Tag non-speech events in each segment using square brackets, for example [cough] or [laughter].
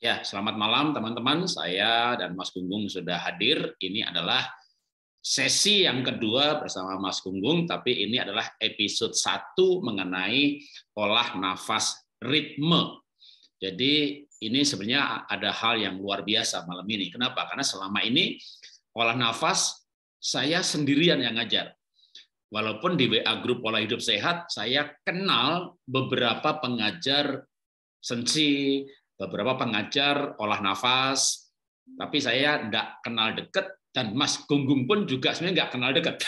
Ya, selamat malam teman-teman. Saya dan Mas Gunggung sudah hadir. Ini adalah sesi yang kedua bersama Mas Gunggung, tapi ini adalah episode 1 mengenai olah nafas ritme. Jadi ini sebenarnya ada hal yang luar biasa malam ini. Kenapa? Karena selama ini olah nafas saya sendirian yang ngajar. Walaupun di WA grup pola hidup sehat, saya kenal beberapa pengajar sensi, beberapa pengajar olah nafas, tapi saya tidak kenal deket dan Mas Gunggung pun juga sebenarnya nggak kenal deket. [laughs]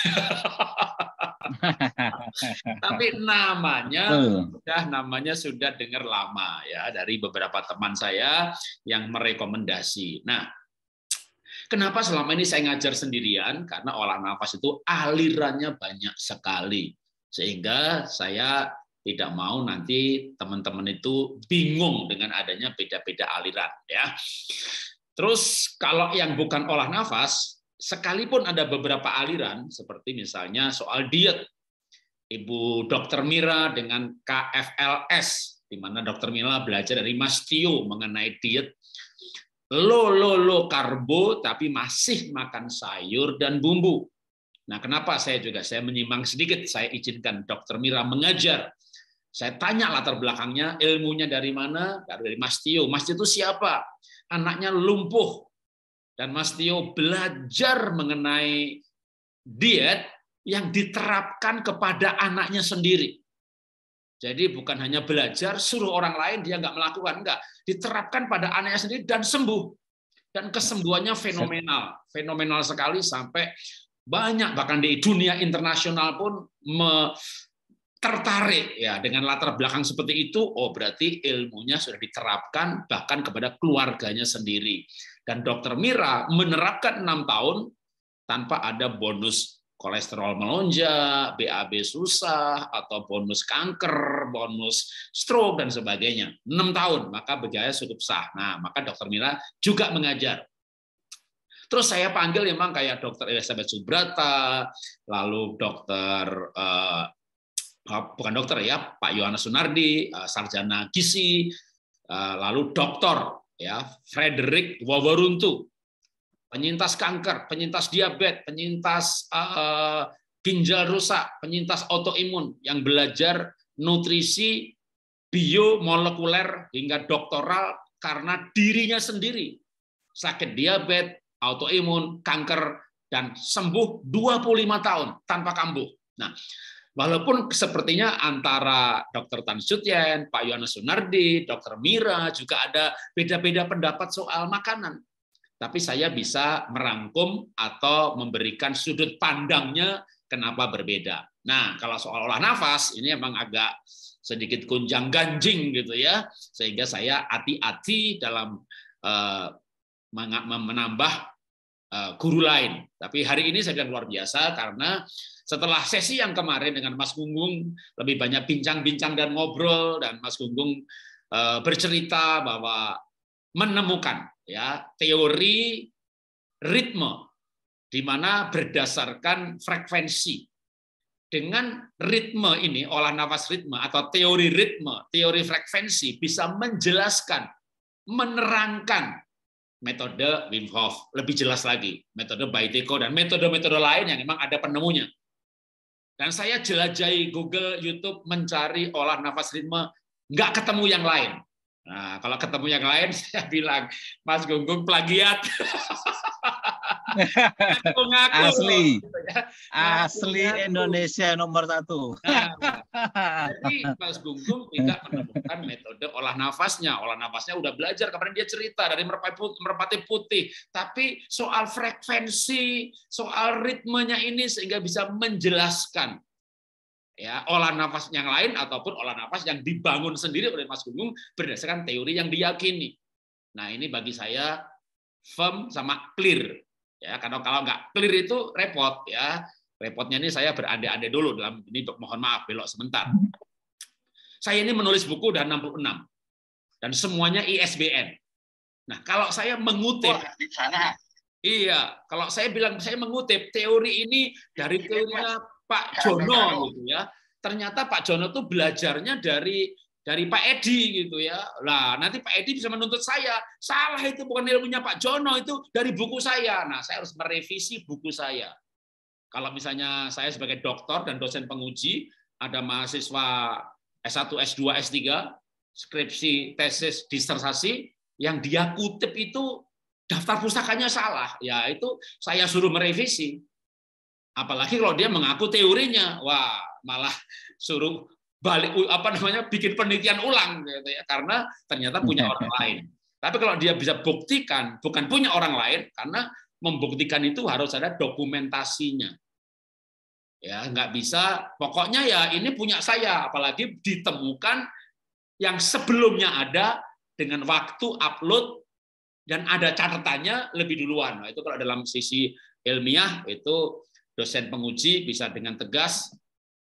tapi namanya sudah namanya sudah dengar lama ya dari beberapa teman saya yang merekomendasi. Nah, kenapa selama ini saya ngajar sendirian? Karena olah nafas itu alirannya banyak sekali. Sehingga saya tidak mau nanti teman-teman itu bingung dengan adanya beda-beda aliran ya. Terus kalau yang bukan olah nafas, sekalipun ada beberapa aliran seperti misalnya soal diet. Ibu Dr. Mira dengan KFLS di mana Dr. Mira belajar dari Mas Tio mengenai diet lo lo lo karbo tapi masih makan sayur dan bumbu. Nah, kenapa saya juga saya menyimak sedikit, saya izinkan Dr. Mira mengajar saya tanya latar belakangnya, ilmunya dari mana? Dari Mas Tio. Mas Tio itu siapa? Anaknya lumpuh. Dan Mas Tio belajar mengenai diet yang diterapkan kepada anaknya sendiri. Jadi bukan hanya belajar, suruh orang lain, dia nggak melakukan. Enggak. Diterapkan pada anaknya sendiri dan sembuh. Dan kesembuhannya fenomenal. Fenomenal sekali sampai banyak bahkan di dunia internasional pun tertarik ya dengan latar belakang seperti itu, oh berarti ilmunya sudah diterapkan bahkan kepada keluarganya sendiri. Dan dokter Mira menerapkan enam tahun tanpa ada bonus kolesterol melonjak, BAB susah, atau bonus kanker, bonus stroke, dan sebagainya. Enam tahun, maka berjaya cukup sah. Nah, maka dokter Mira juga mengajar. Terus saya panggil memang kayak dokter Elizabeth Subrata, lalu dokter eh, bukan dokter ya Pak Yohanes Sunardi, eh, sarjana gizi, eh, lalu dokter ya Frederick Wawaruntu, penyintas kanker, penyintas diabetes, penyintas eh, ginjal rusak, penyintas autoimun yang belajar nutrisi biomolekuler hingga doktoral karena dirinya sendiri sakit diabetes, autoimun, kanker dan sembuh 25 tahun tanpa kambuh. Nah, Walaupun sepertinya antara Dr. Tan Sutyen, Pak Yohanes Sunardi, Dr. Mira juga ada beda-beda pendapat soal makanan. Tapi saya bisa merangkum atau memberikan sudut pandangnya kenapa berbeda. Nah, kalau soal olah nafas ini emang agak sedikit kunjang ganjing gitu ya, sehingga saya hati-hati dalam eh, menambah Eh, guru lain. Tapi hari ini saya bilang luar biasa karena setelah sesi yang kemarin dengan Mas Gunggung lebih banyak bincang-bincang dan ngobrol dan Mas Gunggung eh, bercerita bahwa menemukan ya teori ritme di mana berdasarkan frekuensi dengan ritme ini olah nafas ritme atau teori ritme teori frekuensi bisa menjelaskan menerangkan metode Wim Hof, lebih jelas lagi, metode Baiteko, dan metode-metode lain yang memang ada penemunya. Dan saya jelajahi Google, YouTube, mencari olah nafas ritme, nggak ketemu yang lain. Nah, kalau ketemu yang lain [laughs] saya bilang, Mas Gunggung plagiat. aku ngaku, asli, gitu ya. asli ngaku. Indonesia nomor satu. Nah, jadi Mas Gunggung tidak menemukan metode olah nafasnya. Olah nafasnya udah belajar kemarin dia cerita dari merpati putih. Tapi soal frekuensi, soal ritmenya ini sehingga bisa menjelaskan ya olah nafas yang lain ataupun olah nafas yang dibangun sendiri oleh Mas Gunung berdasarkan teori yang diyakini. Nah ini bagi saya firm sama clear ya karena kalau nggak clear itu repot ya repotnya ini saya berandai-andai dulu dalam ini mohon maaf belok sebentar. Saya ini menulis buku dan 66 dan semuanya ISBN. Nah kalau saya mengutip Iya, kalau saya bilang saya mengutip teori ini dari iya, teorinya Pak Jono gitu ya. Ternyata Pak Jono tuh belajarnya dari dari Pak Edi gitu ya. Lah, nanti Pak Edi bisa menuntut saya. Salah itu bukan ilmunya Pak Jono, itu dari buku saya. Nah, saya harus merevisi buku saya. Kalau misalnya saya sebagai dokter dan dosen penguji, ada mahasiswa S1, S2, S3, skripsi, tesis, disertasi, yang dia kutip itu daftar pustakanya salah. Ya, itu saya suruh merevisi. Apalagi kalau dia mengaku teorinya, wah malah suruh balik apa namanya bikin penelitian ulang gitu ya karena ternyata punya orang [laughs] lain. Tapi kalau dia bisa buktikan bukan punya orang lain karena membuktikan itu harus ada dokumentasinya. Ya, nggak bisa pokoknya ya ini punya saya apalagi ditemukan yang sebelumnya ada dengan waktu upload dan ada catatannya lebih duluan. Nah, itu kalau dalam sisi ilmiah itu dosen penguji bisa dengan tegas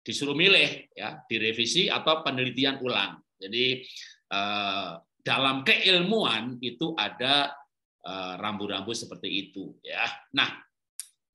disuruh milih ya direvisi atau penelitian ulang. Jadi eh, dalam keilmuan itu ada eh, rambu-rambu seperti itu ya. Nah,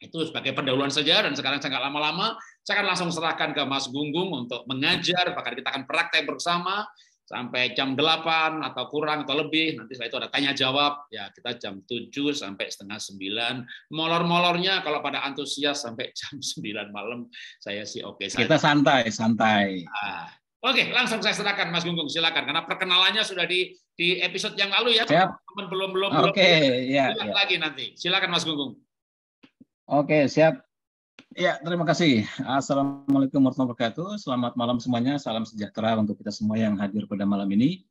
itu sebagai pendahuluan saja dan sekarang sangat lama-lama saya akan langsung serahkan ke Mas Gunggung untuk mengajar bahkan kita akan praktek bersama sampai jam 8 atau kurang atau lebih. Nanti setelah itu ada tanya jawab. Ya, kita jam 7 sampai setengah 9. Molor-molornya kalau pada antusias sampai [laughs] jam 9 malam saya sih oke okay Kita santai, santai. Nah, Oke, langsung saya serahkan Mas Gunggung, silakan karena perkenalannya sudah di di episode yang lalu ya. Siap. belum belum Oke, belum, ya, ya. lagi nanti. Silakan Mas Gunggung. Oke, siap. Ya, terima kasih. Assalamualaikum warahmatullahi wabarakatuh. Selamat malam semuanya. Salam sejahtera untuk kita semua yang hadir pada malam ini.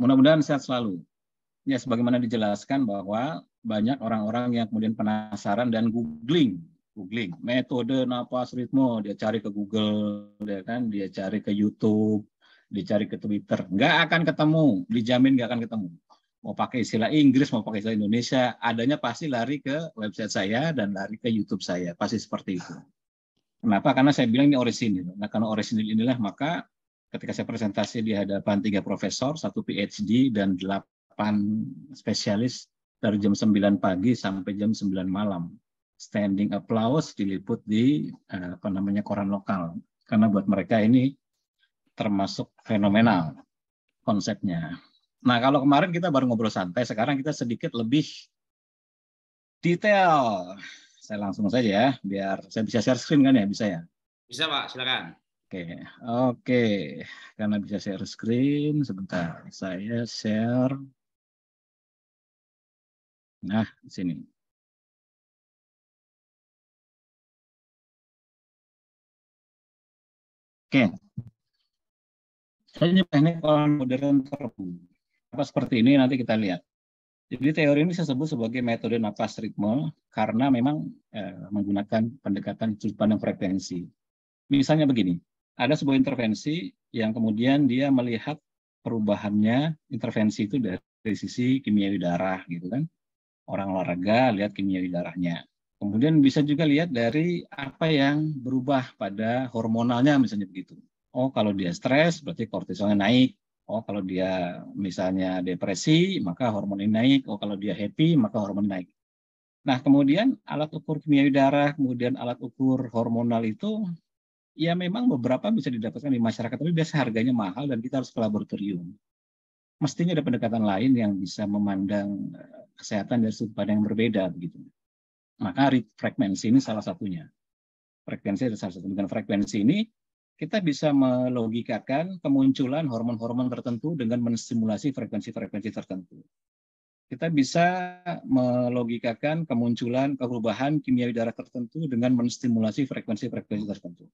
Mudah-mudahan sehat selalu. Ya, sebagaimana dijelaskan bahwa banyak orang-orang yang kemudian penasaran dan googling, googling metode napas ritmo, dia cari ke Google, dia ya kan, dia cari ke YouTube, dicari ke Twitter, nggak akan ketemu, dijamin nggak akan ketemu mau pakai istilah Inggris, mau pakai istilah Indonesia, adanya pasti lari ke website saya dan lari ke YouTube saya, pasti seperti itu. Kenapa? Karena saya bilang ini orisinil. Nah, karena orisinil inilah maka ketika saya presentasi di hadapan tiga profesor, satu PhD dan delapan spesialis dari jam 9 pagi sampai jam 9 malam. Standing applause diliput di eh, apa namanya koran lokal. Karena buat mereka ini termasuk fenomenal konsepnya. Nah, kalau kemarin kita baru ngobrol santai, sekarang kita sedikit lebih detail. Saya langsung saja ya, biar saya bisa share screen kan ya, bisa ya? Bisa Pak, silakan. Oke, oke. Karena bisa share screen, sebentar saya share. Nah, di sini. Oke. Okay. Saya ini kalau modern terbuka seperti ini nanti kita lihat. Jadi teori ini saya sebut sebagai metode nafas ritme karena memang eh, menggunakan pendekatan sudut pandang frekuensi. Misalnya begini, ada sebuah intervensi yang kemudian dia melihat perubahannya intervensi itu dari, dari sisi kimiawi darah gitu kan. Orang olahraga lihat kimiawi darahnya. Kemudian bisa juga lihat dari apa yang berubah pada hormonalnya misalnya begitu. Oh, kalau dia stres berarti kortisolnya naik. Oh, kalau dia misalnya depresi, maka hormon ini naik. Oh, kalau dia happy, maka hormon naik. Nah, kemudian alat ukur kimia udara, kemudian alat ukur hormonal itu, ya memang beberapa bisa didapatkan di masyarakat, tapi biasa harganya mahal dan kita harus ke laboratorium. Mestinya ada pendekatan lain yang bisa memandang eh, kesehatan dari sudut pandang yang berbeda. begitu. Maka frekuensi ini salah satunya. Frekuensi adalah salah satu. Dengan frekuensi ini, kita bisa melogikakan kemunculan hormon-hormon tertentu dengan menstimulasi frekuensi-frekuensi tertentu. Kita bisa melogikakan kemunculan perubahan kimia darah tertentu dengan menstimulasi frekuensi-frekuensi tertentu.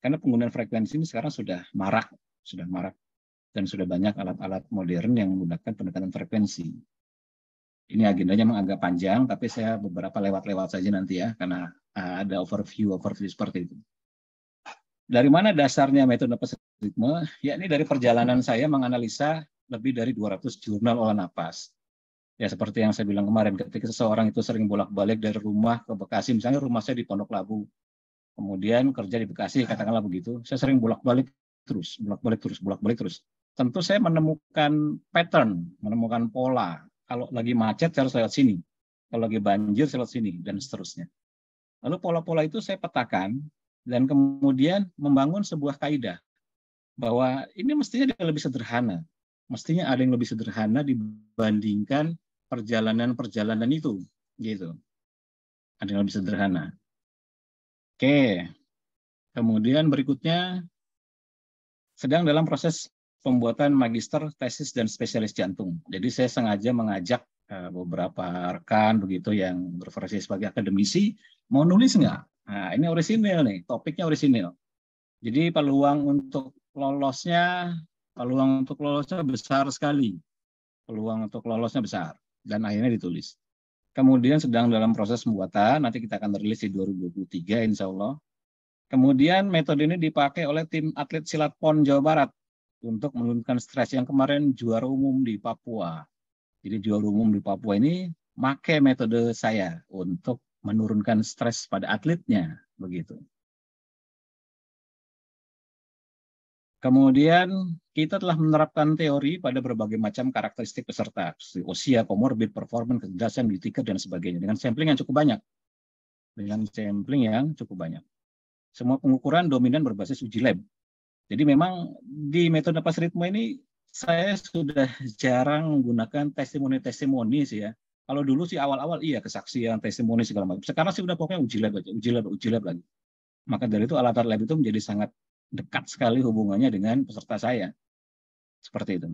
Karena penggunaan frekuensi ini sekarang sudah marak, sudah marak dan sudah banyak alat-alat modern yang menggunakan pendekatan frekuensi. Ini agendanya memang agak panjang, tapi saya beberapa lewat-lewat saja nanti ya, karena ah, ada overview overview seperti itu. Dari mana dasarnya metode Ya ini dari perjalanan saya menganalisa lebih dari 200 jurnal olah napas. Ya seperti yang saya bilang kemarin, ketika seseorang itu sering bolak-balik dari rumah ke Bekasi, misalnya rumah saya di Pondok Labu, kemudian kerja di Bekasi, katakanlah begitu, saya sering bolak-balik terus, bolak-balik terus, bolak-balik terus. Tentu saya menemukan pattern, menemukan pola. Kalau lagi macet, saya harus lewat sini. Kalau lagi banjir, saya lewat sini, dan seterusnya. Lalu pola-pola itu saya petakan dan kemudian membangun sebuah kaidah bahwa ini mestinya dia lebih sederhana. Mestinya ada yang lebih sederhana dibandingkan perjalanan-perjalanan itu, gitu. Ada yang lebih sederhana. Oke. Kemudian berikutnya sedang dalam proses pembuatan magister, tesis dan spesialis jantung. Jadi saya sengaja mengajak eh, beberapa rekan begitu yang berprofesi sebagai akademisi mau nulis nggak Nah, ini orisinil nih, topiknya orisinil. Jadi peluang untuk lolosnya, peluang untuk lolosnya besar sekali. Peluang untuk lolosnya besar dan akhirnya ditulis. Kemudian sedang dalam proses pembuatan, nanti kita akan rilis di 2023 insya Allah. Kemudian metode ini dipakai oleh tim atlet silat PON Jawa Barat untuk menurunkan stres yang kemarin juara umum di Papua. Jadi juara umum di Papua ini pakai metode saya untuk menurunkan stres pada atletnya begitu. Kemudian kita telah menerapkan teori pada berbagai macam karakteristik peserta, usia, komorbid, performance, kecerdasan, beauty dan sebagainya dengan sampling yang cukup banyak. Dengan sampling yang cukup banyak. Semua pengukuran dominan berbasis uji lab. Jadi memang di metode pas ritme ini saya sudah jarang menggunakan testimoni-testimoni sih ya. Kalau dulu sih awal-awal iya kesaksian, testimoni segala macam. Sekarang sih udah pokoknya uji lab aja, uji lab, uji lab lagi. Maka dari itu alat lab itu menjadi sangat dekat sekali hubungannya dengan peserta saya. Seperti itu.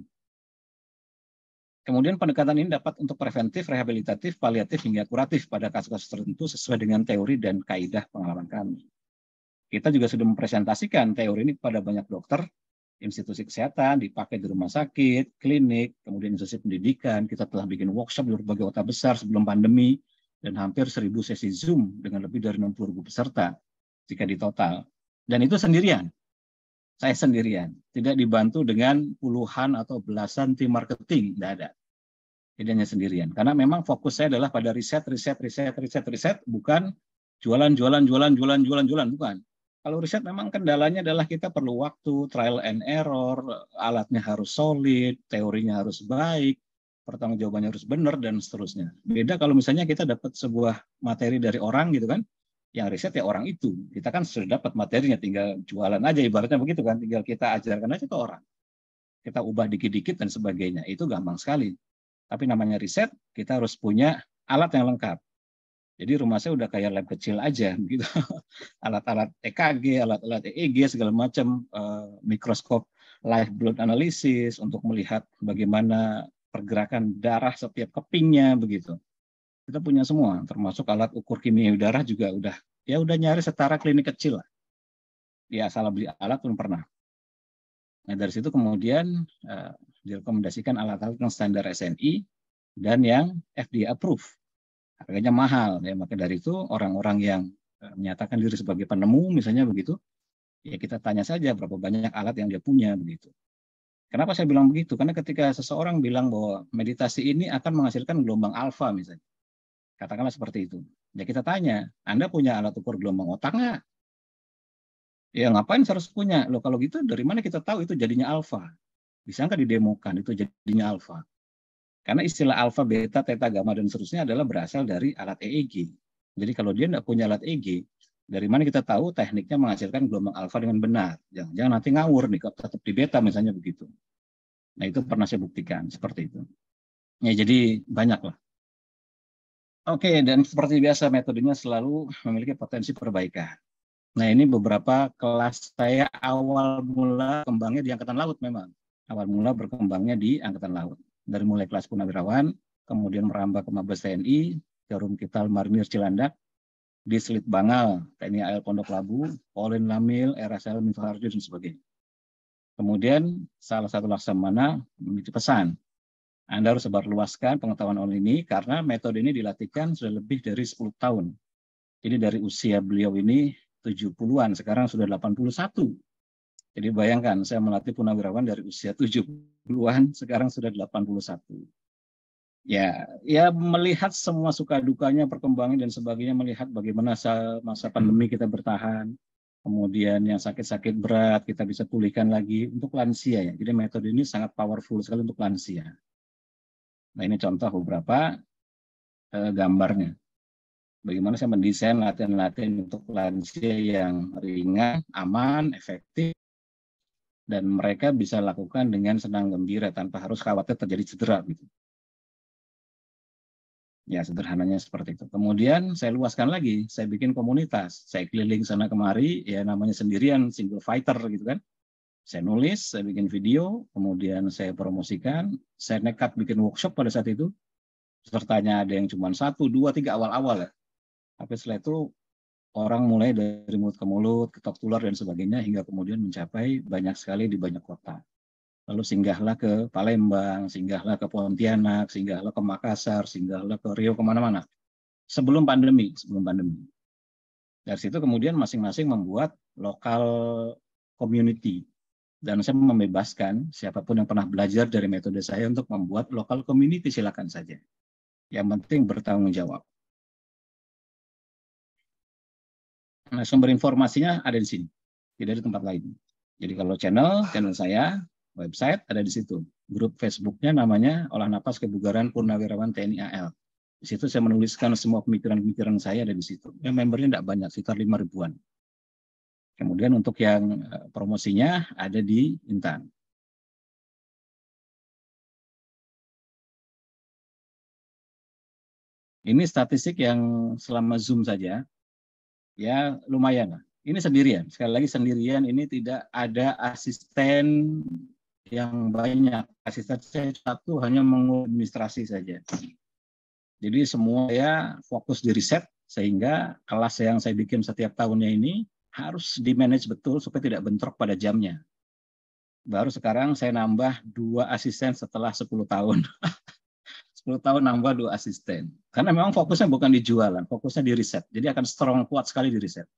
Kemudian pendekatan ini dapat untuk preventif, rehabilitatif, paliatif, hingga kuratif pada kasus-kasus tertentu sesuai dengan teori dan kaidah pengalaman kami. Kita juga sudah mempresentasikan teori ini kepada banyak dokter institusi kesehatan, dipakai di rumah sakit, klinik, kemudian institusi pendidikan. Kita telah bikin workshop di berbagai kota besar sebelum pandemi dan hampir 1000 sesi Zoom dengan lebih dari puluh ribu peserta jika ditotal Dan itu sendirian. Saya sendirian, tidak dibantu dengan puluhan atau belasan tim marketing, tidak ada. tidaknya sendirian. Karena memang fokus saya adalah pada riset, riset, riset, riset, riset, bukan jualan, jualan, jualan, jualan, jualan, jualan, bukan. Kalau riset memang kendalanya adalah kita perlu waktu, trial and error, alatnya harus solid, teorinya harus baik, pertanggung jawabannya harus benar dan seterusnya. Beda kalau misalnya kita dapat sebuah materi dari orang gitu kan, yang riset ya orang itu. Kita kan sudah dapat materinya, tinggal jualan aja ibaratnya begitu kan, tinggal kita ajarkan aja ke orang. Kita ubah dikit-dikit dan sebagainya. Itu gampang sekali. Tapi namanya riset, kita harus punya alat yang lengkap. Jadi rumah saya udah kayak lab kecil aja, [laughs] gitu. Alat-alat EKG, alat-alat EEG segala macam, eh, mikroskop live blood analysis untuk melihat bagaimana pergerakan darah setiap kepingnya begitu. Kita punya semua, termasuk alat ukur kimia darah juga udah ya udah nyaris setara klinik kecil lah. Ya salah beli alat pun pernah. Nah dari situ kemudian uh, direkomendasikan alat-alat yang standar SNI dan yang FDA approved harganya mahal ya maka dari itu orang-orang yang eh, menyatakan diri sebagai penemu misalnya begitu ya kita tanya saja berapa banyak alat yang dia punya begitu Kenapa saya bilang begitu? Karena ketika seseorang bilang bahwa meditasi ini akan menghasilkan gelombang alfa misalnya. Katakanlah seperti itu. Ya kita tanya, Anda punya alat ukur gelombang otak nggak? Ya ngapain harus punya? Lo kalau gitu dari mana kita tahu itu jadinya alfa? Bisa nggak didemokan itu jadinya alfa? Karena istilah alfa, beta, theta, gamma, dan seterusnya adalah berasal dari alat EEG. Jadi kalau dia tidak punya alat EEG, dari mana kita tahu tekniknya menghasilkan gelombang alfa dengan benar. Jangan-jangan nanti ngawur nih, kalau tetap di beta misalnya begitu. Nah itu pernah saya buktikan, seperti itu. Ya jadi banyak lah. Oke, dan seperti biasa metodenya selalu memiliki potensi perbaikan. Nah ini beberapa kelas saya awal mula kembangnya di angkatan laut memang. Awal mula berkembangnya di angkatan laut dari mulai kelas Punawirawan, kemudian merambah ke Mabes TNI, Jarum Kital Marmir Cilandak, di Selit Bangal, TNI AL Pondok Labu, Polin Lamil, RSL Minto Harjo, dan sebagainya. Kemudian salah satu laksamana memiliki pesan, Anda harus sebarluaskan pengetahuan online ini karena metode ini dilatihkan sudah lebih dari 10 tahun. Ini dari usia beliau ini 70-an, sekarang sudah 81 jadi bayangkan saya melatih punawirawan dari usia 70-an sekarang sudah 81. Ya, ya melihat semua suka dukanya, perkembangan dan sebagainya, melihat bagaimana masa, hmm. pandemi kita bertahan, kemudian yang sakit-sakit berat kita bisa pulihkan lagi untuk lansia ya. Jadi metode ini sangat powerful sekali untuk lansia. Nah ini contoh beberapa eh, gambarnya. Bagaimana saya mendesain latihan-latihan untuk lansia yang ringan, aman, efektif, dan mereka bisa lakukan dengan senang gembira tanpa harus khawatir terjadi cedera gitu. Ya, sederhananya seperti itu. Kemudian saya luaskan lagi, saya bikin komunitas. Saya keliling sana kemari, ya namanya sendirian, single fighter gitu kan. Saya nulis, saya bikin video, kemudian saya promosikan. Saya nekat bikin workshop pada saat itu. Pesertanya ada yang cuma satu, dua, tiga awal-awal ya. Tapi setelah itu orang mulai dari mulut ke mulut, ketok tular dan sebagainya hingga kemudian mencapai banyak sekali di banyak kota. Lalu singgahlah ke Palembang, singgahlah ke Pontianak, singgahlah ke Makassar, singgahlah ke Rio kemana-mana. Sebelum pandemi, sebelum pandemi. Dari situ kemudian masing-masing membuat lokal community. Dan saya membebaskan siapapun yang pernah belajar dari metode saya untuk membuat lokal community silakan saja. Yang penting bertanggung jawab. Nah, sumber informasinya ada di sini, tidak di tempat lain. Jadi kalau channel, channel saya, website ada di situ. Grup Facebooknya namanya Olah Napas Kebugaran Purnawirawan TNI AL. Di situ saya menuliskan semua pemikiran-pemikiran saya ada di situ. Ya, membernya tidak banyak, sekitar lima ribuan. Kemudian untuk yang eh, promosinya ada di Intan. Ini statistik yang selama Zoom saja ya lumayan lah. Ini sendirian, sekali lagi sendirian ini tidak ada asisten yang banyak. Asisten saya satu hanya mengadministrasi saja. Jadi semua ya fokus di riset sehingga kelas yang saya bikin setiap tahunnya ini harus di manage betul supaya tidak bentrok pada jamnya. Baru sekarang saya nambah dua asisten setelah 10 tahun. [laughs] 10 tahun nambah dua asisten. Karena memang fokusnya bukan di jualan, fokusnya di riset. Jadi akan strong kuat sekali di riset.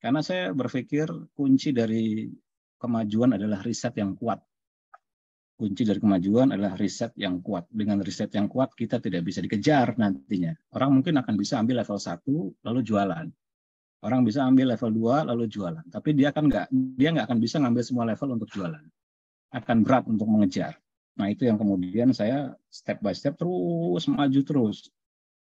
Karena saya berpikir kunci dari kemajuan adalah riset yang kuat. Kunci dari kemajuan adalah riset yang kuat. Dengan riset yang kuat kita tidak bisa dikejar nantinya. Orang mungkin akan bisa ambil level 1 lalu jualan. Orang bisa ambil level 2 lalu jualan, tapi dia kan nggak dia nggak akan bisa ngambil semua level untuk jualan. Akan berat untuk mengejar. Nah itu yang kemudian saya step by step terus maju terus.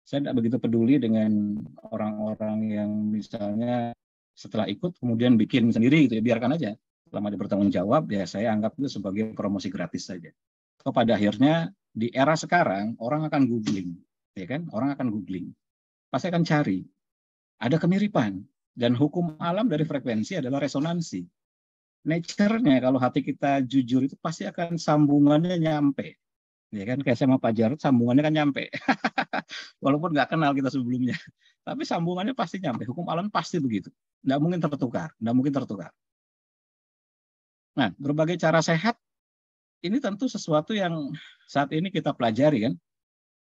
Saya tidak begitu peduli dengan orang-orang yang misalnya setelah ikut kemudian bikin sendiri gitu ya biarkan aja selama dia bertanggung jawab ya saya anggap itu sebagai promosi gratis saja. Kepada pada akhirnya di era sekarang orang akan googling, ya kan? Orang akan googling. Pasti akan cari ada kemiripan dan hukum alam dari frekuensi adalah resonansi nature-nya kalau hati kita jujur itu pasti akan sambungannya nyampe. Ya kan kayak sama Pak Jarod sambungannya kan nyampe. [laughs] Walaupun nggak kenal kita sebelumnya, tapi sambungannya pasti nyampe. Hukum alam pasti begitu. Nggak mungkin tertukar, nggak mungkin tertukar. Nah, berbagai cara sehat ini tentu sesuatu yang saat ini kita pelajari kan.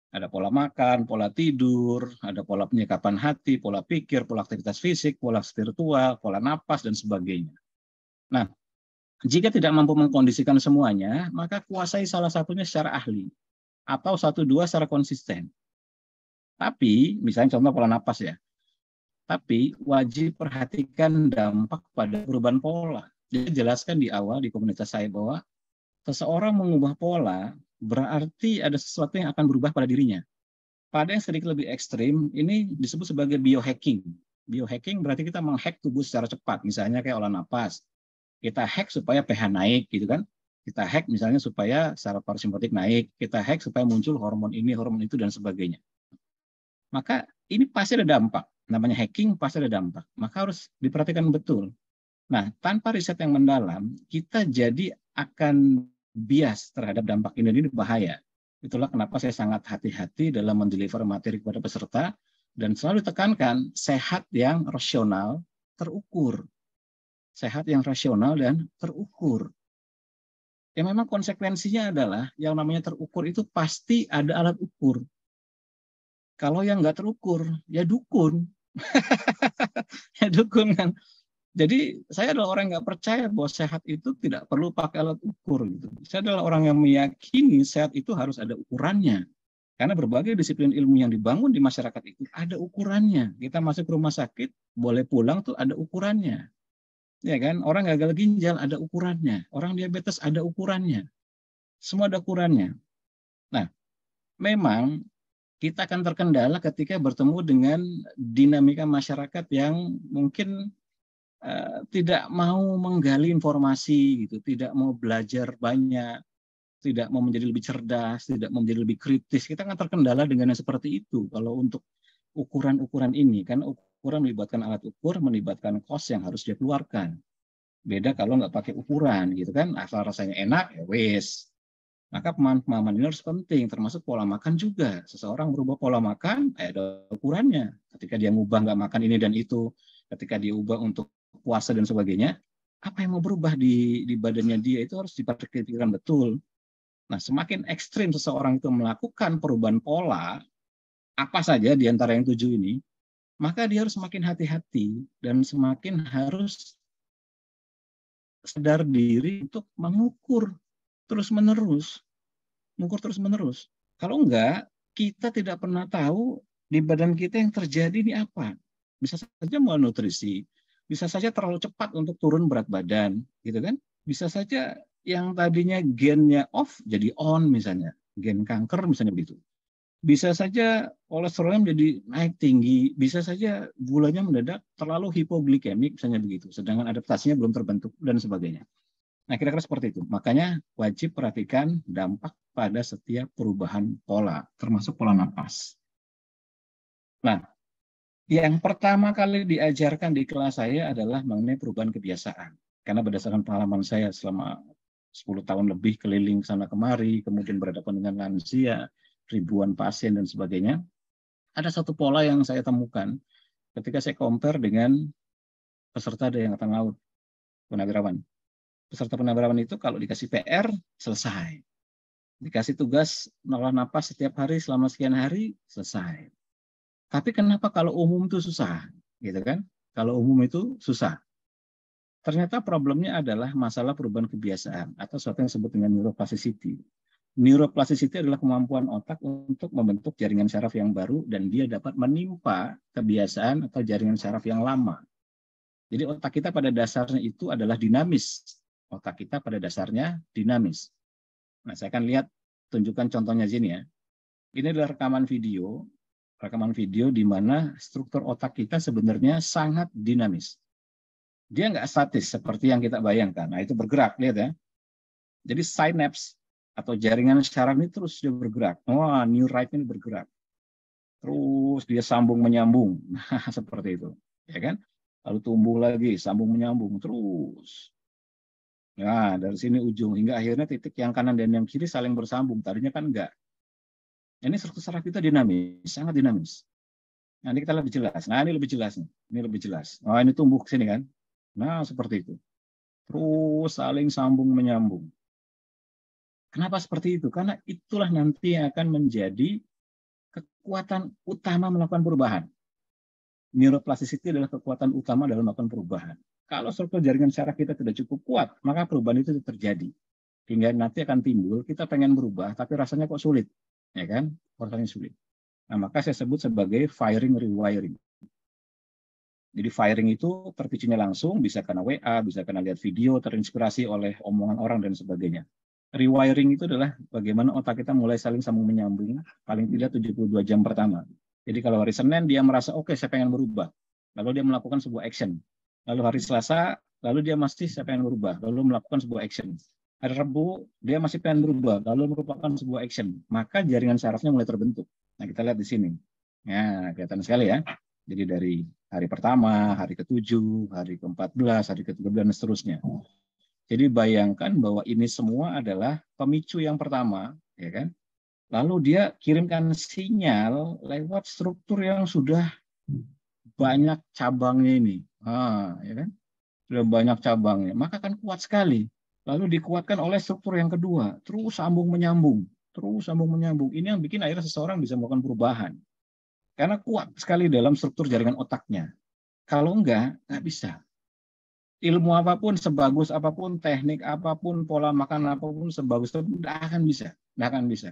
Ada pola makan, pola tidur, ada pola penyikapan hati, pola pikir, pola aktivitas fisik, pola spiritual, pola napas, dan sebagainya. Nah, jika tidak mampu mengkondisikan semuanya, maka kuasai salah satunya secara ahli atau satu dua secara konsisten. Tapi, misalnya contoh pola napas ya. Tapi wajib perhatikan dampak pada perubahan pola. Jadi jelaskan di awal di komunitas saya bahwa seseorang mengubah pola berarti ada sesuatu yang akan berubah pada dirinya. Pada yang sedikit lebih ekstrim, ini disebut sebagai biohacking. Biohacking berarti kita menghack tubuh secara cepat, misalnya kayak olah napas, kita hack supaya pH naik gitu kan kita hack misalnya supaya saraf parasimpatik naik kita hack supaya muncul hormon ini hormon itu dan sebagainya maka ini pasti ada dampak namanya hacking pasti ada dampak maka harus diperhatikan betul nah tanpa riset yang mendalam kita jadi akan bias terhadap dampak ini ini bahaya itulah kenapa saya sangat hati-hati dalam mendeliver materi kepada peserta dan selalu tekankan sehat yang rasional terukur sehat yang rasional dan terukur. Ya memang konsekuensinya adalah yang namanya terukur itu pasti ada alat ukur. Kalau yang nggak terukur, ya dukun. [laughs] ya dukun kan. Jadi saya adalah orang yang nggak percaya bahwa sehat itu tidak perlu pakai alat ukur. Gitu. Saya adalah orang yang meyakini sehat itu harus ada ukurannya. Karena berbagai disiplin ilmu yang dibangun di masyarakat itu ada ukurannya. Kita masuk ke rumah sakit, boleh pulang tuh ada ukurannya. Ya kan? Orang gagal ginjal ada ukurannya. Orang diabetes ada ukurannya. Semua ada ukurannya. Nah, memang kita akan terkendala ketika bertemu dengan dinamika masyarakat yang mungkin uh, tidak mau menggali informasi gitu, tidak mau belajar banyak, tidak mau menjadi lebih cerdas, tidak mau menjadi lebih kritis. Kita akan terkendala dengan yang seperti itu kalau untuk ukuran-ukuran ini kan ukuran melibatkan alat ukur, melibatkan kos yang harus dia keluarkan. Beda kalau nggak pakai ukuran, gitu kan? Asal rasanya enak, ya wes. Maka pemahaman ini harus penting, termasuk pola makan juga. Seseorang berubah pola makan, eh, ada ukurannya. Ketika dia ngubah nggak makan ini dan itu, ketika dia ubah untuk puasa dan sebagainya, apa yang mau berubah di, di badannya dia itu harus diperhatikan betul. Nah, semakin ekstrim seseorang itu melakukan perubahan pola, apa saja di antara yang tujuh ini, maka dia harus semakin hati-hati dan semakin harus sadar diri untuk mengukur terus-menerus. Mengukur terus-menerus. Kalau enggak, kita tidak pernah tahu di badan kita yang terjadi ini apa. Bisa saja malnutrisi, bisa saja terlalu cepat untuk turun berat badan, gitu kan? Bisa saja yang tadinya gennya off jadi on misalnya, gen kanker misalnya begitu bisa saja kolesterolnya menjadi naik tinggi, bisa saja gulanya mendadak terlalu hipoglikemik, misalnya begitu, sedangkan adaptasinya belum terbentuk, dan sebagainya. Nah, kira-kira seperti itu. Makanya wajib perhatikan dampak pada setiap perubahan pola, termasuk pola nafas. Nah, yang pertama kali diajarkan di kelas saya adalah mengenai perubahan kebiasaan. Karena berdasarkan pengalaman saya selama 10 tahun lebih keliling sana kemari, kemudian berhadapan dengan lansia, ribuan pasien dan sebagainya, ada satu pola yang saya temukan ketika saya compare dengan peserta dari angkatan laut penabirawan. Peserta penabirawan itu kalau dikasih PR selesai, dikasih tugas nolah nafas setiap hari selama sekian hari selesai. Tapi kenapa kalau umum itu susah, gitu kan? Kalau umum itu susah. Ternyata problemnya adalah masalah perubahan kebiasaan atau sesuatu yang disebut dengan neuroplasticity neuroplasticity adalah kemampuan otak untuk membentuk jaringan saraf yang baru dan dia dapat menimpa kebiasaan atau jaringan saraf yang lama. Jadi otak kita pada dasarnya itu adalah dinamis. Otak kita pada dasarnya dinamis. Nah, saya akan lihat tunjukkan contohnya sini ya. Ini adalah rekaman video, rekaman video di mana struktur otak kita sebenarnya sangat dinamis. Dia nggak statis seperti yang kita bayangkan. Nah, itu bergerak, lihat ya. Jadi sinaps atau jaringan saraf ini terus dia bergerak. Wah, oh, new right ini bergerak. Terus dia sambung menyambung. [laughs] Nah, seperti itu, ya kan? Lalu tumbuh lagi, sambung menyambung terus. Nah, dari sini ujung hingga akhirnya titik yang kanan dan yang kiri saling bersambung. Tadinya kan enggak. Ini struktur saraf kita dinamis, sangat dinamis. Nah, ini kita lebih jelas. Nah, ini lebih jelas nih. Ini lebih jelas. Nah, ini tumbuh ke sini kan. Nah, seperti itu. Terus saling sambung menyambung. Kenapa seperti itu? Karena itulah nanti yang akan menjadi kekuatan utama melakukan perubahan. Neuroplasticity adalah kekuatan utama dalam melakukan perubahan. Kalau struktur jaringan syaraf kita tidak cukup kuat, maka perubahan itu terjadi. Hingga nanti akan timbul, kita pengen berubah, tapi rasanya kok sulit. Ya kan? Rasanya sulit. Nah, maka saya sebut sebagai firing rewiring. Jadi firing itu terpicunya langsung, bisa karena WA, bisa karena lihat video, terinspirasi oleh omongan orang dan sebagainya rewiring itu adalah bagaimana otak kita mulai saling sambung menyambung paling tidak 72 jam pertama. Jadi kalau hari Senin dia merasa oke okay, saya pengen berubah, lalu dia melakukan sebuah action. Lalu hari Selasa lalu dia masih saya pengen berubah, lalu melakukan sebuah action. Hari Rabu dia masih pengen berubah, lalu merupakan sebuah action. Maka jaringan sarafnya mulai terbentuk. Nah kita lihat di sini. Ya kelihatan sekali ya. Jadi dari hari pertama, hari ketujuh, hari ke-14, hari ke-13, dan seterusnya. Jadi bayangkan bahwa ini semua adalah pemicu yang pertama, ya kan? Lalu dia kirimkan sinyal lewat struktur yang sudah banyak cabangnya ini, ah, ya kan? Sudah banyak cabangnya, maka akan kuat sekali. Lalu dikuatkan oleh struktur yang kedua, terus sambung menyambung, terus sambung menyambung. Ini yang bikin akhirnya seseorang bisa melakukan perubahan, karena kuat sekali dalam struktur jaringan otaknya. Kalau enggak, nggak bisa ilmu apapun, sebagus apapun, teknik apapun, pola makan apapun, sebagus itu tidak akan bisa. Tidak akan bisa.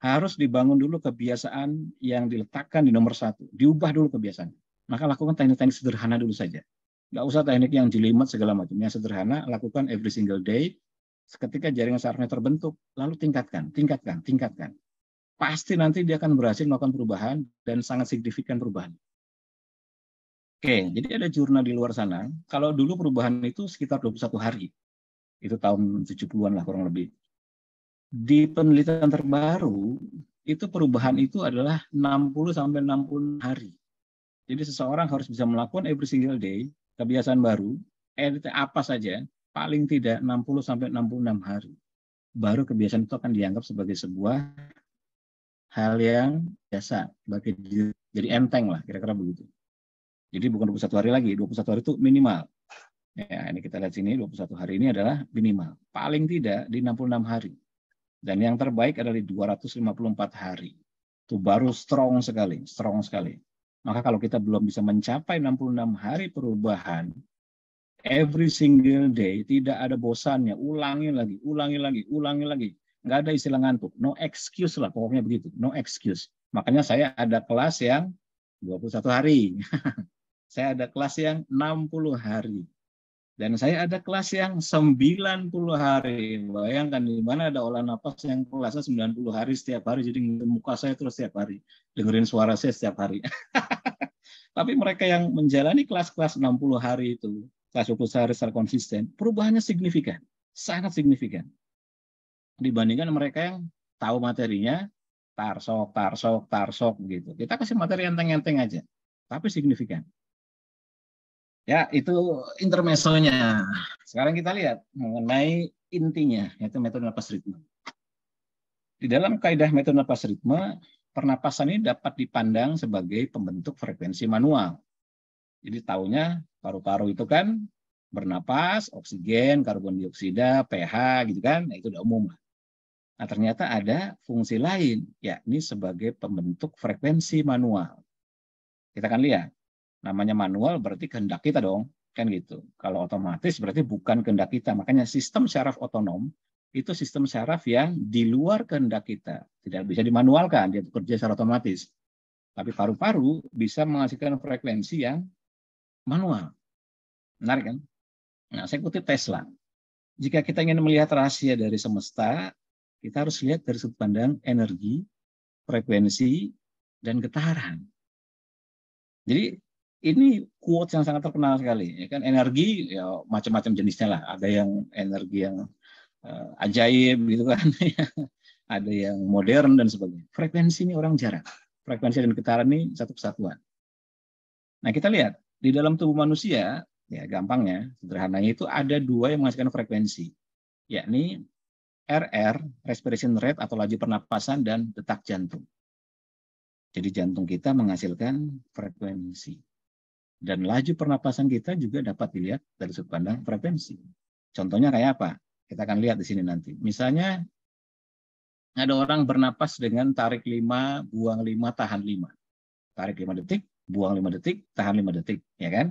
Harus dibangun dulu kebiasaan yang diletakkan di nomor satu. Diubah dulu kebiasaan. Maka lakukan teknik-teknik sederhana dulu saja. Nggak usah teknik yang jelimet segala macam. Yang sederhana, lakukan every single day. Ketika jaringan sarafnya terbentuk, lalu tingkatkan, tingkatkan, tingkatkan. Pasti nanti dia akan berhasil melakukan perubahan dan sangat signifikan perubahan. Oke, jadi ada jurnal di luar sana. Kalau dulu perubahan itu sekitar 21 hari. Itu tahun 70-an lah kurang lebih. Di penelitian terbaru, itu perubahan itu adalah 60 sampai 60 hari. Jadi seseorang harus bisa melakukan every single day kebiasaan baru, edit eh, apa saja, paling tidak 60 sampai 66 hari. Baru kebiasaan itu akan dianggap sebagai sebuah hal yang biasa, sebagai jadi enteng lah kira-kira begitu. Jadi bukan 21 hari lagi, 21 hari itu minimal. Ya, ini kita lihat sini 21 hari ini adalah minimal. Paling tidak di 66 hari. Dan yang terbaik adalah di 254 hari. Itu baru strong sekali, strong sekali. Maka kalau kita belum bisa mencapai 66 hari perubahan, every single day tidak ada bosannya, ulangi lagi, ulangi lagi, ulangi lagi. Nggak ada istilah ngantuk, no excuse lah pokoknya begitu, no excuse. Makanya saya ada kelas yang 21 hari. [laughs] saya ada kelas yang 60 hari. Dan saya ada kelas yang 90 hari. Bayangkan di mana ada olah napas yang kelasnya 90 hari setiap hari. Jadi muka saya terus setiap hari. Dengerin suara saya setiap hari. [laughs] Tapi mereka yang menjalani kelas-kelas 60 hari itu, kelas 20 hari secara konsisten, perubahannya signifikan. Sangat signifikan. Dibandingkan mereka yang tahu materinya, tarsok, tarsok, tarsok, gitu. Kita kasih materi enteng-enteng aja. Tapi signifikan. Ya, itu intermesonya. Sekarang kita lihat mengenai intinya, yaitu metode napas ritme. Di dalam kaidah metode napas ritme, pernapasan ini dapat dipandang sebagai pembentuk frekuensi manual. Jadi tahunya paru-paru itu kan bernapas, oksigen, karbon dioksida, pH gitu kan, nah, itu udah umum. Nah ternyata ada fungsi lain, yakni sebagai pembentuk frekuensi manual. Kita akan lihat. Namanya manual berarti kehendak kita dong, kan gitu. Kalau otomatis berarti bukan kehendak kita. Makanya sistem syaraf otonom itu sistem syaraf yang di luar kehendak kita. Tidak bisa dimanualkan, dia bekerja secara otomatis. Tapi paru-paru bisa menghasilkan frekuensi yang manual. Menarik kan? Nah, saya kutip Tesla. Jika kita ingin melihat rahasia dari semesta, kita harus lihat dari sudut pandang energi, frekuensi, dan getaran. Jadi ini quote yang sangat terkenal sekali ya kan energi ya macam-macam jenisnya lah ada yang energi yang uh, ajaib gitu kan [laughs] ya. ada yang modern dan sebagainya frekuensi ini orang jarang frekuensi dan getaran ini satu kesatuan nah kita lihat di dalam tubuh manusia ya gampangnya sederhananya itu ada dua yang menghasilkan frekuensi yakni RR respiration rate atau laju pernapasan dan detak jantung jadi jantung kita menghasilkan frekuensi dan laju pernapasan kita juga dapat dilihat dari sudut pandang frekuensi. Contohnya kayak apa? Kita akan lihat di sini nanti. Misalnya ada orang bernapas dengan tarik 5, buang 5, tahan 5. Tarik 5 detik, buang 5 detik, tahan 5 detik, ya kan?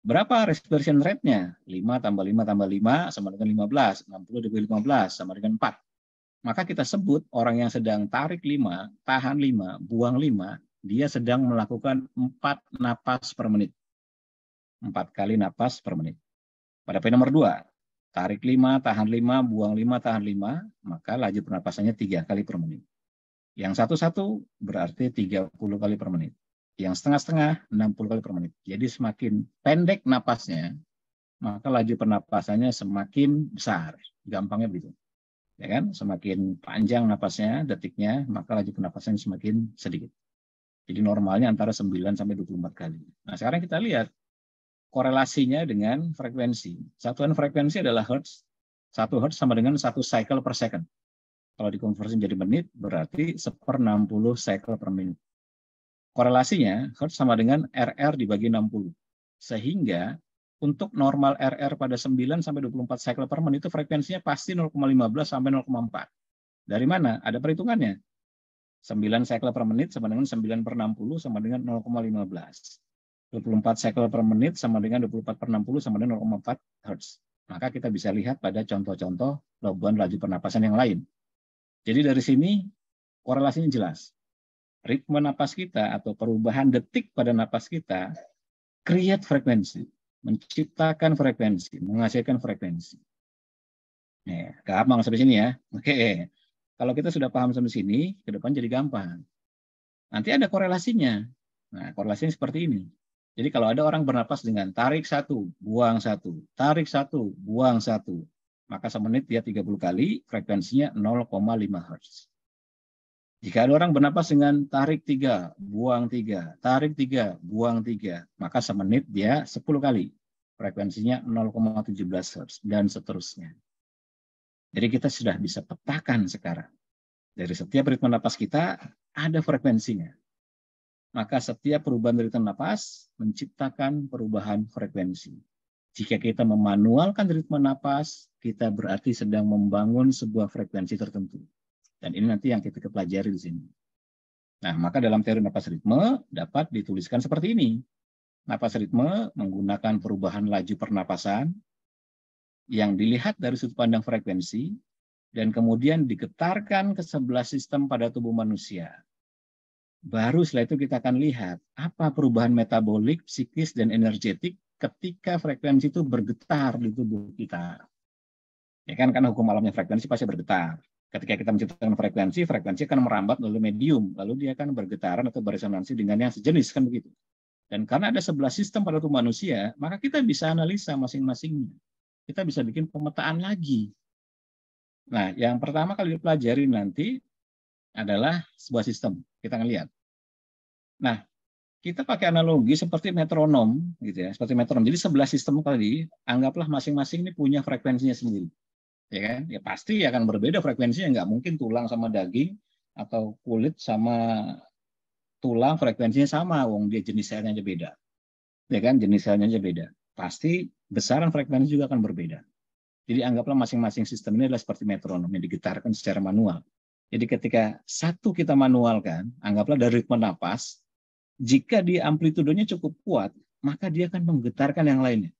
Berapa respiration rate-nya? 5 tambah 5 tambah 5 sama dengan 15, 60 dibagi 15 sama dengan 4. Maka kita sebut orang yang sedang tarik 5, tahan 5, buang 5, dia sedang melakukan empat napas per menit. empat kali napas per menit. Pada poin nomor 2, tarik 5, tahan 5, buang 5, tahan 5, maka laju pernapasannya 3 kali per menit. Yang satu-satu berarti 30 kali per menit. Yang setengah-setengah 60 kali per menit. Jadi semakin pendek napasnya, maka laju pernapasannya semakin besar. Gampangnya begitu. Ya kan? Semakin panjang napasnya, detiknya, maka laju pernapasannya semakin sedikit. Jadi normalnya antara 9 sampai 24 kali. Nah, sekarang kita lihat korelasinya dengan frekuensi. Satuan frekuensi adalah hertz. 1 hertz sama dengan 1 cycle per second. Kalau dikonversi menjadi menit, berarti seper 60 cycle per menit. Korelasinya, hertz sama dengan RR dibagi 60. Sehingga untuk normal RR pada 9 sampai 24 cycle per menit itu frekuensinya pasti 0,15 sampai 0,4. Dari mana? Ada perhitungannya. 9 cycle per menit sama dengan 9 per 60 sama dengan 0,15. 24 cycle per menit sama dengan 24 per 60 sama dengan 0,4 Hz. Maka kita bisa lihat pada contoh-contoh gangguan laju pernapasan yang lain. Jadi dari sini korelasinya jelas. Ritme napas kita atau perubahan detik pada napas kita create frekuensi, menciptakan frekuensi, menghasilkan frekuensi. Nih, Ya, gampang sampai sini ya. Oke. Kalau kita sudah paham sampai sini, ke depan jadi gampang. Nanti ada korelasinya. Nah, korelasinya seperti ini. Jadi kalau ada orang bernapas dengan tarik satu, buang satu, tarik satu, buang satu, maka semenit dia 30 kali, frekuensinya 0,5 Hz. Jika ada orang bernapas dengan tarik tiga buang tiga tarik tiga buang tiga maka semenit dia 10 kali. Frekuensinya 0,17 Hz dan seterusnya. Jadi kita sudah bisa petakan sekarang. Dari setiap ritme napas kita ada frekuensinya. Maka setiap perubahan ritme napas menciptakan perubahan frekuensi. Jika kita memanualkan ritme napas, kita berarti sedang membangun sebuah frekuensi tertentu. Dan ini nanti yang kita pelajari di sini. Nah, maka dalam teori napas ritme dapat dituliskan seperti ini. Napas ritme menggunakan perubahan laju pernapasan yang dilihat dari sudut pandang frekuensi dan kemudian digetarkan ke sebelah sistem pada tubuh manusia. Baru setelah itu kita akan lihat apa perubahan metabolik, psikis, dan energetik ketika frekuensi itu bergetar di tubuh kita. Ya kan, karena hukum alamnya frekuensi pasti bergetar. Ketika kita menciptakan frekuensi, frekuensi akan merambat melalui medium, lalu dia akan bergetaran atau beresonansi dengan yang sejenis, kan begitu. Dan karena ada sebelah sistem pada tubuh manusia, maka kita bisa analisa masing-masingnya kita bisa bikin pemetaan lagi. Nah, yang pertama kali dipelajari nanti adalah sebuah sistem. Kita ngelihat. Nah, kita pakai analogi seperti metronom, gitu ya, seperti metronom. Jadi sebelah sistem tadi, anggaplah masing-masing ini punya frekuensinya sendiri. Ya kan? Ya pasti akan berbeda frekuensinya, nggak mungkin tulang sama daging atau kulit sama tulang frekuensinya sama, wong dia jenis selnya aja beda. Ya kan, jenis selnya aja beda pasti besaran frekuensi juga akan berbeda. Jadi anggaplah masing-masing sistem ini adalah seperti metronom yang digetarkan secara manual. Jadi ketika satu kita manualkan, anggaplah dari ritme nafas, jika di amplitudonya cukup kuat, maka dia akan menggetarkan yang lainnya.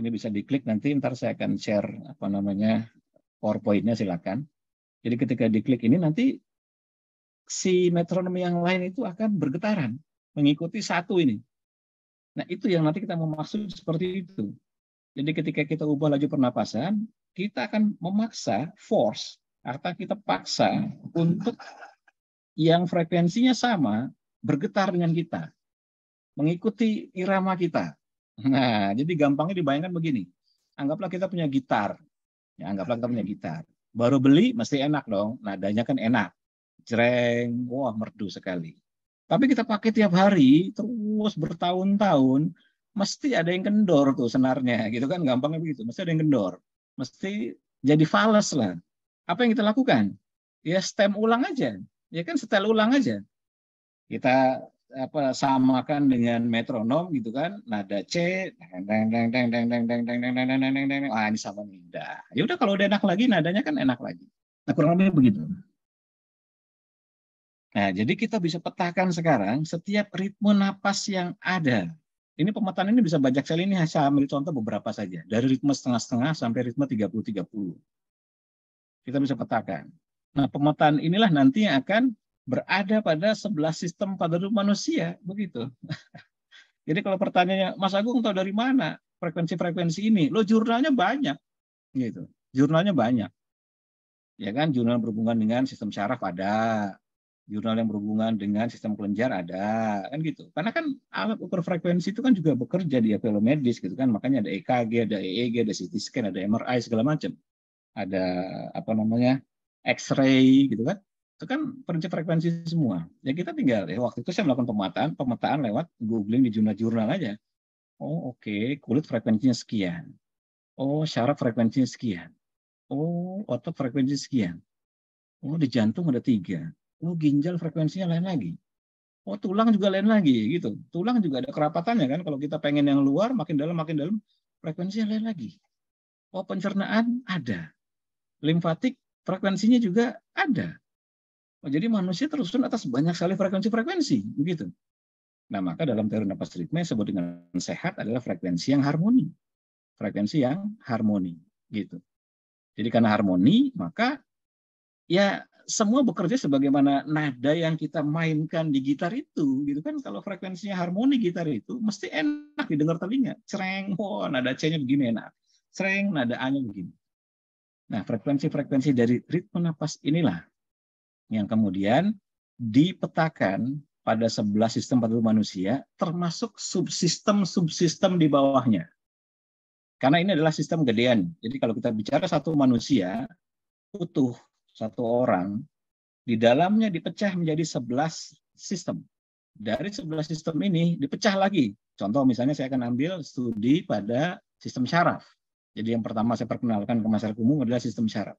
Ini bisa diklik nanti, ntar saya akan share apa namanya PowerPoint-nya silakan. Jadi ketika diklik ini nanti si metronom yang lain itu akan bergetaran mengikuti satu ini. Nah, itu yang nanti kita mau maksud seperti itu. Jadi ketika kita ubah laju pernapasan, kita akan memaksa force atau kita paksa untuk yang frekuensinya sama bergetar dengan kita, mengikuti irama kita. Nah, jadi gampangnya dibayangkan begini. Anggaplah kita punya gitar. Ya, anggaplah kita punya gitar. Baru beli mesti enak dong. Nadanya kan enak. Jreng, wah merdu sekali. Tapi kita pakai tiap hari terus bertahun-tahun, mesti ada yang kendor tuh senarnya, gitu kan? Gampangnya begitu, mesti ada yang kendor, mesti jadi fals lah. Apa yang kita lakukan? Ya stem ulang aja, ya kan setel ulang aja. Kita apa samakan dengan metronom gitu kan nada C deng deng deng deng deng deng deng deng deng deng deng deng ah ini sama nih ya udah kalau udah enak lagi nadanya kan enak lagi nah kurang lebih begitu Nah, jadi kita bisa petakan sekarang setiap ritme napas yang ada. Ini pemetaan ini bisa banyak sekali ini saya ambil contoh beberapa saja. Dari ritme setengah-setengah sampai ritme 30-30. Kita bisa petakan. Nah, pemetaan inilah nanti yang akan berada pada sebelah sistem pada tubuh manusia. Begitu. [laughs] Jadi kalau pertanyaannya, Mas Agung tahu dari mana frekuensi-frekuensi ini? Lo jurnalnya banyak. gitu. Jurnalnya banyak. Ya kan, jurnal berhubungan dengan sistem syaraf ada, jurnal yang berhubungan dengan sistem kelenjar ada kan gitu karena kan alat ukur frekuensi itu kan juga bekerja di medis gitu kan makanya ada EKG ada EEG ada CT scan ada MRI segala macam ada apa namanya X-ray gitu kan itu kan perincian frekuensi semua ya kita tinggal ya waktu itu saya melakukan pemetaan pemetaan lewat googling di jurnal-jurnal aja oh oke okay, kulit frekuensinya sekian oh syaraf frekuensinya sekian oh otot frekuensi sekian oh di jantung ada tiga Oh ginjal frekuensinya lain lagi. Oh tulang juga lain lagi gitu. Tulang juga ada kerapatannya kan. Kalau kita pengen yang luar makin dalam makin dalam frekuensinya lain lagi. Oh pencernaan ada. Limfatik frekuensinya juga ada. Oh, jadi manusia terus terusan atas banyak sekali frekuensi-frekuensi begitu. Nah maka dalam teori napas ritme sebut dengan sehat adalah frekuensi yang harmoni. Frekuensi yang harmoni gitu. Jadi karena harmoni maka ya semua bekerja sebagaimana nada yang kita mainkan di gitar itu gitu kan kalau frekuensinya harmoni gitar itu mesti enak didengar telinga cereng oh nada C-nya begini enak cereng nada A-nya begini nah frekuensi-frekuensi dari ritme napas inilah yang kemudian dipetakan pada 11 sistem padu manusia termasuk subsistem-subsistem di bawahnya karena ini adalah sistem gedean jadi kalau kita bicara satu manusia utuh satu orang, di dalamnya dipecah menjadi 11 sistem. Dari 11 sistem ini dipecah lagi. Contoh misalnya saya akan ambil studi pada sistem syaraf. Jadi yang pertama saya perkenalkan ke masyarakat umum adalah sistem syaraf.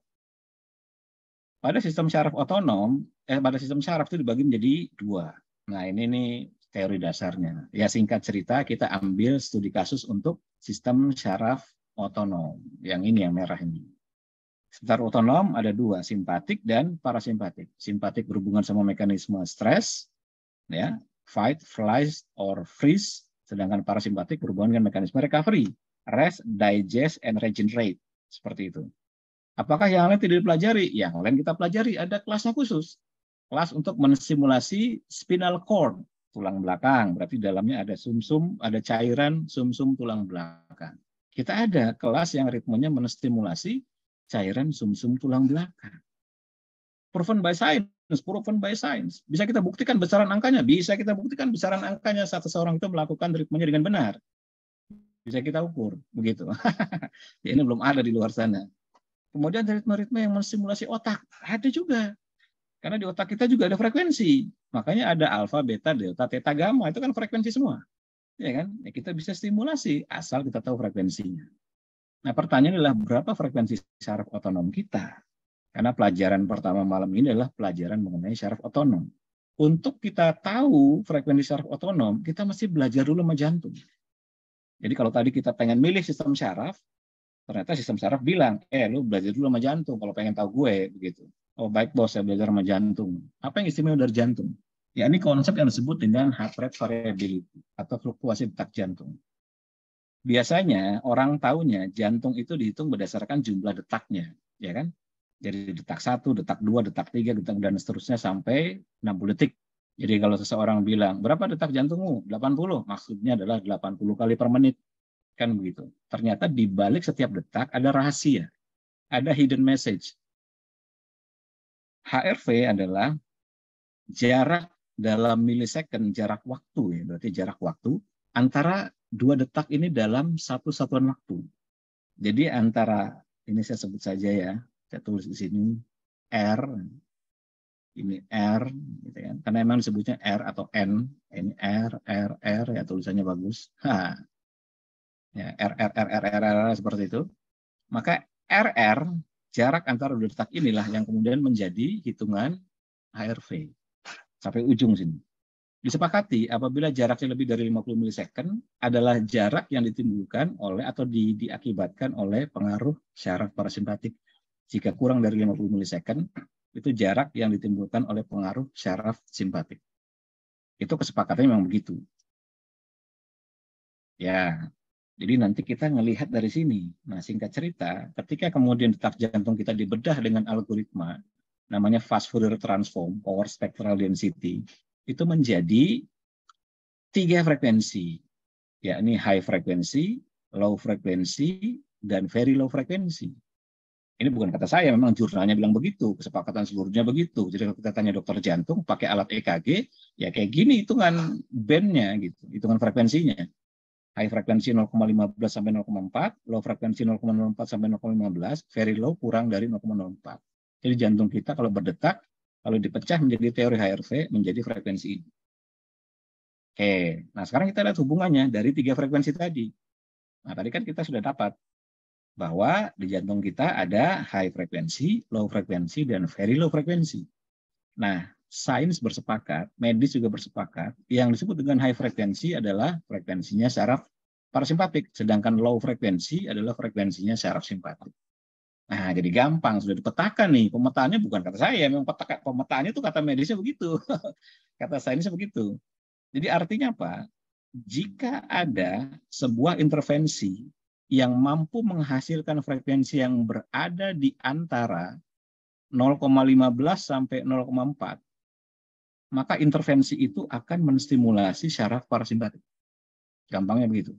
Pada sistem syaraf otonom, eh, pada sistem syaraf itu dibagi menjadi dua. Nah ini nih teori dasarnya. Ya singkat cerita kita ambil studi kasus untuk sistem syaraf otonom. Yang ini yang merah ini. Seputar otonom ada dua, simpatik dan parasimpatik. Simpatik berhubungan sama mekanisme stres, ya, fight, flight, or freeze. Sedangkan parasimpatik berhubungan dengan mekanisme recovery, rest, digest, and regenerate. Seperti itu. Apakah yang lain tidak dipelajari? Yang lain kita pelajari, ada kelasnya khusus. Kelas untuk mensimulasi spinal cord, tulang belakang. Berarti dalamnya ada sumsum, -sum, ada cairan sumsum -sum tulang belakang. Kita ada kelas yang ritmenya menstimulasi cairan sumsum -sum tulang belakang. Proven by science, proven by science. Bisa kita buktikan besaran angkanya, bisa kita buktikan besaran angkanya saat seseorang itu melakukan treatmentnya dengan benar. Bisa kita ukur, begitu. ya, [laughs] ini belum ada di luar sana. Kemudian ritme-ritme yang mensimulasi otak, ada juga. Karena di otak kita juga ada frekuensi. Makanya ada alfa, beta, delta, theta, gamma. Itu kan frekuensi semua. Ya kan? Ya, kita bisa stimulasi asal kita tahu frekuensinya. Nah pertanyaan adalah berapa frekuensi syaraf otonom kita? Karena pelajaran pertama malam ini adalah pelajaran mengenai syaraf otonom. Untuk kita tahu frekuensi syaraf otonom, kita mesti belajar dulu sama jantung. Jadi kalau tadi kita pengen milih sistem syaraf ternyata sistem syaraf bilang, eh lu belajar dulu sama jantung kalau pengen tahu gue begitu. Oh baik bos, saya belajar sama jantung. Apa yang istimewa dari jantung? Ya ini konsep yang disebut dengan heart rate variability atau fluktuasi detak jantung biasanya orang tahunya jantung itu dihitung berdasarkan jumlah detaknya, ya kan? Jadi detak satu, detak dua, detak tiga, detak dan seterusnya sampai 60 detik. Jadi kalau seseorang bilang, berapa detak jantungmu? 80. Maksudnya adalah 80 kali per menit. Kan begitu. Ternyata di balik setiap detak ada rahasia. Ada hidden message. HRV adalah jarak dalam milisecond, jarak waktu. ya Berarti jarak waktu antara dua detak ini dalam satu satuan waktu. Jadi antara ini saya sebut saja ya, saya tulis di sini R ini R gitu kan. Karena memang disebutnya R atau N, ini R R R ya tulisannya bagus. Ha. Ya, R R R R R, R, R seperti itu. Maka RR jarak antara dua detak inilah yang kemudian menjadi hitungan HRV sampai ujung sini. Disepakati apabila jaraknya lebih dari 50 milisecond adalah jarak yang ditimbulkan oleh atau di, diakibatkan oleh pengaruh syaraf parasimpatik. Jika kurang dari 50 milisecond, itu jarak yang ditimbulkan oleh pengaruh syaraf simpatik. Itu kesepakatannya memang begitu. Ya, jadi nanti kita ngelihat dari sini. Nah, singkat cerita, ketika kemudian detak jantung kita dibedah dengan algoritma, namanya fast Fourier transform, power spectral density, itu menjadi tiga frekuensi, yakni high frekuensi, low frekuensi, dan very low frekuensi. Ini bukan kata saya, memang jurnalnya bilang begitu, kesepakatan seluruhnya begitu. Jadi kalau kita tanya dokter jantung pakai alat EKG, ya kayak gini hitungan bandnya gitu, hitungan frekuensinya. High frekuensi 0,15 sampai 0,4, low frekuensi 0,04 sampai 0,15, very low kurang dari 0,04. Jadi jantung kita kalau berdetak lalu dipecah menjadi teori HRV menjadi frekuensi ini. Oke, nah sekarang kita lihat hubungannya dari tiga frekuensi tadi. Nah tadi kan kita sudah dapat bahwa di jantung kita ada high frekuensi, low frekuensi, dan very low frekuensi. Nah, sains bersepakat, medis juga bersepakat, yang disebut dengan high frekuensi adalah frekuensinya saraf parasimpatik, sedangkan low frekuensi adalah frekuensinya saraf simpatik. Nah, jadi gampang sudah dipetakan nih pemetaannya bukan kata saya, memang petaka, pemetaannya itu kata medisnya begitu, [laughs] kata saya sainsnya begitu. Jadi artinya apa? Jika ada sebuah intervensi yang mampu menghasilkan frekuensi yang berada di antara 0,15 sampai 0,4, maka intervensi itu akan menstimulasi syaraf parasimpatik. Gampangnya begitu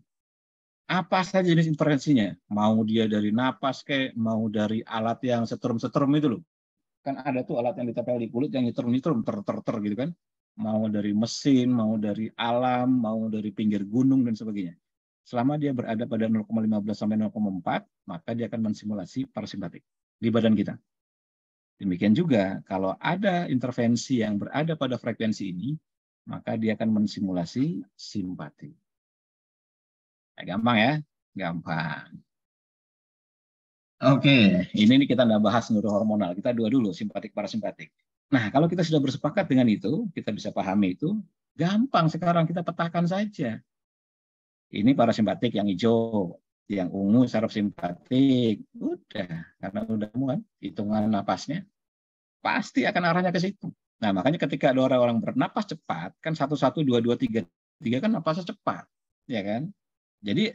apa saja jenis intervensinya, mau dia dari napas kayak, mau dari alat yang setrum-setrum itu loh. Kan ada tuh alat yang ditempel di kulit yang nyetrum-nyetrum, ter-ter-ter gitu kan. Mau dari mesin, mau dari alam, mau dari pinggir gunung, dan sebagainya. Selama dia berada pada 0,15 sampai 0,4, maka dia akan mensimulasi parasimpatik di badan kita. Demikian juga kalau ada intervensi yang berada pada frekuensi ini, maka dia akan mensimulasi simpatik. Nah, gampang ya, gampang. Oke, ini kita udah bahas hormonal Kita dua dulu, simpatik parasimpatik. Nah, kalau kita sudah bersepakat dengan itu, kita bisa pahami itu, gampang sekarang kita petakan saja. Ini parasimpatik yang hijau, yang ungu saraf simpatik. Udah, karena udah muat hitungan napasnya pasti akan arahnya ke situ. Nah, makanya ketika ada orang-orang bernapas cepat, kan satu satu dua dua tiga tiga kan napasnya cepat, ya kan? Jadi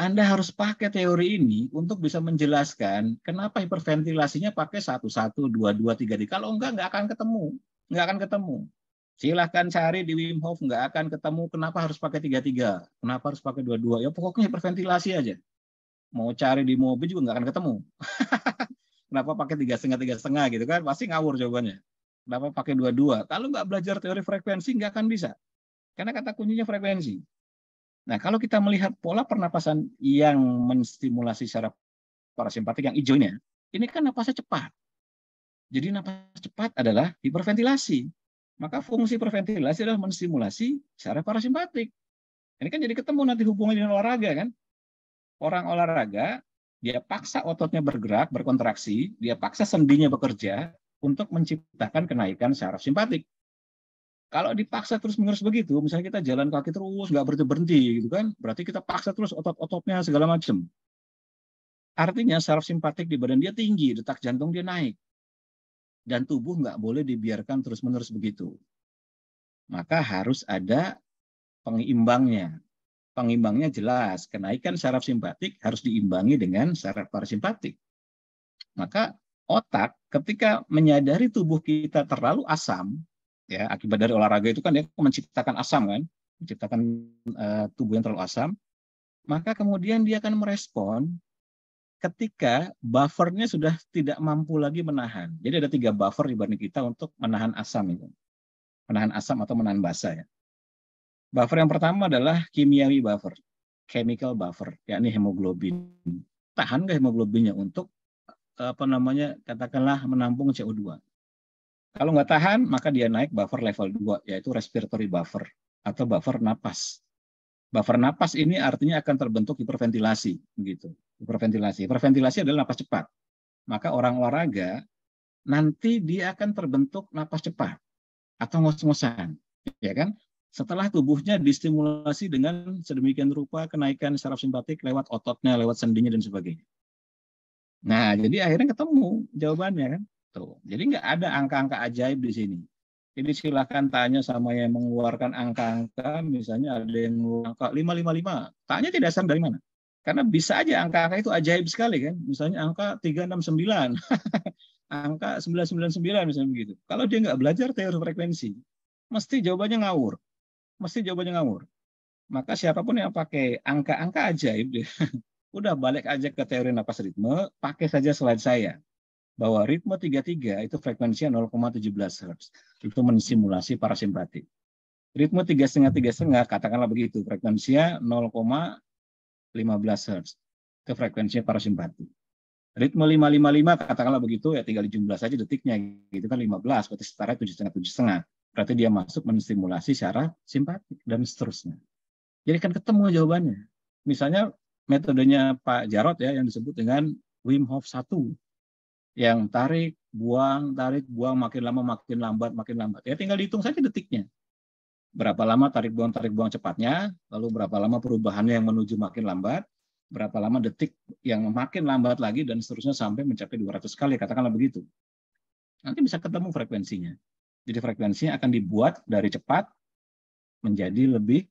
anda harus pakai teori ini untuk bisa menjelaskan kenapa hiperventilasinya pakai satu satu dua dua tiga tiga. Kalau enggak, enggak akan ketemu, enggak akan ketemu. Silahkan cari di Wim Hof, enggak akan ketemu. Kenapa harus pakai tiga tiga? Kenapa harus pakai dua dua? Ya pokoknya hiperventilasi aja. Mau cari di mobil juga enggak akan ketemu. [laughs] kenapa pakai tiga setengah tiga setengah gitu kan? Pasti ngawur jawabannya. Kenapa pakai dua dua? Kalau nggak belajar teori frekuensi nggak akan bisa. Karena kata kuncinya frekuensi. Nah, kalau kita melihat pola pernapasan yang menstimulasi secara parasimpatik yang hijau ini, ya, ini kan napasnya cepat. Jadi napas cepat adalah hiperventilasi. Maka fungsi hiperventilasi adalah menstimulasi secara parasimpatik. Ini kan jadi ketemu nanti hubungan dengan olahraga kan. Orang olahraga, dia paksa ototnya bergerak, berkontraksi, dia paksa sendinya bekerja untuk menciptakan kenaikan saraf simpatik. Kalau dipaksa terus-menerus begitu, misalnya kita jalan kaki terus, nggak berhenti-berhenti gitu kan, berarti kita paksa terus otot-ototnya segala macam. Artinya saraf simpatik di badan dia tinggi, detak jantung dia naik. Dan tubuh nggak boleh dibiarkan terus-menerus begitu. Maka harus ada pengimbangnya. Pengimbangnya jelas, kenaikan saraf simpatik harus diimbangi dengan saraf parasimpatik. Maka otak ketika menyadari tubuh kita terlalu asam, ya akibat dari olahraga itu kan dia menciptakan asam kan menciptakan uh, tubuh yang terlalu asam maka kemudian dia akan merespon ketika buffernya sudah tidak mampu lagi menahan jadi ada tiga buffer di badan kita untuk menahan asam itu menahan asam atau menahan basa ya buffer yang pertama adalah kimiawi buffer chemical buffer yakni hemoglobin tahan ke hemoglobinnya untuk eh, apa namanya katakanlah menampung CO2 kalau nggak tahan, maka dia naik buffer level 2, yaitu respiratory buffer atau buffer napas. Buffer napas ini artinya akan terbentuk hiperventilasi, begitu. Hiperventilasi. Hiperventilasi adalah napas cepat. Maka orang olahraga nanti dia akan terbentuk napas cepat atau ngos-ngosan, ya kan? Setelah tubuhnya distimulasi dengan sedemikian rupa kenaikan saraf simpatik lewat ototnya, lewat sendinya dan sebagainya. Nah, jadi akhirnya ketemu jawabannya kan gitu. Jadi nggak ada angka-angka ajaib di sini. Ini silahkan tanya sama yang mengeluarkan angka-angka, misalnya ada yang angka 555. Tanya tidak asal dari mana. Karena bisa aja angka-angka itu ajaib sekali kan. Misalnya angka 369, [laughs] angka 999 misalnya begitu. Kalau dia nggak belajar teori frekuensi, mesti jawabannya ngawur. Mesti jawabannya ngawur. Maka siapapun yang pakai angka-angka ajaib, [laughs] udah balik aja ke teori napas ritme, pakai saja slide saya bahwa ritme 33 itu frekuensinya 0,17 Hz itu mensimulasi parasimpatik. Ritme 35 setengah katakanlah begitu, frekuensinya 0,15 Hz ke frekuensinya parasimpatik. Ritme 555 katakanlah begitu ya tinggal dijumlah saja detiknya gitu kan 15 berarti setara setengah 7,5 setengah Berarti dia masuk mensimulasi secara simpatik dan seterusnya. Jadi kan ketemu jawabannya. Misalnya metodenya Pak Jarot ya yang disebut dengan Wim Hof 1 yang tarik, buang, tarik, buang, makin lama makin lambat, makin lambat. Ya tinggal dihitung saja detiknya. Berapa lama tarik buang tarik buang cepatnya, lalu berapa lama perubahannya yang menuju makin lambat, berapa lama detik yang makin lambat lagi dan seterusnya sampai mencapai 200 kali, katakanlah begitu. Nanti bisa ketemu frekuensinya. Jadi frekuensinya akan dibuat dari cepat menjadi lebih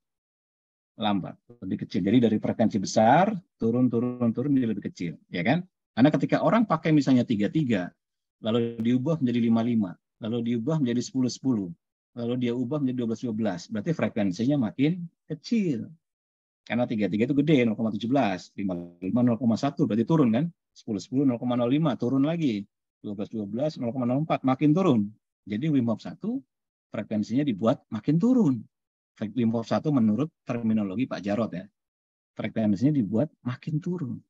lambat, lebih kecil. Jadi dari frekuensi besar turun turun turun menjadi lebih kecil, ya kan? Karena ketika orang pakai misalnya 33, lalu diubah menjadi 55, lalu diubah menjadi 10-10, lalu dia ubah menjadi 12-12, berarti frekuensinya makin kecil. Karena 33 itu gede, 0,17, 55 0,1, berarti turun kan? 10-10 0,05, turun lagi. 12-12 0,04, makin turun. Jadi Wim Hof 1 frekuensinya dibuat makin turun. Wim Hof 1 menurut terminologi Pak Jarot ya. Frekuensinya dibuat makin turun.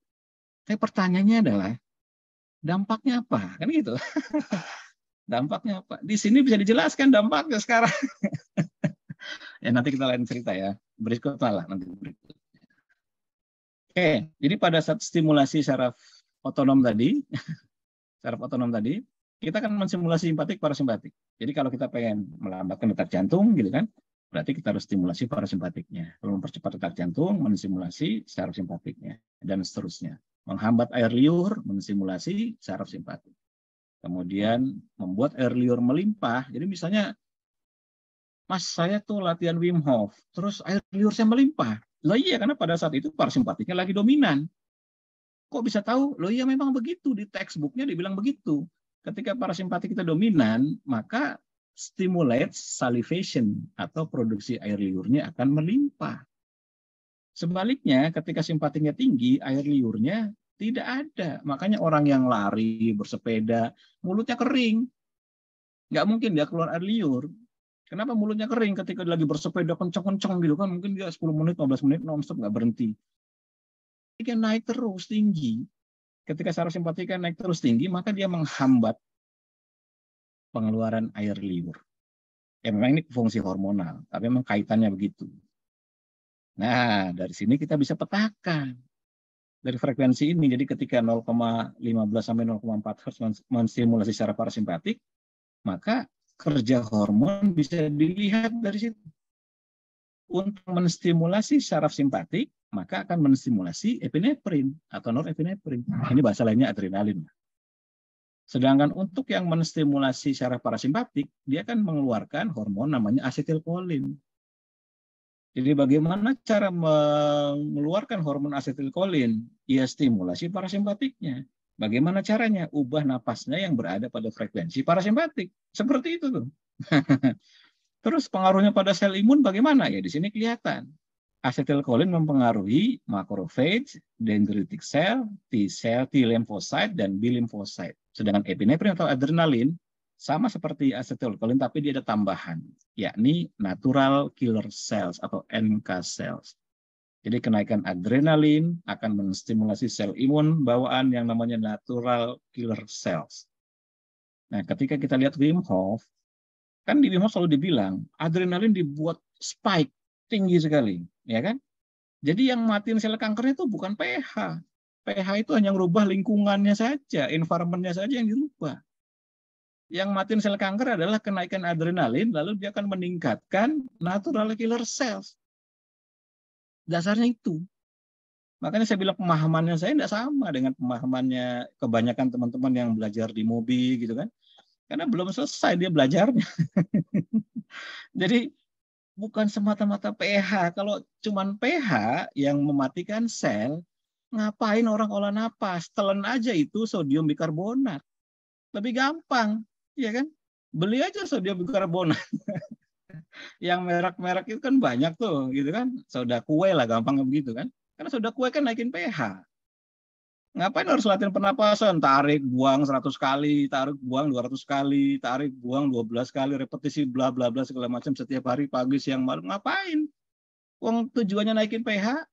Tapi pertanyaannya adalah dampaknya apa? Kan gitu. [laughs] dampaknya apa? Di sini bisa dijelaskan dampaknya sekarang. [laughs] ya nanti kita lain cerita ya. Berikutnya lah nanti berikut. Oke, jadi pada saat stimulasi saraf otonom tadi, [laughs] saraf otonom tadi, kita akan mensimulasi simpatik parasimpatik. Jadi kalau kita pengen melambatkan detak jantung gitu kan, berarti kita harus stimulasi parasimpatiknya. Kalau mempercepat detak jantung, mensimulasi saraf simpatiknya dan seterusnya menghambat air liur, mensimulasi saraf simpatik. Kemudian membuat air liur melimpah. Jadi misalnya, Mas saya tuh latihan Wim Hof, terus air liur saya melimpah. Lo iya, karena pada saat itu parasimpatiknya lagi dominan. Kok bisa tahu? lo iya memang begitu, di textbooknya dibilang begitu. Ketika parasimpatik kita dominan, maka stimulate salivation atau produksi air liurnya akan melimpah. Sebaliknya, ketika simpatiknya tinggi, air liurnya tidak ada. Makanya orang yang lari, bersepeda, mulutnya kering. Nggak mungkin dia keluar air liur. Kenapa mulutnya kering ketika dia lagi bersepeda kenceng kenceng gitu kan? Mungkin dia 10 menit, 15 menit nonstop nggak berhenti. Ketika naik terus tinggi, ketika saraf simpatika naik terus tinggi, maka dia menghambat pengeluaran air liur. Ya memang ini fungsi hormonal, tapi memang kaitannya begitu. Nah, dari sini kita bisa petakan dari frekuensi ini. Jadi ketika 0,15 sampai 0,4 Hz menstimulasi secara parasimpatik, maka kerja hormon bisa dilihat dari situ. Untuk menstimulasi saraf simpatik, maka akan menstimulasi epinefrin atau norepinefrin. Ini bahasa lainnya adrenalin. Sedangkan untuk yang menstimulasi saraf parasimpatik, dia akan mengeluarkan hormon namanya asetilkolin. Jadi bagaimana cara mengeluarkan hormon asetilkolin? Ya stimulasi parasimpatiknya. Bagaimana caranya? Ubah napasnya yang berada pada frekuensi parasimpatik. Seperti itu tuh. [laughs] Terus pengaruhnya pada sel imun bagaimana? Ya di sini kelihatan. Asetilkolin mempengaruhi makrofage, dendritic cell, T cell, T lymphocyte dan B lymphocyte. Sedangkan epinefrin atau adrenalin sama seperti acetylcholine tapi dia ada tambahan, yakni natural killer cells atau NK cells. Jadi kenaikan adrenalin akan menstimulasi sel imun bawaan yang namanya natural killer cells. Nah, ketika kita lihat Wim Hof, kan di Wim Hof selalu dibilang adrenalin dibuat spike tinggi sekali, ya kan? Jadi yang matiin sel kankernya itu bukan pH. pH itu hanya merubah lingkungannya saja, environmentnya saja yang dirubah yang matiin sel kanker adalah kenaikan adrenalin, lalu dia akan meningkatkan natural killer cells. Dasarnya itu. Makanya saya bilang pemahamannya saya tidak sama dengan pemahamannya kebanyakan teman-teman yang belajar di mobi gitu kan. Karena belum selesai dia belajarnya. [laughs] Jadi bukan semata-mata pH. Kalau cuman pH yang mematikan sel, ngapain orang olah napas? Telan aja itu sodium bikarbonat. Lebih gampang Iya kan? Beli aja sodium bikarbonat. [laughs] yang merek-merek itu kan banyak tuh, gitu kan? Soda kue lah gampang begitu kan? Karena soda kue kan naikin pH. Ngapain harus latihan pernapasan? Tarik, buang 100 kali, tarik, buang 200 kali, tarik, buang 12 kali, repetisi bla bla bla segala macam setiap hari pagi siang malam. Ngapain? Uang tujuannya naikin pH,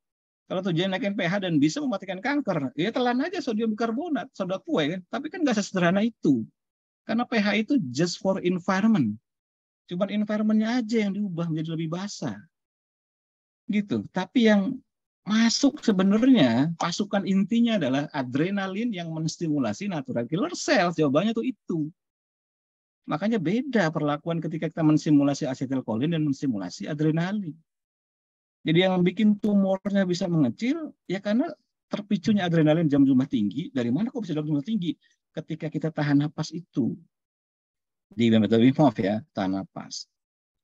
kalau tujuannya naikin pH dan bisa mematikan kanker, ya telan aja sodium bikarbonat, soda kue kan. Tapi kan nggak sesederhana itu. Karena pH itu just for environment. cuma environmentnya aja yang diubah menjadi lebih basah. Gitu. Tapi yang masuk sebenarnya pasukan intinya adalah adrenalin yang menstimulasi natural killer cells. Jawabannya tuh itu. Makanya beda perlakuan ketika kita mensimulasi asetilkolin dan mensimulasi adrenalin. Jadi yang bikin tumornya bisa mengecil ya karena terpicunya adrenalin jam jumlah tinggi. Dari mana kok bisa jam jumlah tinggi? ketika kita tahan napas itu di metode Wim ya, tahan napas.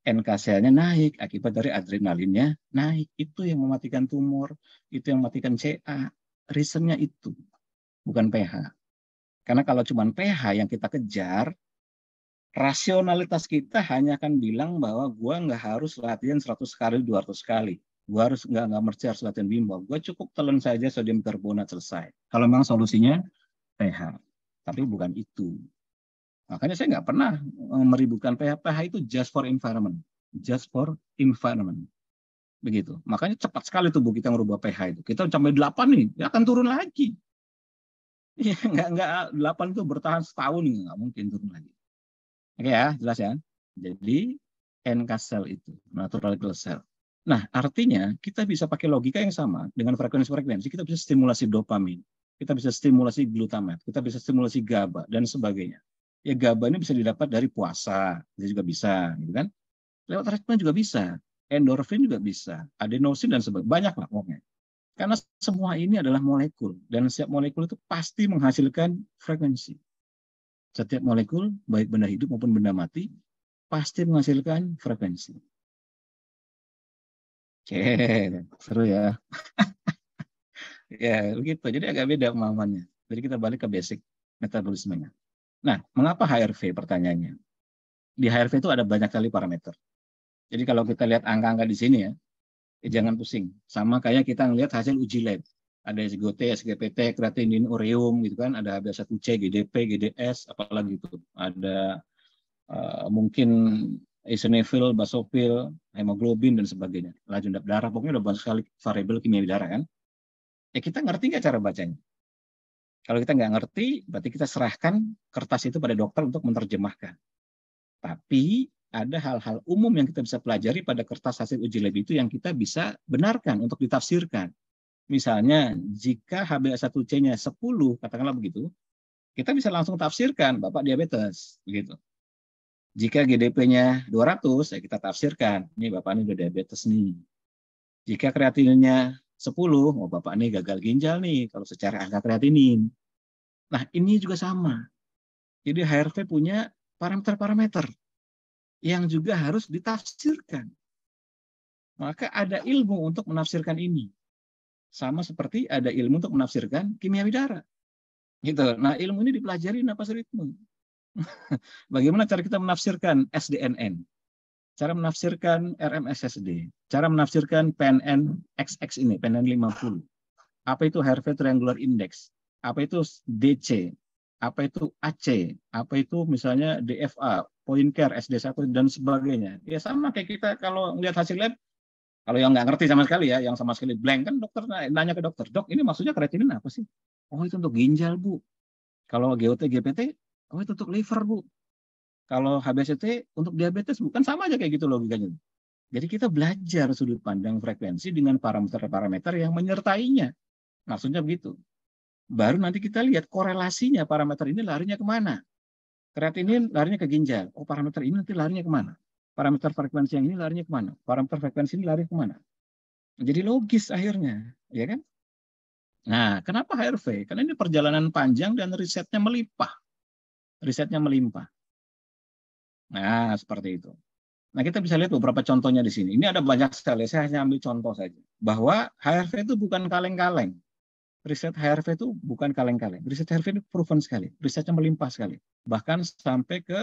NK-nya naik akibat dari adrenalinnya naik. Itu yang mematikan tumor, itu yang mematikan CA. Reasonnya itu, bukan pH. Karena kalau cuma pH yang kita kejar, rasionalitas kita hanya akan bilang bahwa gue nggak harus latihan 100 kali, 200 kali. Gue harus nggak nggak mercer harus latihan bimbo Gue cukup telan saja sodium karbonat selesai. Kalau memang solusinya pH tapi bukan itu. Makanya saya nggak pernah e, meributkan PH. PH itu just for environment, just for environment. Begitu. Makanya cepat sekali tubuh kita merubah pH itu. Kita sampai 8 nih, ya akan turun lagi. [laughs] Ya, nggak nggak 8 itu bertahan setahun nggak mungkin turun lagi. Oke ya, jelas ya. Jadi NK cell itu natural killer cell. Nah, artinya kita bisa pakai logika yang sama dengan frekuensi-frekuensi kita bisa stimulasi dopamin kita bisa stimulasi glutamat, kita bisa stimulasi GABA dan sebagainya. Ya GABA ini bisa didapat dari puasa, dia juga bisa, gitu kan? Lewat treatment juga bisa, endorfin juga bisa, adenosin dan sebagainya. Banyak lah pokoknya. Karena semua ini adalah molekul dan setiap molekul itu pasti menghasilkan frekuensi. Setiap molekul, baik benda hidup maupun benda mati, pasti menghasilkan frekuensi. Oke, seru ya. [laughs] Ya, begitu. Jadi agak beda pemahamannya. Jadi kita balik ke basic metabolismenya. Nah, mengapa HRV pertanyaannya? Di HRV itu ada banyak kali parameter. Jadi kalau kita lihat angka-angka di sini ya, eh, jangan pusing. Sama kayak kita ngelihat hasil uji lab. Ada SGOT, SGPT, kreatinin, ureum gitu kan, ada HbA1c, GDP, GDS, apalagi itu. Ada uh, mungkin eosinofil, basofil, hemoglobin dan sebagainya. Laju darah pokoknya udah banyak sekali variabel kimia di darah kan ya kita ngerti nggak cara bacanya. Kalau kita nggak ngerti, berarti kita serahkan kertas itu pada dokter untuk menerjemahkan. Tapi ada hal-hal umum yang kita bisa pelajari pada kertas hasil uji lab itu yang kita bisa benarkan untuk ditafsirkan. Misalnya, jika HbA1c-nya 10, katakanlah begitu, kita bisa langsung tafsirkan Bapak diabetes. Begitu. Jika GDP-nya 200, ya kita tafsirkan. Ini Bapak ini udah diabetes nih. Jika kreatininnya 10, oh Bapak ini gagal ginjal nih kalau secara angka kreatinin. Nah, ini juga sama. Jadi HRV punya parameter-parameter yang juga harus ditafsirkan. Maka ada ilmu untuk menafsirkan ini. Sama seperti ada ilmu untuk menafsirkan kimia bidara. Gitu. Nah, ilmu ini dipelajari napas ritme. [laughs] Bagaimana cara kita menafsirkan SDNN? cara menafsirkan RMSSD, cara menafsirkan PNN XX ini, PNN 50. Apa itu Herve Triangular Index? Apa itu DC? Apa itu AC? Apa itu misalnya DFA, Point Care, SD1, dan sebagainya. Ya sama kayak kita kalau melihat hasil lab, kalau yang nggak ngerti sama sekali ya, yang sama sekali blank kan dokter nanya ke dokter, dok ini maksudnya kreatinin apa sih? Oh itu untuk ginjal bu. Kalau GOT, GPT, oh itu untuk liver bu. Kalau HBCT untuk diabetes bukan sama aja kayak gitu logikanya. Jadi kita belajar sudut pandang frekuensi dengan parameter-parameter yang menyertainya. Maksudnya begitu. Baru nanti kita lihat korelasinya parameter ini larinya kemana. Kreatinin larinya ke ginjal. Oh parameter ini nanti larinya kemana? Parameter frekuensi yang ini larinya kemana? Parameter frekuensi ini larinya kemana? Jadi logis akhirnya, ya kan? Nah, kenapa HRV? Karena ini perjalanan panjang dan risetnya melimpah. Risetnya melimpah. Nah, seperti itu. Nah, kita bisa lihat beberapa contohnya di sini. Ini ada banyak sekali, saya hanya ambil contoh saja. Bahwa HRV itu bukan kaleng-kaleng. Riset HRV itu bukan kaleng-kaleng. Riset HRV itu proven sekali. Risetnya melimpah sekali. Bahkan sampai ke,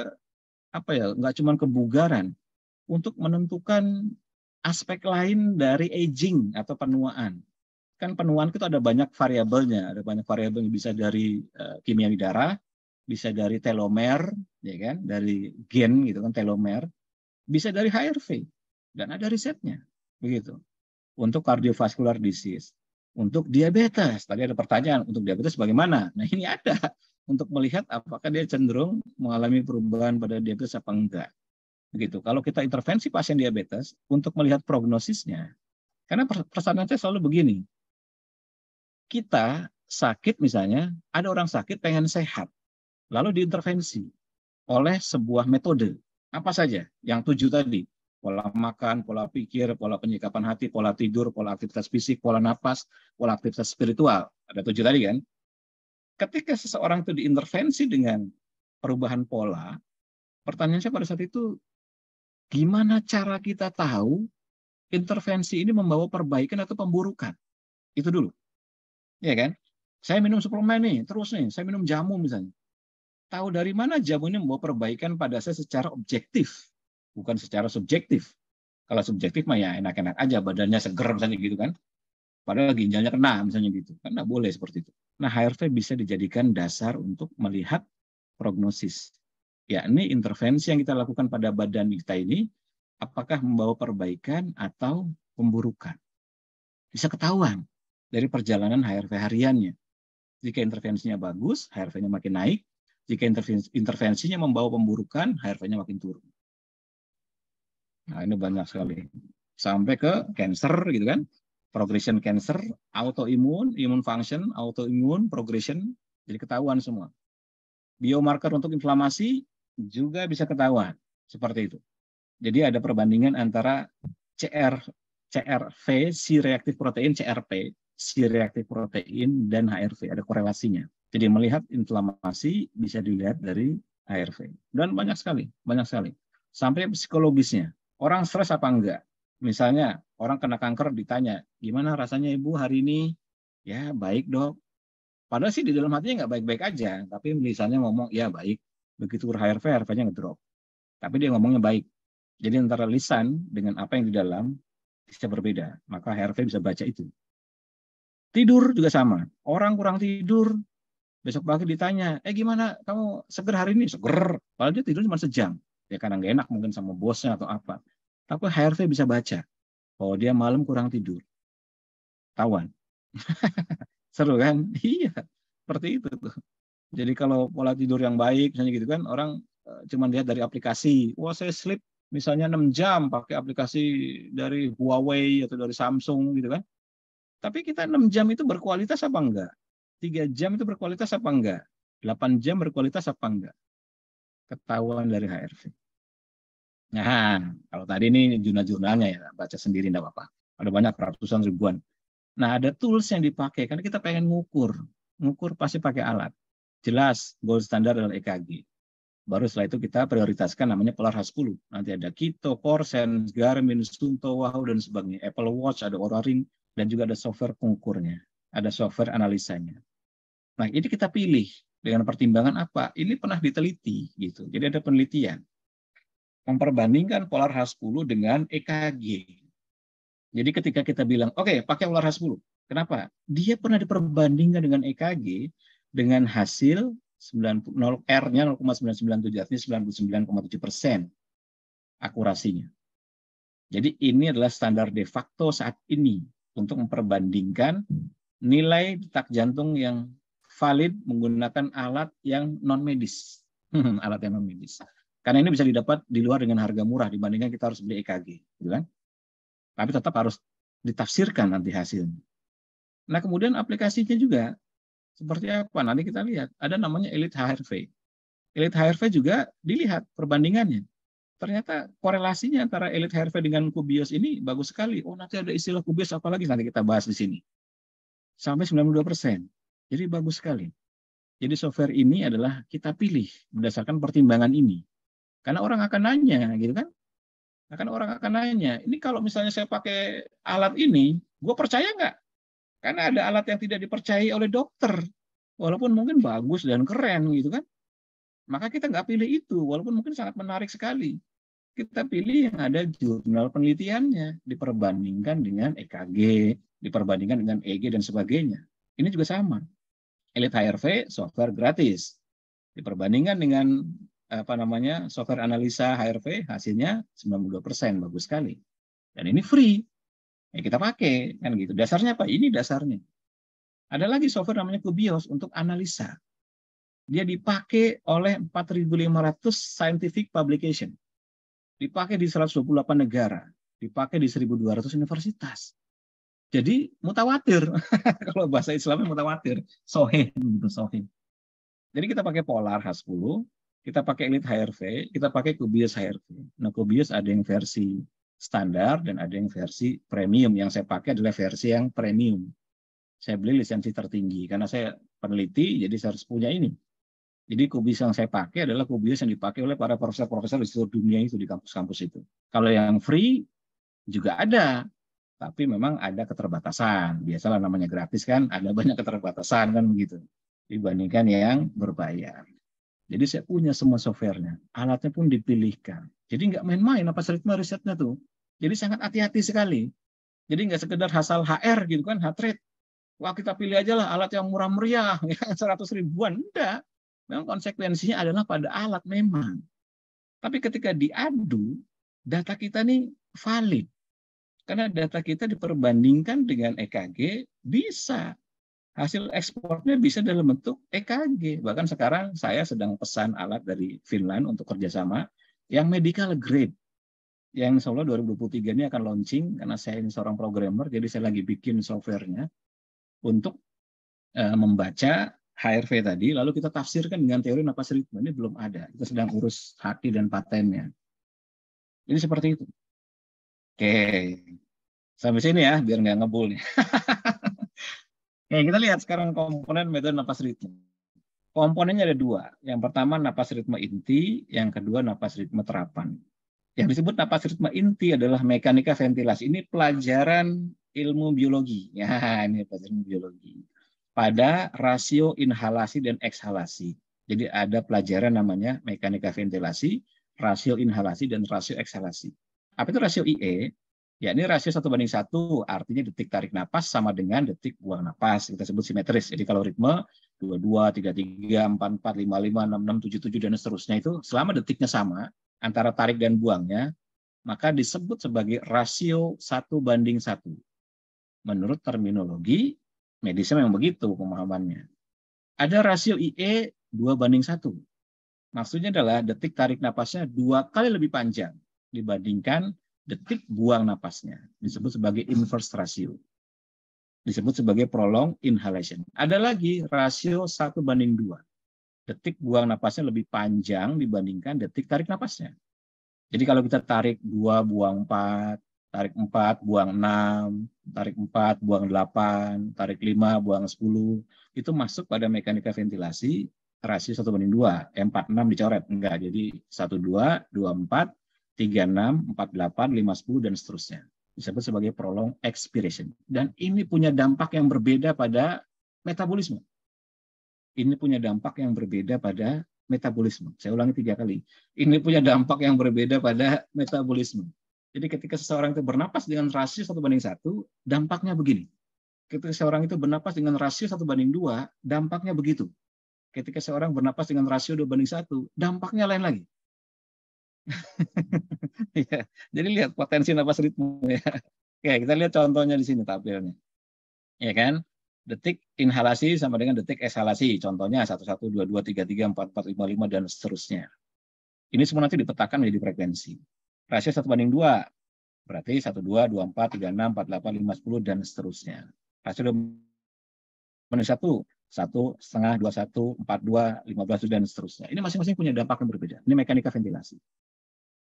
apa ya, nggak cuma kebugaran. Untuk menentukan aspek lain dari aging atau penuaan. Kan penuaan itu ada banyak variabelnya. Ada banyak variabel yang bisa dari uh, kimia darah, bisa dari telomer, ya kan, dari gen gitu kan telomer, bisa dari HRV dan ada risetnya, begitu. Untuk kardiovaskular disease, untuk diabetes. Tadi ada pertanyaan untuk diabetes bagaimana? Nah ini ada untuk melihat apakah dia cenderung mengalami perubahan pada diabetes apa enggak. Begitu. Kalau kita intervensi pasien diabetes untuk melihat prognosisnya, karena persamaan saya selalu begini, kita sakit misalnya, ada orang sakit pengen sehat lalu diintervensi oleh sebuah metode. Apa saja? Yang tujuh tadi. Pola makan, pola pikir, pola penyikapan hati, pola tidur, pola aktivitas fisik, pola napas, pola aktivitas spiritual. Ada tujuh tadi kan? Ketika seseorang itu diintervensi dengan perubahan pola, pertanyaan saya pada saat itu, gimana cara kita tahu intervensi ini membawa perbaikan atau pemburukan? Itu dulu. Iya kan? Saya minum suplemen nih, terus nih, saya minum jamu misalnya tahu dari mana jamu ini membawa perbaikan pada saya secara objektif, bukan secara subjektif. Kalau subjektif mah ya enak-enak aja, badannya seger misalnya gitu kan. Padahal ginjalnya kena misalnya gitu. Kan nggak boleh seperti itu. Nah HRV bisa dijadikan dasar untuk melihat prognosis. Yakni intervensi yang kita lakukan pada badan kita ini, apakah membawa perbaikan atau pemburukan. Bisa ketahuan dari perjalanan HRV hariannya. Jika intervensinya bagus, HRV-nya makin naik. Jika intervensinya membawa pemburukan, HRV-nya makin turun. Nah, ini banyak sekali. Sampai ke cancer gitu kan. Progression cancer, autoimun, immune function, autoimun, progression, jadi ketahuan semua. Biomarker untuk inflamasi juga bisa ketahuan seperti itu. Jadi ada perbandingan antara CR CRV, C-reactive protein CRP, C-reactive protein dan HRV ada korelasinya. Jadi melihat inflamasi bisa dilihat dari HRV. Dan banyak sekali, banyak sekali. Sampai psikologisnya. Orang stres apa enggak? Misalnya orang kena kanker ditanya, gimana rasanya ibu hari ini? Ya baik dok. Padahal sih di dalam hatinya nggak baik-baik aja. Tapi misalnya ngomong, ya baik. Begitu HRV, HRV-nya ngedrop. Tapi dia ngomongnya baik. Jadi antara lisan dengan apa yang di dalam bisa berbeda. Maka HRV bisa baca itu. Tidur juga sama. Orang kurang tidur, Besok pagi ditanya, eh gimana kamu seger hari ini? Seger. Padahal dia tidur cuma sejam. Ya karena nggak enak mungkin sama bosnya atau apa. Tapi HRV bisa baca Oh dia malam kurang tidur. Tawan. [laughs] Seru kan? [laughs] Iya. Seperti itu tuh. Jadi kalau pola tidur yang baik, misalnya gitu kan, orang eh, cuma lihat dari aplikasi. Wah saya sleep misalnya 6 jam pakai aplikasi dari Huawei atau dari Samsung gitu kan. Tapi kita 6 jam itu berkualitas apa enggak? tiga jam itu berkualitas apa enggak? 8 jam berkualitas apa enggak? Ketahuan dari HRV. Nah, kalau tadi ini jurnal-jurnalnya ya, baca sendiri enggak apa-apa. Ada banyak, ratusan ribuan. Nah, ada tools yang dipakai, karena kita pengen ngukur. Ngukur pasti pakai alat. Jelas, gold standar adalah EKG. Baru setelah itu kita prioritaskan namanya Polar H10. Nanti ada Kito, Corsen, Garmin, Sunto, Wahoo, dan sebagainya. Apple Watch, ada Oura Ring, dan juga ada software pengukurnya. Ada software analisanya Nah, ini kita pilih dengan pertimbangan apa? Ini pernah diteliti gitu. Jadi ada penelitian memperbandingkan polar H10 dengan EKG. Jadi ketika kita bilang, oke, okay, pakai polar H10. Kenapa? Dia pernah diperbandingkan dengan EKG dengan hasil 90 R-nya 0,997 artinya 99,7 persen akurasinya. Jadi ini adalah standar de facto saat ini untuk memperbandingkan nilai detak jantung yang valid menggunakan alat yang non medis. Hmm, alat yang non medis. Karena ini bisa didapat di luar dengan harga murah dibandingkan kita harus beli EKG, gitu kan? Tapi tetap harus ditafsirkan nanti hasilnya. Nah, kemudian aplikasinya juga seperti apa? Nanti kita lihat. Ada namanya Elite HRV. Elite HRV juga dilihat perbandingannya. Ternyata korelasinya antara Elite HRV dengan Kubios ini bagus sekali. Oh, nanti ada istilah Kubios apa lagi nanti kita bahas di sini. Sampai 92 persen. Jadi bagus sekali. Jadi software ini adalah kita pilih berdasarkan pertimbangan ini. Karena orang akan nanya gitu kan. Akan orang akan nanya, ini kalau misalnya saya pakai alat ini, gue percaya nggak? Karena ada alat yang tidak dipercayai oleh dokter. Walaupun mungkin bagus dan keren gitu kan. Maka kita nggak pilih itu, walaupun mungkin sangat menarik sekali. Kita pilih yang ada jurnal penelitiannya, diperbandingkan dengan EKG, diperbandingkan dengan EG dan sebagainya. Ini juga sama. Elite HRV software gratis. Diperbandingkan dengan apa namanya software analisa HRV hasilnya 92 persen bagus sekali dan ini free ya kita pakai kan gitu dasarnya apa ini dasarnya ada lagi software namanya Kubios untuk analisa dia dipakai oleh 4.500 scientific publication dipakai di 128 negara dipakai di 1.200 universitas jadi mutawatir. [laughs] Kalau bahasa Islamnya mutawatir. Sohih. Gitu, sohih. Jadi kita pakai polar H10, kita pakai elite HRV, kita pakai Kubius HRV. Nah Kubius ada yang versi standar dan ada yang versi premium. Yang saya pakai adalah versi yang premium. Saya beli lisensi tertinggi karena saya peneliti, jadi saya harus punya ini. Jadi Kubius yang saya pakai adalah Kubius yang dipakai oleh para profesor-profesor di seluruh dunia itu di kampus-kampus itu. Kalau yang free juga ada, tapi memang ada keterbatasan. Biasalah namanya gratis kan, ada [laughs] banyak keterbatasan kan begitu. Dibandingkan yang berbayar. Jadi saya punya semua softwarenya, alatnya pun dipilihkan. Jadi nggak main-main apa seritma risetnya tuh. Jadi sangat hati-hati sekali. Jadi nggak sekedar hasil HR gitu kan, heart rate. Wah kita pilih aja lah alat yang murah meriah, [laughs] ya, 100 ribuan. Enggak. Memang konsekuensinya adalah pada alat memang. Tapi ketika diadu, data kita nih valid karena data kita diperbandingkan dengan EKG, bisa. Hasil ekspornya bisa dalam bentuk EKG. Bahkan sekarang saya sedang pesan alat dari Finland untuk kerjasama yang medical grade. Yang insya Allah 2023 ini akan launching, karena saya ini seorang programmer, jadi saya lagi bikin softwarenya untuk eh, membaca HRV tadi, lalu kita tafsirkan dengan teori napas ritme. Ini belum ada. Kita sedang urus hati dan patennya. ini seperti itu. Oke, sampai sini ya, biar nggak ngebul nih. [laughs] Oke, kita lihat sekarang komponen metode napas ritme. Komponennya ada dua. Yang pertama napas ritme inti, yang kedua napas ritme terapan. Yang disebut napas ritme inti adalah mekanika ventilasi. Ini pelajaran ilmu biologi. [laughs] Ya, ini pelajaran biologi. Pada rasio inhalasi dan ekshalasi. Jadi ada pelajaran namanya mekanika ventilasi, rasio inhalasi dan rasio ekshalasi. Apa itu rasio IE? Ya, ini rasio satu banding satu, artinya detik tarik napas sama dengan detik buang napas. Kita sebut simetris. Jadi kalau ritme 22, 33, 44, 55, 66, 77, dan seterusnya itu selama detiknya sama antara tarik dan buangnya, maka disebut sebagai rasio satu banding satu. Menurut terminologi medisnya memang begitu pemahamannya. Ada rasio IE 2 banding satu. Maksudnya adalah detik tarik napasnya dua kali lebih panjang dibandingkan detik buang napasnya. Disebut sebagai inverse ratio. Disebut sebagai prolong inhalation. Ada lagi rasio 1 banding 2. Detik buang napasnya lebih panjang dibandingkan detik tarik napasnya. Jadi kalau kita tarik 2 buang 4, tarik 4 buang 6, tarik 4 buang 8, tarik 5 buang 10, itu masuk pada mekanika ventilasi rasio 1 banding 2. M46 dicoret. Enggak, jadi 1, 2, 2, 4, 36, 48, 50, dan seterusnya. Disebut sebagai prolong expiration. Dan ini punya dampak yang berbeda pada metabolisme. Ini punya dampak yang berbeda pada metabolisme. Saya ulangi tiga kali. Ini punya dampak yang berbeda pada metabolisme. Jadi ketika seseorang itu bernapas dengan rasio satu banding satu, dampaknya begini. Ketika seseorang itu bernapas dengan rasio satu banding dua, dampaknya begitu. Ketika seseorang bernapas dengan rasio dua banding satu, dampaknya lain lagi. [laughs] ya, jadi lihat potensi nafas ritme ya. Oke, kita lihat contohnya di sini tabelnya. Ya kan? Detik inhalasi sama dengan detik ekshalasi. Contohnya 1 1 2 2 3 3 4 4 5 5 dan seterusnya. Ini semua nanti dipetakan menjadi frekuensi. Rasio 1 banding 2. Berarti 1, 2, 2 4 3 6 4 8 5, 10, dan seterusnya. Rasio 2 banding 1 satu setengah dua satu empat dua lima belas dan seterusnya ini masing-masing punya dampak yang berbeda ini mekanika ventilasi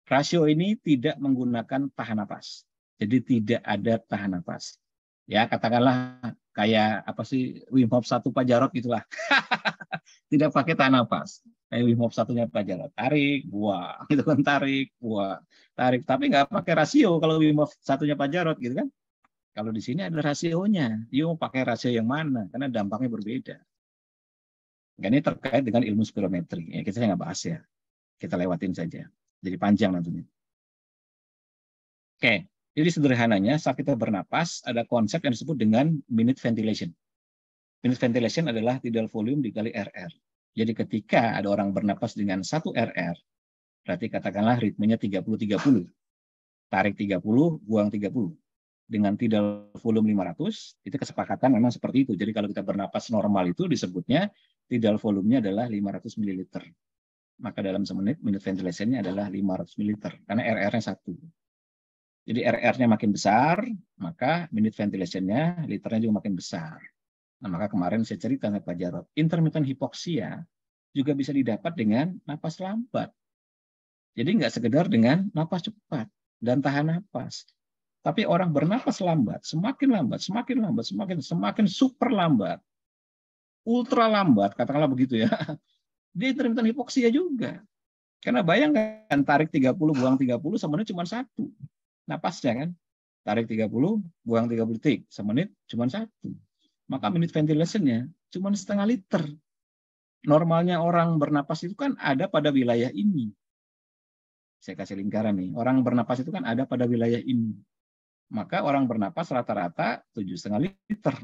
rasio ini tidak menggunakan tahan napas jadi tidak ada tahan napas ya katakanlah kayak apa sih Wim Hof satu Pak Jarot gitulah [laughs] tidak pakai tahan napas kayak Wim Hof satunya Pak Jarot tarik buah [laughs] itu kan tarik buah tarik tapi nggak pakai rasio kalau Wim Hof satunya Pak Jarot gitu kan kalau di sini ada rasionya. Yuk pakai rasio yang mana? Karena dampaknya berbeda. Nah, ini terkait dengan ilmu spirometri. Ya, kita nggak bahas ya. Kita lewatin saja. Jadi panjang nantinya. Oke, jadi sederhananya saat kita bernapas ada konsep yang disebut dengan minute ventilation. Minute ventilation adalah tidal volume dikali RR. Jadi ketika ada orang bernapas dengan satu RR, berarti katakanlah ritmenya 30-30. Tarik 30, buang 30 dengan tidal volume 500 itu kesepakatan memang seperti itu. Jadi kalau kita bernapas normal itu disebutnya tidal volumenya adalah 500 ml. Maka dalam semenit minute ventilation-nya adalah 500 ml karena RR-nya satu. Jadi RR-nya makin besar, maka minute ventilation-nya liternya juga makin besar. Nah, maka kemarin saya cerita sama Pak jarot, intermittent hipoksia juga bisa didapat dengan napas lambat. Jadi nggak sekedar dengan napas cepat dan tahan napas tapi orang bernapas lambat, semakin lambat, semakin lambat, semakin semakin super lambat, ultra lambat, katakanlah begitu ya. [laughs] Dia intermittent hipoksia juga. Karena bayangkan tarik 30, buang 30 semenit cuma satu. Napasnya kan. Tarik 30, buang 30 detik. Semenit cuma satu. Maka minute ventilation-nya cuma setengah liter. Normalnya orang bernapas itu kan ada pada wilayah ini. Saya kasih lingkaran nih. Orang bernapas itu kan ada pada wilayah ini maka orang bernapas rata-rata 7,5 liter.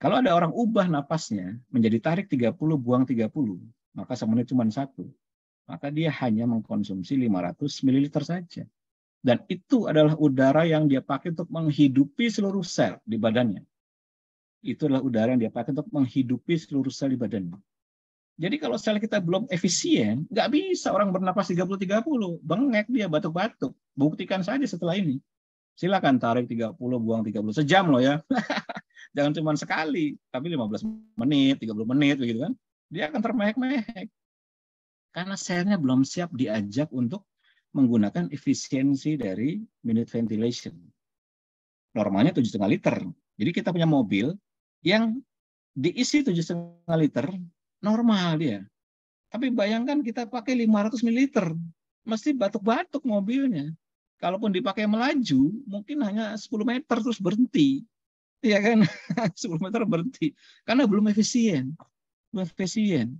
Kalau ada orang ubah napasnya menjadi tarik 30, buang 30, maka semenit cuma satu. Maka dia hanya mengkonsumsi 500 ml saja. Dan itu adalah udara yang dia pakai untuk menghidupi seluruh sel di badannya. Itu adalah udara yang dia pakai untuk menghidupi seluruh sel di badannya. Jadi kalau sel kita belum efisien, nggak bisa orang bernapas 30-30. Bengek dia, batuk-batuk. Buktikan saja setelah ini. Silakan tarik 30, buang 30. Sejam loh ya. [laughs] Jangan cuma sekali, tapi 15 menit, 30 menit begitu kan. Dia akan termehek-mehek. Karena selnya belum siap diajak untuk menggunakan efisiensi dari minute ventilation. Normalnya 7,5 liter. Jadi kita punya mobil yang diisi 7,5 liter normal dia. Tapi bayangkan kita pakai 500 ml, mesti batuk-batuk mobilnya. Kalaupun dipakai melaju, mungkin hanya 10 meter terus berhenti. Iya kan? 10 [laughs] meter berhenti. Karena belum efisien. Belum efisien.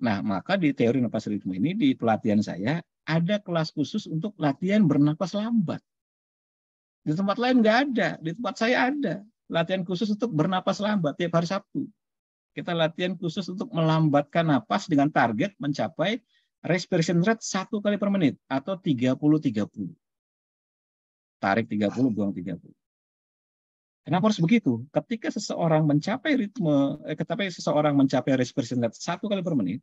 Nah, maka di teori napas ritme ini, di pelatihan saya, ada kelas khusus untuk latihan bernapas lambat. Di tempat lain nggak ada. Di tempat saya ada. Latihan khusus untuk bernapas lambat tiap hari Sabtu. Kita latihan khusus untuk melambatkan napas dengan target mencapai respiration rate satu kali per menit atau 30-30. Tarik 30, buang 30. Kenapa harus begitu? Ketika seseorang mencapai ritme, eh, ketika seseorang mencapai respiration rate satu kali per menit,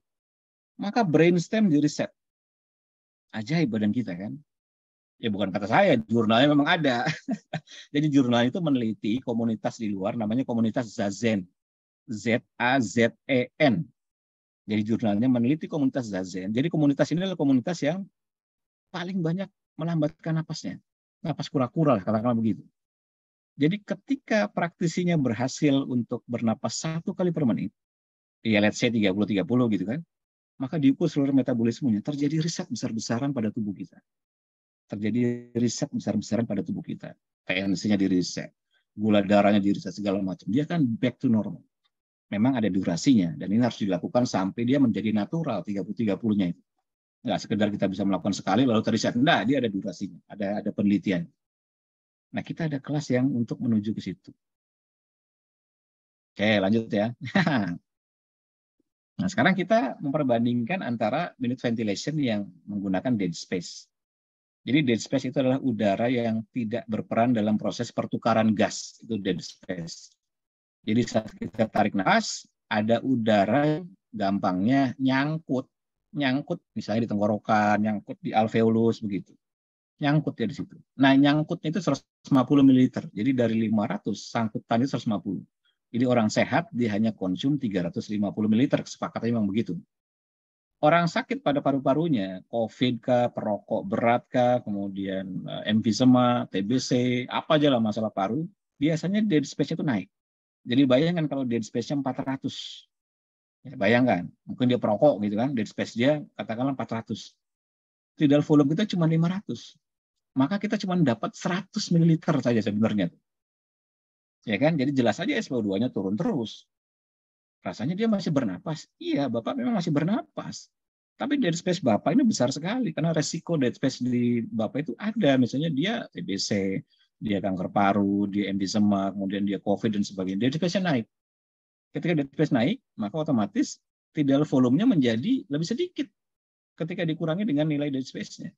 maka brainstem di reset. Ajaib badan kita kan? ya bukan kata saya, jurnalnya memang ada. [laughs] Jadi jurnal itu meneliti komunitas di luar, namanya komunitas Zazen. Z-A-Z-E-N. Jadi jurnalnya meneliti komunitas Zazen. Jadi komunitas ini adalah komunitas yang paling banyak melambatkan napasnya. Napas kura-kura lah, katakanlah begitu. Jadi ketika praktisinya berhasil untuk bernapas satu kali per menit, ya let's say 30-30 gitu kan, maka diukur seluruh metabolismenya. Terjadi riset besar-besaran pada tubuh kita. Terjadi riset besar-besaran pada tubuh kita. Tensinya diriset, gula darahnya diriset, segala macam. Dia kan back to normal memang ada durasinya dan ini harus dilakukan sampai dia menjadi natural 30-30-nya itu. Enggak sekedar kita bisa melakukan sekali lalu teriset. Enggak, dia ada durasinya, ada ada penelitian. Nah, kita ada kelas yang untuk menuju ke situ. Oke, lanjut ya. [laughs] nah, sekarang kita memperbandingkan antara minute ventilation yang menggunakan dead space. Jadi dead space itu adalah udara yang tidak berperan dalam proses pertukaran gas, itu dead space jadi saat kita tarik nafas, ada udara gampangnya nyangkut, nyangkut misalnya di tenggorokan, nyangkut di alveolus begitu. Nyangkut ya di situ. Nah, nyangkutnya itu 150 ml. Jadi dari 500 itu 150. Jadi orang sehat dia hanya konsum 350 ml, kesepakatannya memang begitu. Orang sakit pada paru-parunya, COVID kah, perokok berat kah, kemudian eh, emfisema, TBC, apa aja lah masalah paru, biasanya dead space itu naik jadi bayangkan kalau dead space-nya 400. Ya, bayangkan, mungkin dia perokok gitu kan, dead space dia katakanlah 400. Tidal volume kita cuma 500. Maka kita cuma dapat 100 ml saja sebenarnya. Ya kan? Jadi jelas aja SPO2-nya turun terus. Rasanya dia masih bernapas. Iya, Bapak memang masih bernapas. Tapi dead space Bapak ini besar sekali karena resiko dead space di Bapak itu ada. Misalnya dia TBC, dia kanker paru, dia emfisema, kemudian dia COVID dan sebagainya. Dia naik. Ketika dead space naik, maka otomatis tidal volumenya menjadi lebih sedikit ketika dikurangi dengan nilai dead space-nya.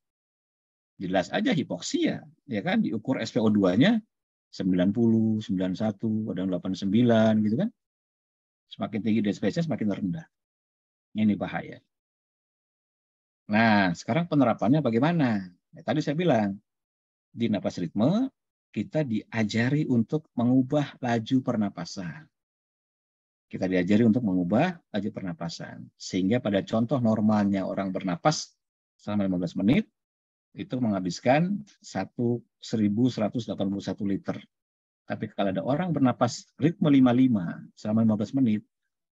Jelas aja hipoksia, ya kan? Diukur SPO2-nya 90, 91, ada 89 gitu kan. Semakin tinggi dead space-nya semakin rendah. Ini bahaya. Nah, sekarang penerapannya bagaimana? Ya, tadi saya bilang, di napas ritme kita diajari untuk mengubah laju pernapasan. Kita diajari untuk mengubah laju pernapasan. Sehingga pada contoh normalnya orang bernapas selama 15 menit, itu menghabiskan 1.181 liter. Tapi kalau ada orang bernapas ritme 55 selama 15 menit,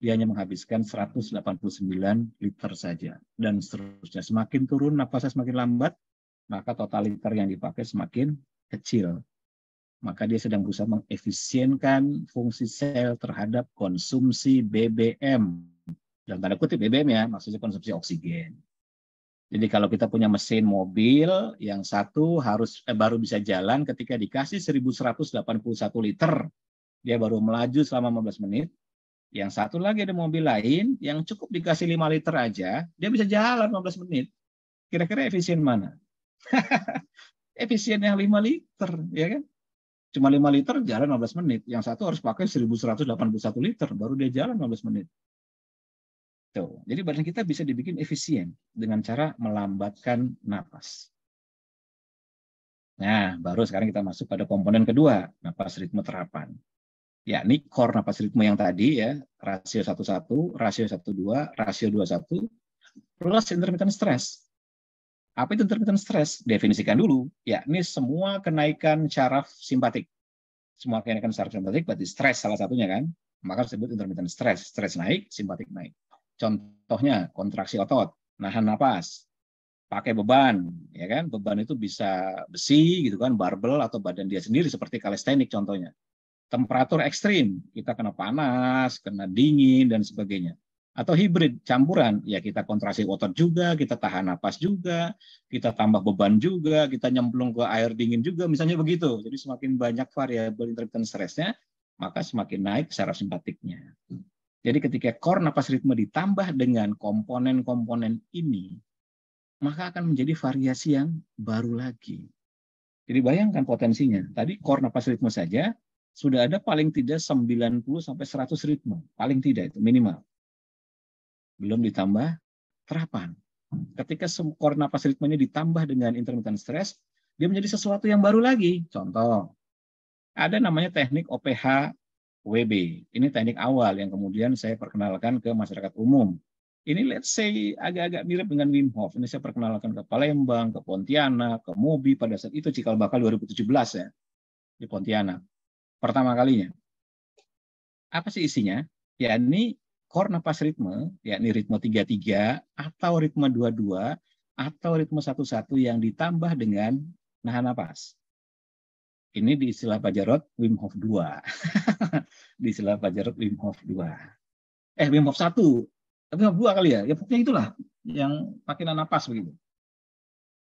dia hanya menghabiskan 189 liter saja. Dan seterusnya. Semakin turun napasnya semakin lambat, maka total liter yang dipakai semakin kecil maka dia sedang berusaha mengefisienkan fungsi sel terhadap konsumsi BBM. Dalam tanda kutip BBM ya, maksudnya konsumsi oksigen. Jadi kalau kita punya mesin mobil yang satu harus eh, baru bisa jalan ketika dikasih 1181 liter, dia baru melaju selama 15 menit. Yang satu lagi ada mobil lain yang cukup dikasih 5 liter aja, dia bisa jalan 15 menit. Kira-kira efisien mana? [laughs] efisien yang 5 liter, ya kan? Cuma 5 liter jalan 15 menit. Yang satu harus pakai 1181 liter baru dia jalan 15 menit. Tuh. Jadi badan kita bisa dibikin efisien dengan cara melambatkan napas. Nah, baru sekarang kita masuk pada komponen kedua, napas ritme terapan. ya ini core napas ritme yang tadi ya, rasio 11, rasio 12, rasio 21, plus intermittent stress. Apa itu intermittent stress? Definisikan dulu, ya ini semua kenaikan syaraf simpatik. Semua kenaikan syaraf simpatik berarti stress salah satunya kan. Maka disebut intermittent stress. stress naik, simpatik naik. Contohnya kontraksi otot, nahan napas, pakai beban, ya kan? Beban itu bisa besi gitu kan, barbel atau badan dia sendiri seperti kalestenik contohnya. Temperatur ekstrim, kita kena panas, kena dingin dan sebagainya atau hibrid campuran ya kita kontrasi otot juga kita tahan napas juga kita tambah beban juga kita nyemplung ke air dingin juga misalnya begitu jadi semakin banyak variabel intermittent stressnya maka semakin naik saraf simpatiknya jadi ketika core napas ritme ditambah dengan komponen-komponen ini maka akan menjadi variasi yang baru lagi jadi bayangkan potensinya tadi core napas ritme saja sudah ada paling tidak 90 sampai 100 ritme paling tidak itu minimal belum ditambah terapan. Ketika core napas ritmenya ditambah dengan intermittent stress, dia menjadi sesuatu yang baru lagi. Contoh, ada namanya teknik OPH WB. Ini teknik awal yang kemudian saya perkenalkan ke masyarakat umum. Ini let's say agak-agak mirip dengan Wim Hof. Ini saya perkenalkan ke Palembang, ke Pontianak, ke Mobi pada saat itu cikal bakal 2017 ya di Pontianak. Pertama kalinya. Apa sih isinya? Ya ini core napas ritme, yakni ritme 33 atau ritme 22 atau ritme 11 yang ditambah dengan nahan napas. Ini di istilah Pak Jarod Wim Hof 2. [laughs] di istilah Pak Jarod Wim Hof 2. Eh Wim Hof 1. Wim Hof 2 kali ya. Ya pokoknya itulah yang pakai nahan napas begitu.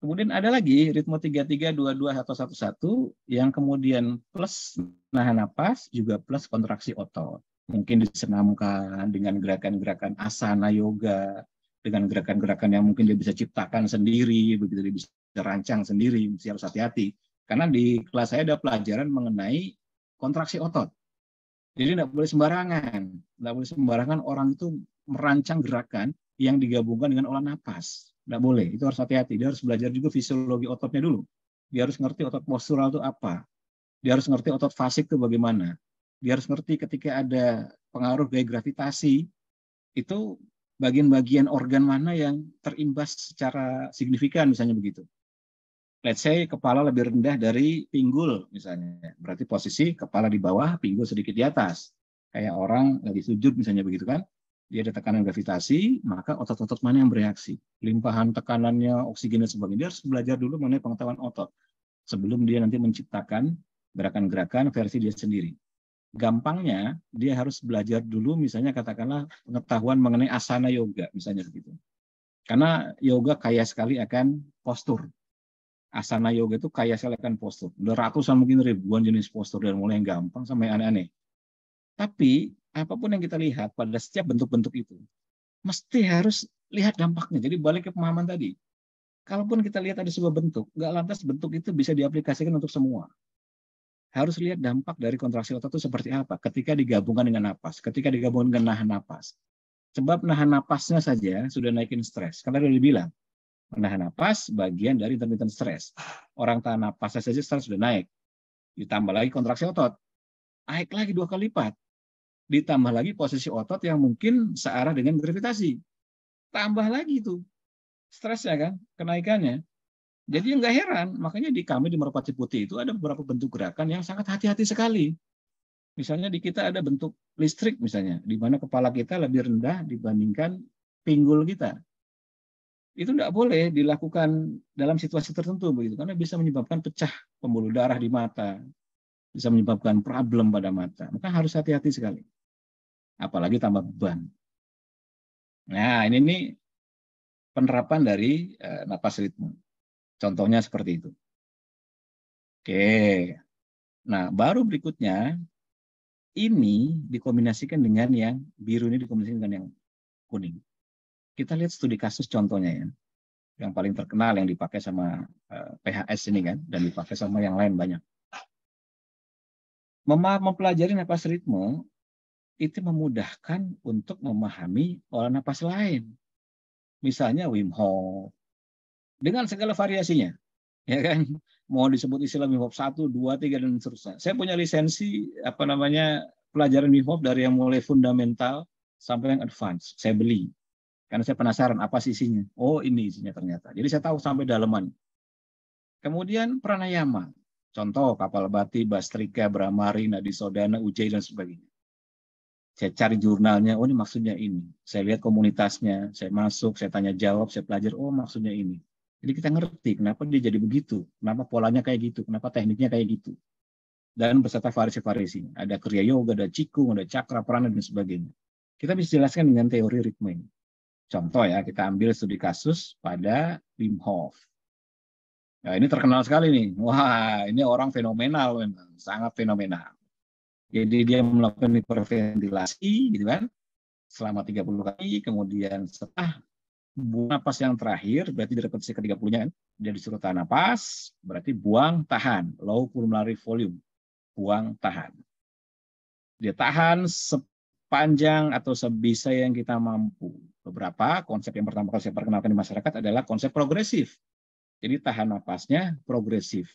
Kemudian ada lagi ritme 33, 22, atau 11 yang kemudian plus nahan napas juga plus kontraksi otot mungkin disenamkan dengan gerakan-gerakan asana yoga, dengan gerakan-gerakan yang mungkin dia bisa ciptakan sendiri, begitu dia bisa rancang sendiri, mesti harus hati-hati. Karena di kelas saya ada pelajaran mengenai kontraksi otot. Jadi tidak boleh sembarangan. Tidak boleh sembarangan orang itu merancang gerakan yang digabungkan dengan olah nafas. Tidak boleh, itu harus hati-hati. Dia harus belajar juga fisiologi ototnya dulu. Dia harus ngerti otot postural itu apa. Dia harus ngerti otot fasik itu bagaimana dia harus ngerti ketika ada pengaruh gaya gravitasi itu bagian-bagian organ mana yang terimbas secara signifikan misalnya begitu. Let's say kepala lebih rendah dari pinggul misalnya. Berarti posisi kepala di bawah, pinggul sedikit di atas. Kayak orang lagi sujud misalnya begitu kan. Dia ada tekanan gravitasi, maka otot-otot mana yang bereaksi? Limpahan tekanannya, oksigen dan sebagainya. Dia harus belajar dulu mengenai pengetahuan otot. Sebelum dia nanti menciptakan gerakan-gerakan versi dia sendiri gampangnya dia harus belajar dulu misalnya katakanlah pengetahuan mengenai asana yoga misalnya begitu. Karena yoga kaya sekali akan postur. Asana yoga itu kaya sekali akan postur. Udah ratusan mungkin ribuan jenis postur dan mulai yang gampang sampai aneh-aneh. Tapi apapun yang kita lihat pada setiap bentuk-bentuk itu mesti harus lihat dampaknya. Jadi balik ke pemahaman tadi. Kalaupun kita lihat ada sebuah bentuk, nggak lantas bentuk itu bisa diaplikasikan untuk semua harus lihat dampak dari kontraksi otot itu seperti apa ketika digabungkan dengan napas, ketika digabungkan dengan nahan napas. Sebab nahan napasnya saja sudah naikin stres. Karena sudah dibilang, menahan napas bagian dari intermittent stres. Orang tahan napasnya saja stres sudah naik. Ditambah lagi kontraksi otot. Naik lagi dua kali lipat. Ditambah lagi posisi otot yang mungkin searah dengan gravitasi. Tambah lagi itu stresnya kan, kenaikannya. Jadi nggak heran, makanya di kami di Merpati Putih itu ada beberapa bentuk gerakan yang sangat hati-hati sekali. Misalnya di kita ada bentuk listrik misalnya, di mana kepala kita lebih rendah dibandingkan pinggul kita. Itu tidak boleh dilakukan dalam situasi tertentu begitu, karena bisa menyebabkan pecah pembuluh darah di mata, bisa menyebabkan problem pada mata. Maka harus hati-hati sekali. Apalagi tambah beban. Nah, ini nih penerapan dari uh, napas ritme. Contohnya seperti itu. Oke. Nah, baru berikutnya ini dikombinasikan dengan yang biru ini dikombinasikan dengan yang kuning. Kita lihat studi kasus contohnya ya. Yang paling terkenal yang dipakai sama eh, PHS ini kan dan dipakai sama yang lain banyak. Mempelajari napas ritme itu memudahkan untuk memahami olah napas lain. Misalnya Wim Hof, dengan segala variasinya. Ya kan? Mau disebut istilah MIFOP 1, 2, 3 dan seterusnya. Saya punya lisensi apa namanya pelajaran MIFOP dari yang mulai fundamental sampai yang advance. Saya beli. Karena saya penasaran apa sih isinya. Oh, ini isinya ternyata. Jadi saya tahu sampai dalaman. Kemudian pranayama. Contoh kapal bati, bastrika, brahmari, nadisodana, ujai dan sebagainya saya cari jurnalnya, oh ini maksudnya ini. Saya lihat komunitasnya, saya masuk, saya tanya jawab, saya pelajar, oh maksudnya ini. Jadi kita ngerti kenapa dia jadi begitu, kenapa polanya kayak gitu, kenapa tekniknya kayak gitu. Dan beserta variasi-variasi. Ada kriya yoga, ada cikung, ada cakra, prana, dan sebagainya. Kita bisa jelaskan dengan teori ritme ini. Contoh ya, kita ambil studi kasus pada Wim Hof. Ya, ini terkenal sekali nih. Wah, ini orang fenomenal memang, sangat fenomenal. Jadi dia melakukan hiperventilasi gitu kan selama 30 kali, kemudian setelah buang napas yang terakhir berarti dari repetisi ke-30-nya kan. Dia disuruh tahan napas, berarti buang tahan, low pulmonary volume. Buang tahan. Dia tahan sepanjang atau sebisa yang kita mampu. Beberapa konsep yang pertama kali saya perkenalkan di masyarakat adalah konsep progresif. Jadi tahan napasnya progresif.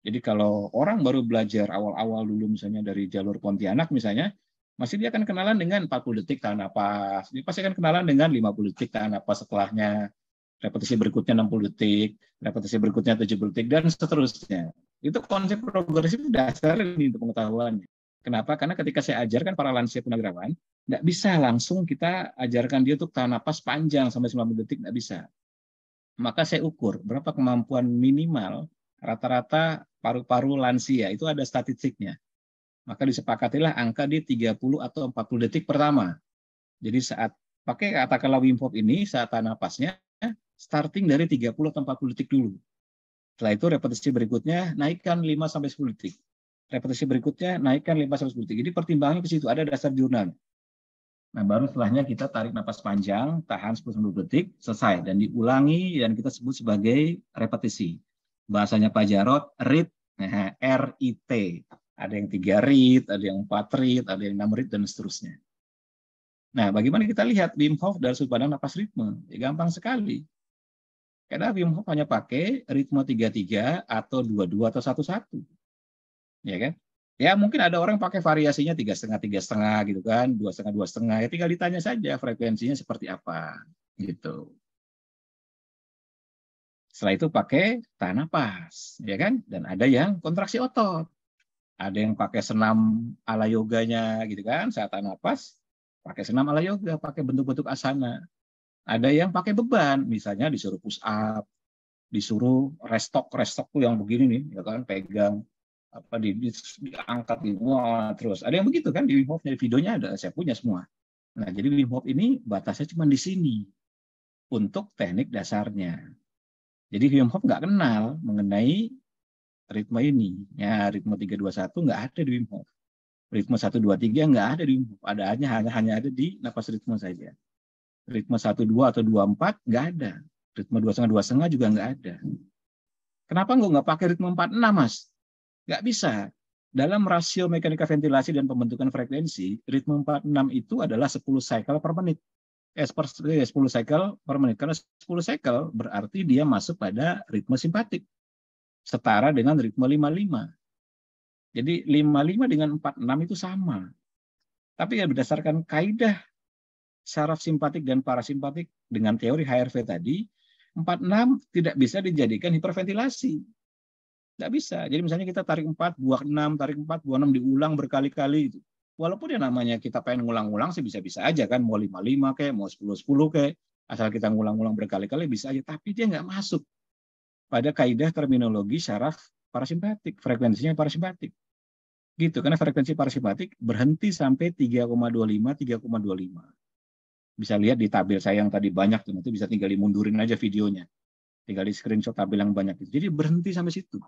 Jadi kalau orang baru belajar awal-awal dulu misalnya dari jalur Pontianak misalnya, masih dia akan kenalan dengan 40 detik tahan napas. Ini pasti akan kenalan dengan 50 detik tahan napas setelahnya. Repetisi berikutnya 60 detik, repetisi berikutnya 70 detik, dan seterusnya. Itu konsep progresif dasar ini untuk pengetahuannya. Kenapa? Karena ketika saya ajarkan para lansia punagrawan, nggak bisa langsung kita ajarkan dia untuk tahan napas panjang sampai 90 detik, nggak bisa. Maka saya ukur berapa kemampuan minimal rata-rata paru-paru lansia. Itu ada statistiknya maka disepakatilah angka di 30 atau 40 detik pertama. Jadi saat pakai katakanlah Wim Hof ini, saat tahan napasnya, starting dari 30 atau 40 detik dulu. Setelah itu repetisi berikutnya naikkan 5 sampai 10 detik. Repetisi berikutnya naikkan 5 sampai 10 detik. Jadi pertimbangannya ke situ ada dasar jurnal. Nah, baru setelahnya kita tarik napas panjang, tahan 10-20 detik, selesai. Dan diulangi dan kita sebut sebagai repetisi. Bahasanya Pak Jarot, RIT, [laughs] R I T ada yang tiga rit, ada yang empat rit, ada yang enam rit dan seterusnya. Nah, bagaimana kita lihat Wim Hof dari sudut pandang napas ritme? Ya, gampang sekali. Karena Wim Hof hanya pakai ritme tiga atau dua dua atau satu satu, Ya kan? Ya mungkin ada orang pakai variasinya tiga setengah tiga setengah gitu kan, dua setengah dua setengah. Ya tinggal ditanya saja frekuensinya seperti apa gitu. Setelah itu pakai tahan napas, ya kan? Dan ada yang kontraksi otot. Ada yang pakai senam ala yoganya gitu kan, saat nafas, pakai senam ala yoga, pakai bentuk-bentuk asana. Ada yang pakai beban, misalnya disuruh push up, disuruh restok restok tuh yang begini nih, ya kan pegang apa di, di diangkat di wah terus ada yang begitu kan di Wim Hof videonya ada saya punya semua nah jadi Wim Hof ini batasnya cuma di sini untuk teknik dasarnya jadi Wim Hof nggak kenal mengenai ritme ini. Ya, ritme 321 nggak ada di Wim Hof. Ritme 123 nggak ada di Wim Hof. Adanya hanya hanya ada di napas ritme saja. Ritme 12 atau 24 nggak ada. Ritme 25 25 juga nggak ada. Kenapa nggak nggak pakai ritme 46, Mas? Nggak bisa. Dalam rasio mekanika ventilasi dan pembentukan frekuensi, ritme 46 itu adalah 10 cycle per menit. Eh, per 10 eh, cycle per menit. Karena 10 cycle berarti dia masuk pada ritme simpatik setara dengan ritme 55. Jadi 55 dengan 46 itu sama. Tapi ya berdasarkan kaidah saraf simpatik dan parasimpatik dengan teori HRV tadi, 46 tidak bisa dijadikan hiperventilasi. Tidak bisa. Jadi misalnya kita tarik 4, buah 6, tarik 4, buah 6, diulang berkali-kali. Itu. Walaupun yang namanya kita pengen ngulang-ulang sih bisa-bisa aja kan. Mau 55 kayak, mau 10-10 kayak. Asal kita ngulang-ulang berkali-kali bisa aja. Tapi dia nggak masuk pada kaidah terminologi syaraf parasimpatik, frekuensinya parasimpatik. Gitu, karena frekuensi parasimpatik berhenti sampai 3,25, 3,25. Bisa lihat di tabel saya yang tadi banyak, nanti bisa tinggal dimundurin aja videonya. Tinggal di screenshot tabel yang banyak. Jadi berhenti sampai situ.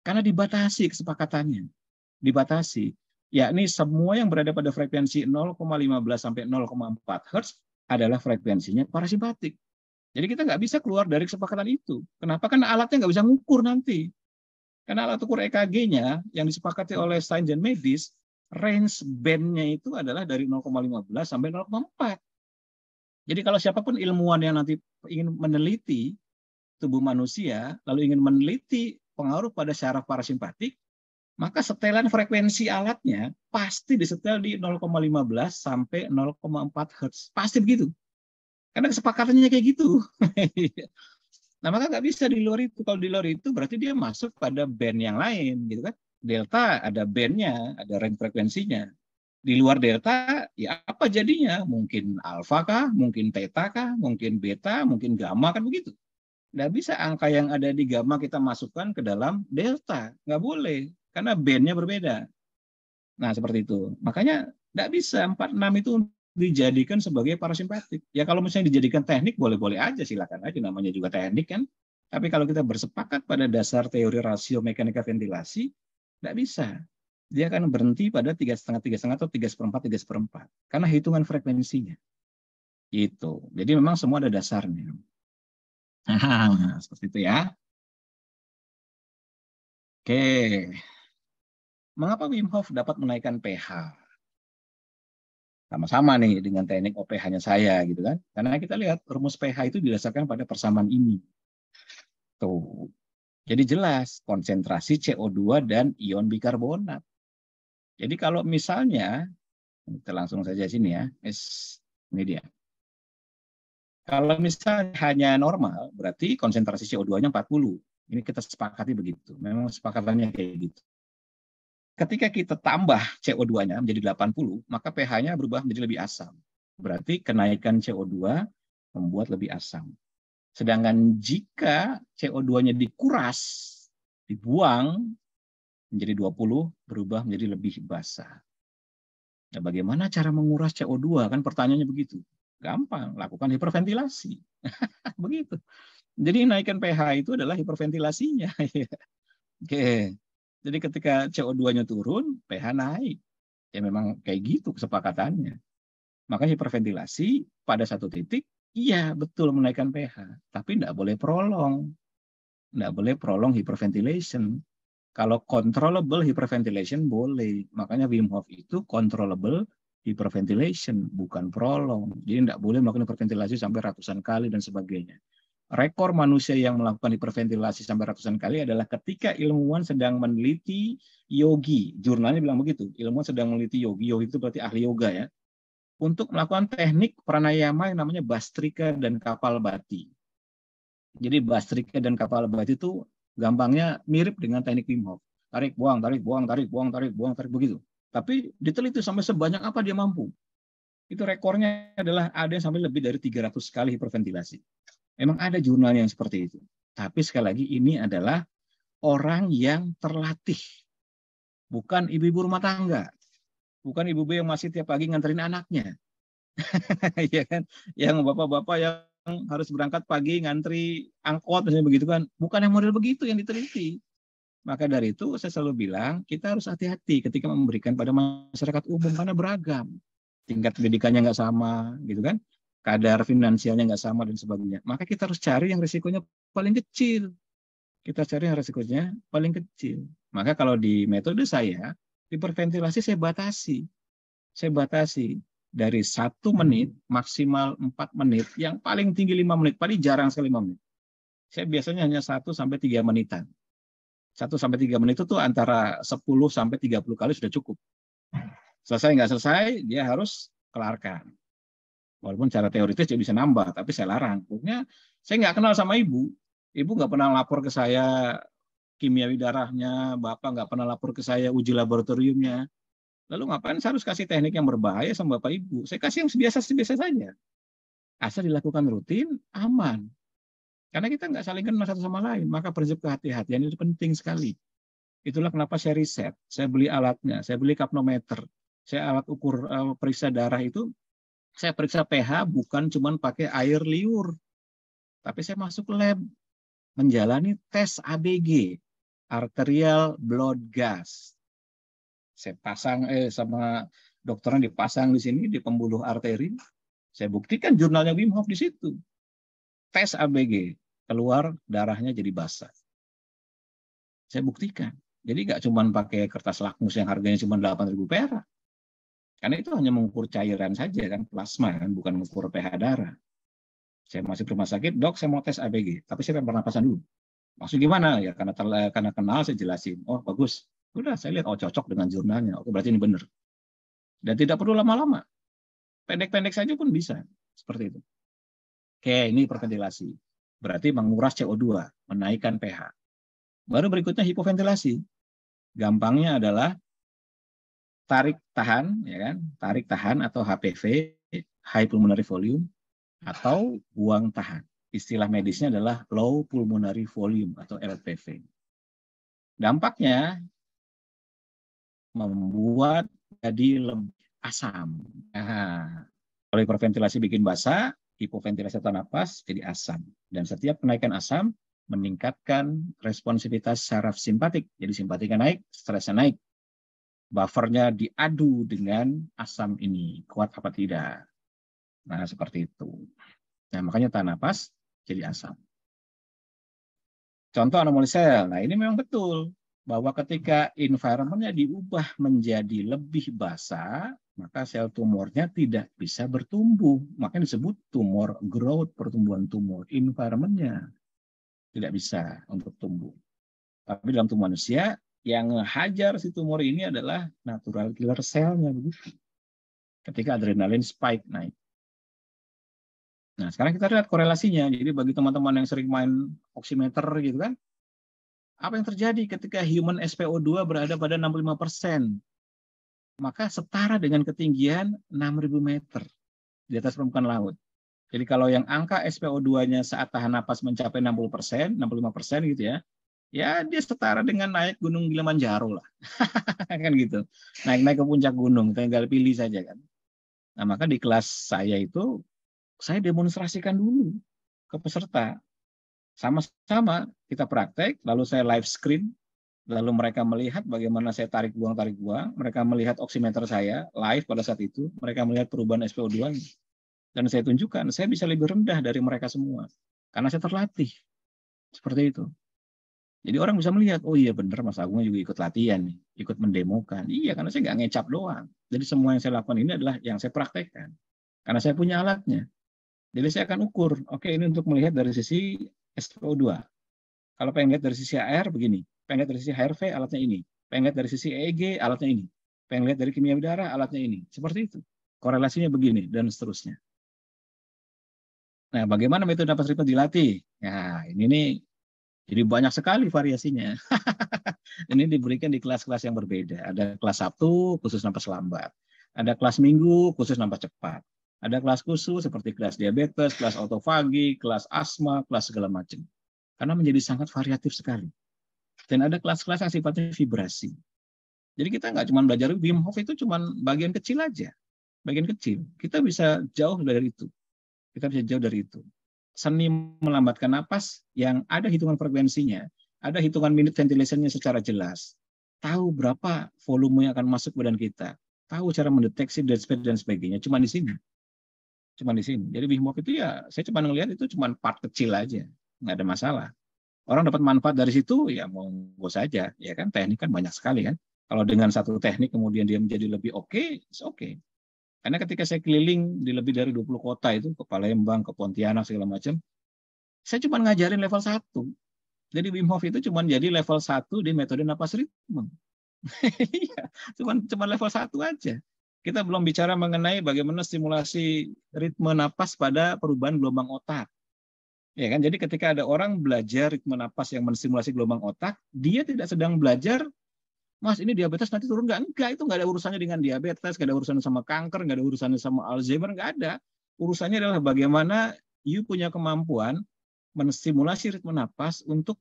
Karena dibatasi kesepakatannya. Dibatasi. Yakni semua yang berada pada frekuensi 0,15 sampai 0,4 Hz adalah frekuensinya parasimpatik. Jadi kita nggak bisa keluar dari kesepakatan itu. Kenapa? Karena alatnya nggak bisa ngukur nanti. Karena alat ukur EKG-nya yang disepakati oleh dan Medis, range band-nya itu adalah dari 0,15 sampai 0,4. Jadi kalau siapapun ilmuwan yang nanti ingin meneliti tubuh manusia, lalu ingin meneliti pengaruh pada syaraf parasimpatik, maka setelan frekuensi alatnya pasti disetel di 0,15 sampai 0,4 Hz. Pasti begitu. Karena kesepakatannya kayak gitu. [laughs] nah maka nggak bisa di luar itu. Kalau di luar itu berarti dia masuk pada band yang lain, gitu kan? Delta ada bandnya, ada range frekuensinya. Di luar delta, ya apa jadinya? Mungkin alfa kah? Mungkin theta kah? Mungkin beta? Mungkin gamma kan begitu. Nggak bisa angka yang ada di gamma kita masukkan ke dalam delta. Nggak boleh, karena bandnya berbeda. Nah seperti itu. Makanya nggak bisa 46 itu dijadikan sebagai parasimpatik. Ya kalau misalnya dijadikan teknik boleh-boleh aja silakan aja namanya juga teknik kan. Tapi kalau kita bersepakat pada dasar teori rasio mekanika ventilasi, tidak bisa. Dia akan berhenti pada tiga setengah tiga setengah atau tiga seperempat tiga seperempat karena hitungan frekuensinya. itu. Jadi memang semua ada dasarnya. Nah, [laughs] seperti itu ya. Oke. Mengapa Wim Hof dapat menaikkan pH? sama-sama nih dengan teknik OPH-nya saya gitu kan. Karena kita lihat rumus PH itu didasarkan pada persamaan ini. Tuh. Jadi jelas konsentrasi CO2 dan ion bikarbonat. Jadi kalau misalnya kita langsung saja sini ya. S ini dia. Kalau misalnya hanya normal, berarti konsentrasi CO2-nya 40. Ini kita sepakati begitu. Memang sepakatannya kayak gitu. Ketika kita tambah CO2-nya menjadi 80, maka pH-nya berubah menjadi lebih asam. Berarti kenaikan CO2 membuat lebih asam. Sedangkan jika CO2-nya dikuras, dibuang menjadi 20, berubah menjadi lebih basah. Nah, bagaimana cara menguras CO2? Kan pertanyaannya begitu. Gampang, lakukan hiperventilasi. [laughs] begitu. Jadi naikkan pH itu adalah hiperventilasinya. [laughs] Oke. Okay. Jadi ketika CO2-nya turun, pH naik. Ya memang kayak gitu kesepakatannya. Makanya hiperventilasi pada satu titik, iya betul menaikkan pH. Tapi tidak boleh prolong. Tidak boleh prolong hyperventilation. Kalau controllable hyperventilation boleh. Makanya Wim Hof itu controllable hyperventilation, bukan prolong. Jadi tidak boleh melakukan hyperventilasi sampai ratusan kali dan sebagainya rekor manusia yang melakukan hiperventilasi sampai ratusan kali adalah ketika ilmuwan sedang meneliti yogi. Jurnalnya bilang begitu. Ilmuwan sedang meneliti yogi. Yogi itu berarti ahli yoga ya. Untuk melakukan teknik pranayama yang namanya bastrika dan kapal bati. Jadi bastrika dan kapal bati itu gampangnya mirip dengan teknik Wim Hof. Tarik, buang, tarik, buang, tarik, buang, tarik, buang, tarik begitu. Tapi diteliti sampai sebanyak apa dia mampu. Itu rekornya adalah ada sampai lebih dari 300 kali hiperventilasi. Memang ada jurnal yang seperti itu. Tapi sekali lagi ini adalah orang yang terlatih. Bukan ibu-ibu rumah tangga. Bukan ibu-ibu yang masih tiap pagi nganterin anaknya. [laughs] ya kan? Yang bapak-bapak yang harus berangkat pagi ngantri angkot misalnya begitu kan. Bukan yang model begitu yang diteliti. Maka dari itu saya selalu bilang kita harus hati-hati ketika memberikan pada masyarakat umum karena beragam. Tingkat pendidikannya nggak sama gitu kan kadar finansialnya nggak sama dan sebagainya. Maka kita harus cari yang risikonya paling kecil. Kita cari yang risikonya paling kecil. Maka kalau di metode saya, hiperventilasi saya batasi. Saya batasi dari satu menit maksimal empat menit, yang paling tinggi lima menit, paling jarang sekali lima menit. Saya biasanya hanya satu sampai tiga menitan. Satu sampai tiga menit itu tuh antara sepuluh sampai tiga puluh kali sudah cukup. Selesai nggak selesai, dia harus kelarkan. Walaupun secara teoritis dia bisa nambah, tapi saya larang. Pokoknya saya nggak kenal sama ibu. Ibu nggak pernah lapor ke saya kimia darahnya, bapak nggak pernah lapor ke saya uji laboratoriumnya. Lalu ngapain saya harus kasih teknik yang berbahaya sama bapak ibu? Saya kasih yang biasa-biasa saja. Asal dilakukan rutin, aman. Karena kita nggak saling kenal satu sama lain, maka prinsip kehati-hatian itu penting sekali. Itulah kenapa saya riset, saya beli alatnya, saya beli kapnometer, saya alat ukur uh, periksa darah itu saya periksa pH bukan cuma pakai air liur, tapi saya masuk lab menjalani tes ABG, arterial blood gas. Saya pasang eh sama dokternya dipasang di sini di pembuluh arteri. Saya buktikan jurnalnya Wim Hof di situ. Tes ABG, keluar darahnya jadi basah. Saya buktikan. Jadi nggak cuma pakai kertas lakmus yang harganya cuma 8.000 perak. Karena itu hanya mengukur cairan saja kan, plasma kan, bukan mengukur pH darah. Saya masih rumah sakit, dok saya mau tes ABG, tapi saya pernapasan dulu. Maksud gimana? Ya karena karena kenal saya jelasin. Oh bagus, udah saya lihat oh cocok dengan jurnalnya. Oke oh, berarti ini benar. Dan tidak perlu lama-lama. Pendek-pendek saja pun bisa seperti itu. Oke, ini perventilasi Berarti menguras CO2, menaikkan pH. Baru berikutnya hipoventilasi. Gampangnya adalah tarik tahan ya kan tarik tahan atau HPV high pulmonary volume atau buang tahan istilah medisnya adalah low pulmonary volume atau LPV dampaknya membuat jadi lebih asam nah, kalau hiperventilasi bikin basah hipoventilasi atau napas jadi asam dan setiap kenaikan asam meningkatkan responsivitas saraf simpatik jadi simpatiknya naik stresnya naik buffernya diadu dengan asam ini, kuat apa tidak. Nah, seperti itu. Nah, makanya tahan pas jadi asam. Contoh anomali sel. Nah, ini memang betul bahwa ketika environmentnya diubah menjadi lebih basah, maka sel tumornya tidak bisa bertumbuh. Makanya disebut tumor growth, pertumbuhan tumor. Environmentnya tidak bisa untuk tumbuh. Tapi dalam tubuh manusia, yang hajar si tumor ini adalah natural killer cell-nya Ketika adrenalin spike naik. Nah, sekarang kita lihat korelasinya. Jadi bagi teman-teman yang sering main oximeter gitu kan, apa yang terjadi ketika human SPO2 berada pada 65%? Maka setara dengan ketinggian 6000 meter di atas permukaan laut. Jadi kalau yang angka SPO2-nya saat tahan napas mencapai 60%, 65% gitu ya, ya dia setara dengan naik gunung Kilimanjaro lah [laughs] kan gitu naik naik ke puncak gunung tinggal pilih saja kan nah maka di kelas saya itu saya demonstrasikan dulu ke peserta sama-sama kita praktek lalu saya live screen lalu mereka melihat bagaimana saya tarik buang tarik buang mereka melihat oximeter saya live pada saat itu mereka melihat perubahan SPO2 -nya. dan saya tunjukkan saya bisa lebih rendah dari mereka semua karena saya terlatih seperti itu jadi orang bisa melihat, oh iya bener Mas Agung juga ikut latihan, ikut mendemokan. Iya, karena saya nggak ngecap doang. Jadi semua yang saya lakukan ini adalah yang saya praktekkan. Karena saya punya alatnya. Jadi saya akan ukur, oke ini untuk melihat dari sisi SPO2. Kalau pengen lihat dari sisi AR begini, pengen lihat dari sisi HRV alatnya ini, pengen lihat dari sisi EEG alatnya ini, pengen lihat dari kimia udara alatnya ini. Seperti itu. Korelasinya begini dan seterusnya. Nah, bagaimana metode dapat ribet dilatih? Nah, ini nih jadi banyak sekali variasinya. [laughs] Ini diberikan di kelas-kelas yang berbeda. Ada kelas Sabtu khusus nampak lambat. Ada kelas Minggu khusus nampak cepat. Ada kelas khusus seperti kelas diabetes, kelas autofagi, kelas asma, kelas segala macam. Karena menjadi sangat variatif sekali. Dan ada kelas-kelas yang sifatnya vibrasi. Jadi kita nggak cuma belajar Wim Hof itu cuma bagian kecil aja. Bagian kecil. Kita bisa jauh dari itu. Kita bisa jauh dari itu seni melambatkan napas yang ada hitungan frekuensinya, ada hitungan minute ventilationnya secara jelas, tahu berapa volume yang akan masuk badan kita, tahu cara mendeteksi dead space dan sebagainya. Cuma di sini, cuma di sini. Jadi bihmok itu ya saya cuma ngelihat itu cuma part kecil aja, nggak ada masalah. Orang dapat manfaat dari situ ya monggo saja, ya kan teknik kan banyak sekali kan. Kalau dengan satu teknik kemudian dia menjadi lebih oke, okay, oke. Okay. Karena ketika saya keliling di lebih dari 20 kota itu, ke Palembang, ke Pontianak, segala macam, saya cuma ngajarin level 1. Jadi Wim Hof itu cuma jadi level 1 di metode napas ritme. [laughs] Iya, cuma cuman level 1 aja. Kita belum bicara mengenai bagaimana stimulasi ritme napas pada perubahan gelombang otak. Ya kan? Jadi ketika ada orang belajar ritme napas yang menstimulasi gelombang otak, dia tidak sedang belajar Mas ini diabetes nanti turun nggak? Enggak, itu nggak ada urusannya dengan diabetes, nggak ada urusannya sama kanker, nggak ada urusannya sama Alzheimer, nggak ada. Urusannya adalah bagaimana you punya kemampuan menstimulasi ritme napas untuk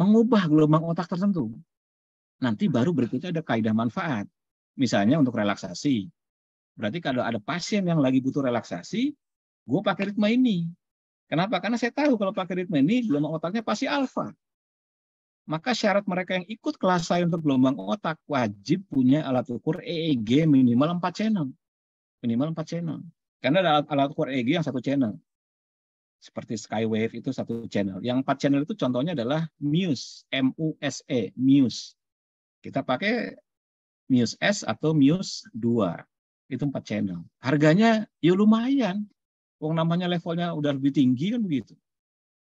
mengubah gelombang otak tertentu. Nanti baru berikutnya ada kaidah manfaat. Misalnya untuk relaksasi. Berarti kalau ada pasien yang lagi butuh relaksasi, gue pakai ritme ini. Kenapa? Karena saya tahu kalau pakai ritme ini, gelombang otaknya pasti alfa maka syarat mereka yang ikut kelas saya untuk gelombang otak wajib punya alat ukur EEG minimal 4 channel. Minimal 4 channel. Karena ada alat, alat ukur EEG yang satu channel. Seperti Skywave itu satu channel. Yang 4 channel itu contohnya adalah Muse, M U S E, Muse. Kita pakai Muse S atau Muse 2. Itu 4 channel. Harganya ya lumayan. Wong namanya levelnya udah lebih tinggi kan begitu.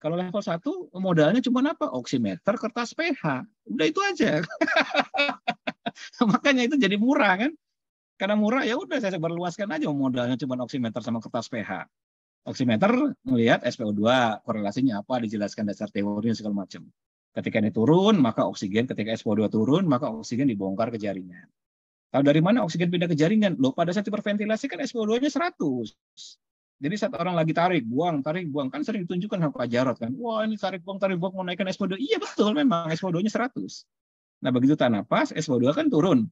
Kalau level 1 modalnya cuma apa? Oximeter, kertas pH. Udah itu aja. [laughs] Makanya itu jadi murah kan? Karena murah ya udah saya berluaskan aja modalnya cuma oximeter sama kertas pH. Oximeter melihat SPO2 korelasinya apa dijelaskan dasar teorinya segala macam. Ketika ini turun, maka oksigen. Ketika SPO2 turun, maka oksigen dibongkar ke jaringan. Tahu dari mana oksigen pindah ke jaringan? Loh, pada saat hiperventilasi kan SPO2-nya 100. Jadi saat orang lagi tarik, buang, tarik, buang. Kan sering ditunjukkan sama Pak Jarot kan. Wah ini tarik, buang, tarik, buang, mau naikkan SPO2. Iya betul memang, SPO2-nya 100. Nah begitu tanah pas, SPO2 kan turun.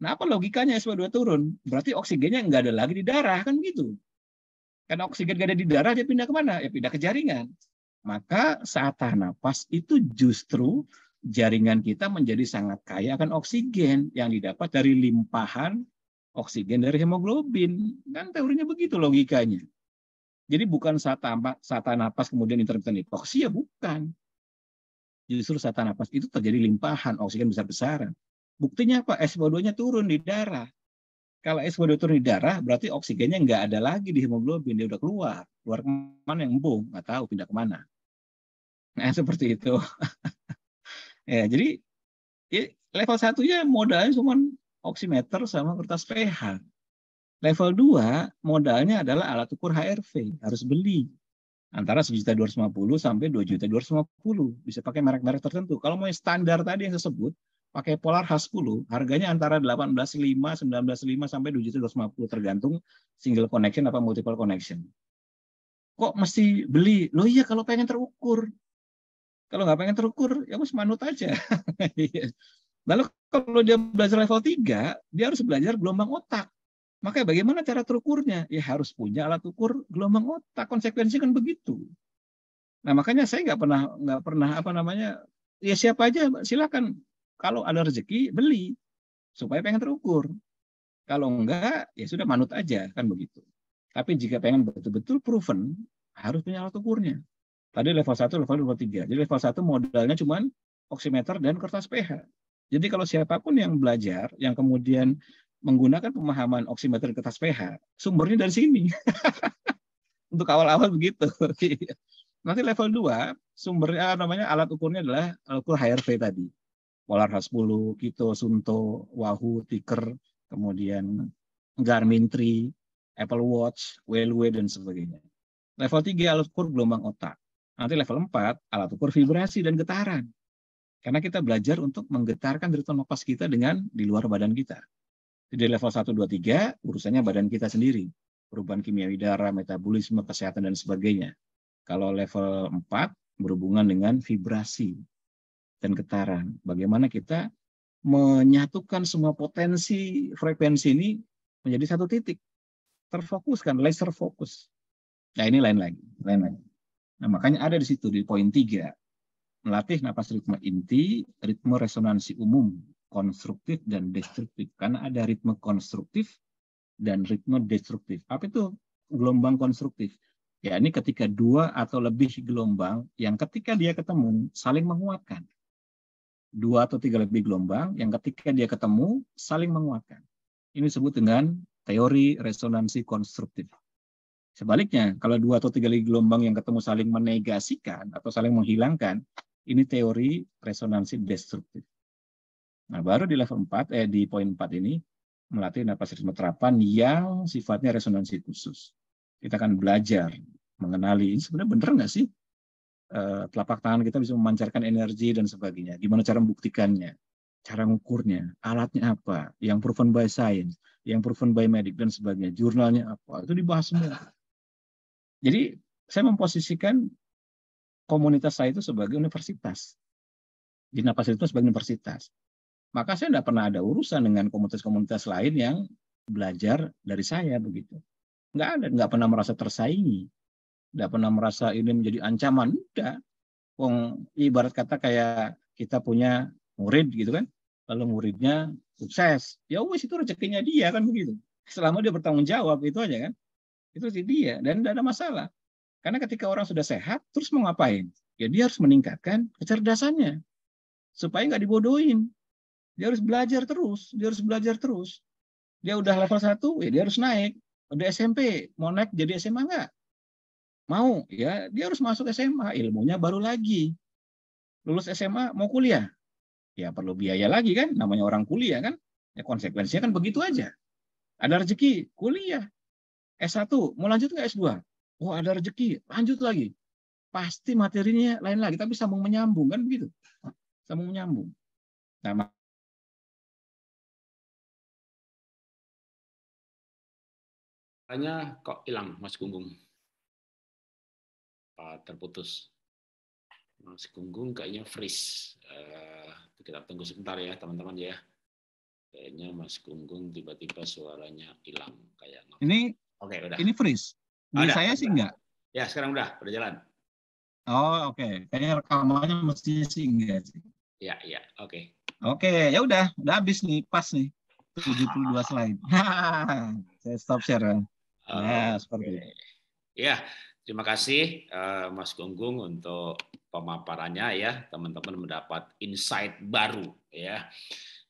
Nah apa logikanya SPO2 turun? Berarti oksigennya nggak ada lagi di darah, kan gitu. Karena oksigen nggak ada di darah, dia pindah kemana? Ya pindah ke jaringan. Maka saat tahan pas itu justru jaringan kita menjadi sangat kaya akan oksigen yang didapat dari limpahan oksigen dari hemoglobin. Kan teorinya begitu logikanya. Jadi bukan saat tampak, saat napas kemudian intermittent hipoksia, ya bukan. Justru saat napas itu terjadi limpahan oksigen besar-besaran. Buktinya apa? SPO2-nya turun di darah. Kalau SPO2 turun di darah, berarti oksigennya nggak ada lagi di hemoglobin. Dia udah keluar. Keluar kemana yang embung? Nggak tahu, pindah kemana. Nah, [laughs] seperti itu. [laughs] ya, jadi ya, level satunya modalnya cuma oximeter sama kertas pH. Level 2 modalnya adalah alat ukur HRV, harus beli. Antara 1.250 sampai 2.250, bisa pakai merek-merek tertentu. Kalau mau standar tadi yang saya sebut, pakai Polar H10, harganya antara 18.5, 19.5 sampai 2.250 tergantung single connection apa multiple connection. Kok mesti beli? Loh iya kalau pengen terukur. Kalau nggak pengen terukur, ya harus manut aja. [laughs] Iya. Lalu kalau dia belajar level 3, dia harus belajar gelombang otak. Makanya bagaimana cara terukurnya? Ya harus punya alat ukur gelombang otak. Konsekuensi kan begitu. Nah makanya saya nggak pernah nggak pernah apa namanya ya siapa aja silakan kalau ada rezeki beli supaya pengen terukur. Kalau enggak ya sudah manut aja kan begitu. Tapi jika pengen betul-betul proven harus punya alat ukurnya. Tadi level 1, level 2, level 3. Jadi level 1 modalnya cuman oximeter dan kertas pH. Jadi kalau siapapun yang belajar, yang kemudian menggunakan pemahaman oximeter kertas pH, sumbernya dari sini. [laughs] Untuk awal-awal begitu. [laughs] Iya. Nanti level 2, sumbernya namanya alat ukurnya adalah alat eh, ukur HRV tadi. Polar H10, Kito, Sunto, Wahoo, Ticker, kemudian Garmin 3, Apple Watch, Wellway, dan sebagainya. Level 3 alat ukur gelombang otak. Nanti level 4 alat ukur vibrasi dan getaran. Karena kita belajar untuk menggetarkan deretan nafas kita dengan di luar badan kita. Jadi level 1, 2, 3, urusannya badan kita sendiri. Perubahan kimia darah, metabolisme, kesehatan, dan sebagainya. Kalau level 4, berhubungan dengan vibrasi dan getaran. Bagaimana kita menyatukan semua potensi frekuensi ini menjadi satu titik. Terfokuskan, laser fokus. Nah ini lain lagi. Lain lagi. Nah makanya ada di situ, di poin 3 melatih napas ritme inti, ritme resonansi umum, konstruktif dan destruktif. Karena ada ritme konstruktif dan ritme destruktif. Apa itu gelombang konstruktif? Ya, ini ketika dua atau lebih gelombang yang ketika dia ketemu saling menguatkan. Dua atau tiga lebih gelombang yang ketika dia ketemu saling menguatkan. Ini disebut dengan teori resonansi konstruktif. Sebaliknya, kalau dua atau tiga gelombang yang ketemu saling menegasikan atau saling menghilangkan, ini teori resonansi destruktif. Nah, baru di level 4, eh, di poin 4 ini, melatih napas ritme terapan yang sifatnya resonansi khusus. Kita akan belajar mengenali, ini sebenarnya benar nggak sih eh, telapak tangan kita bisa memancarkan energi dan sebagainya. Gimana cara membuktikannya? Cara mengukurnya? Alatnya apa? Yang proven by science? Yang proven by medic dan sebagainya. Jurnalnya apa? Itu dibahas semua. Jadi, saya memposisikan komunitas saya itu sebagai universitas. Di Napas itu sebagai universitas. Maka saya tidak pernah ada urusan dengan komunitas-komunitas lain yang belajar dari saya begitu. Nggak ada, nggak pernah merasa tersaingi. Nggak pernah merasa ini menjadi ancaman. Enggak. Wong ibarat kata kayak kita punya murid gitu kan. Lalu muridnya sukses. Ya wis itu rezekinya dia kan begitu. Selama dia bertanggung jawab itu aja kan. Itu sih dia dan tidak ada masalah. Karena ketika orang sudah sehat, terus mau ngapain? Ya dia harus meningkatkan kecerdasannya. Supaya nggak dibodohin. Dia harus belajar terus. Dia harus belajar terus. Dia udah level 1, ya dia harus naik. Udah SMP, mau naik jadi SMA nggak? Mau, ya dia harus masuk SMA. Ilmunya baru lagi. Lulus SMA, mau kuliah? Ya perlu biaya lagi kan, namanya orang kuliah kan. Ya konsekuensinya kan begitu aja. Ada rezeki, kuliah. S1, mau lanjut nggak S2? oh ada rezeki, lanjut lagi. Pasti materinya lain lagi, tapi sambung menyambung kan begitu. Sambung menyambung. Nah, Tanya kok hilang Mas Gunggung? terputus. Mas Gunggung kayaknya freeze. Uh, kita tunggu sebentar ya teman-teman ya. Kayaknya Mas Gunggung tiba-tiba suaranya hilang kayak. Ini oke okay, udah. Ini freeze ini ada. saya sih enggak. Ya, sekarang udah, udah jalan. Oh, oke. Okay. Kayaknya rekamannya mesti sih enggak sih. Iya, iya. oke. Okay. Oke, okay, ya udah, udah habis nih, pas nih. 72 slide. [laughs] saya stop share. Ya, uh, nah, seperti itu. Ya, terima kasih uh, Mas Gunggung untuk pemaparannya ya. Teman-teman mendapat insight baru ya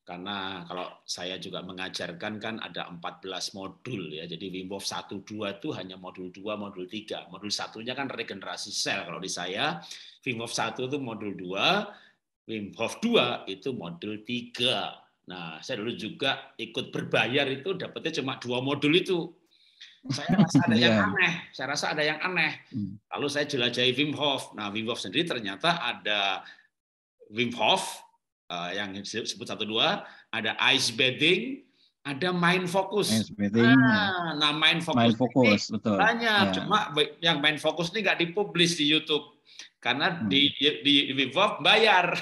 karena kalau saya juga mengajarkan kan ada 14 modul ya. Jadi Wim Hof 1 2 itu hanya modul 2, modul 3. Modul satunya kan regenerasi sel kalau di saya. Wim Hof 1 itu modul 2, Wim Hof 2 itu modul 3. Nah, saya dulu juga ikut berbayar itu dapatnya cuma dua modul itu. Saya rasa ada yang iya. aneh, saya rasa ada yang aneh. Hmm. Lalu saya jelajahi Wim Hof. Nah, Wim Hof sendiri ternyata ada Wim Hof, uh, yang disebut satu dua, ada ice bathing, ada main fokus. Ah, ya. Nah, nah main fokus. fokus, betul. Banyak, ya. cuma yang main fokus ini nggak dipublish di YouTube karena hmm. di di Vivo bayar. [laughs]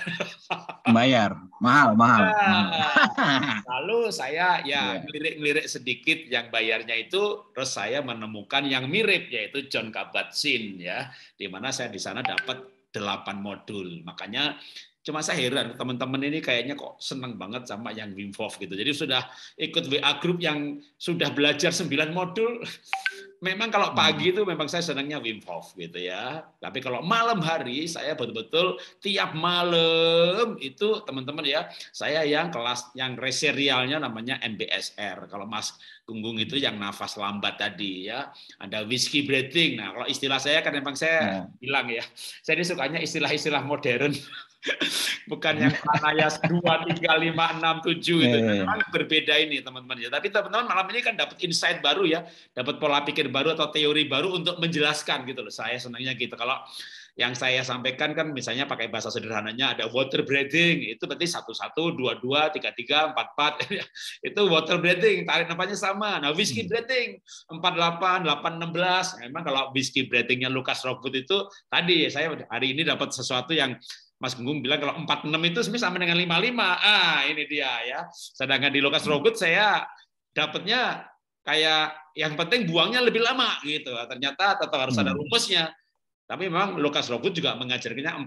Bayar, mahal, mahal. Nah, [laughs] lalu saya ya iya. ngelirik-ngelirik sedikit yang bayarnya itu, terus saya menemukan yang mirip yaitu John Kabat-Zinn ya, di mana saya di sana dapat delapan modul. Makanya Cuma saya heran teman-teman ini kayaknya kok senang banget sama yang Wim Hof gitu. Jadi sudah ikut WA grup yang sudah belajar 9 modul. [laughs] Memang kalau hmm. pagi itu memang saya senangnya Wim Hof gitu ya. Tapi kalau malam hari saya betul-betul tiap malam itu teman-teman ya, saya yang kelas yang reserialnya namanya MBSR. Kalau Mas Gunggung itu yang nafas lambat tadi ya. Ada whiskey breathing. Nah, kalau istilah saya kan memang saya bilang hmm. ya. Saya ini sukanya istilah-istilah modern [laughs] Bukan yang Anayas 2, 3, 5, 6, 7 itu. Iya, iya, iya. Memang berbeda ini teman-teman. ya. Tapi teman-teman malam ini kan dapat insight baru ya. Dapat pola pikir baru atau teori baru untuk menjelaskan gitu loh. Saya senangnya gitu. Kalau yang saya sampaikan kan misalnya pakai bahasa sederhananya ada water breathing itu berarti satu satu dua dua tiga tiga empat empat [laughs] itu water breathing tarik nafasnya sama nah whiskey hmm. breathing empat delapan delapan enam belas nah, memang kalau whiskey breathingnya Lukas Rockwood itu tadi saya hari ini dapat sesuatu yang Mas Gunggung bilang kalau 46 itu sebenarnya sama dengan 55. Ah, ini dia ya. Sedangkan di Lukas Rogut saya dapatnya kayak yang penting buangnya lebih lama gitu. Ternyata tetap harus ada hmm. rumusnya. Tapi memang Lukas Rogut juga mengajarkannya 48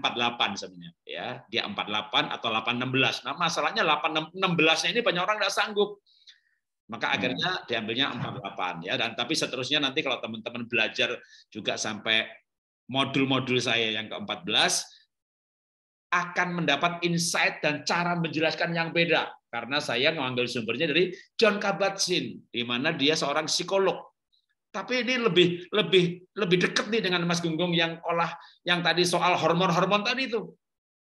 sebenarnya ya. Dia 48 atau 816. Nah, masalahnya 816-nya ini banyak orang nggak sanggup. Maka hmm. akhirnya diambilnya 48 ya dan tapi seterusnya nanti kalau teman-teman belajar juga sampai modul-modul saya yang ke-14 akan mendapat insight dan cara menjelaskan yang beda. Karena saya mengambil sumbernya dari John Kabat-Zinn, di mana dia seorang psikolog. Tapi ini lebih lebih lebih dekat nih dengan Mas Gunggung yang olah yang tadi soal hormon-hormon tadi itu.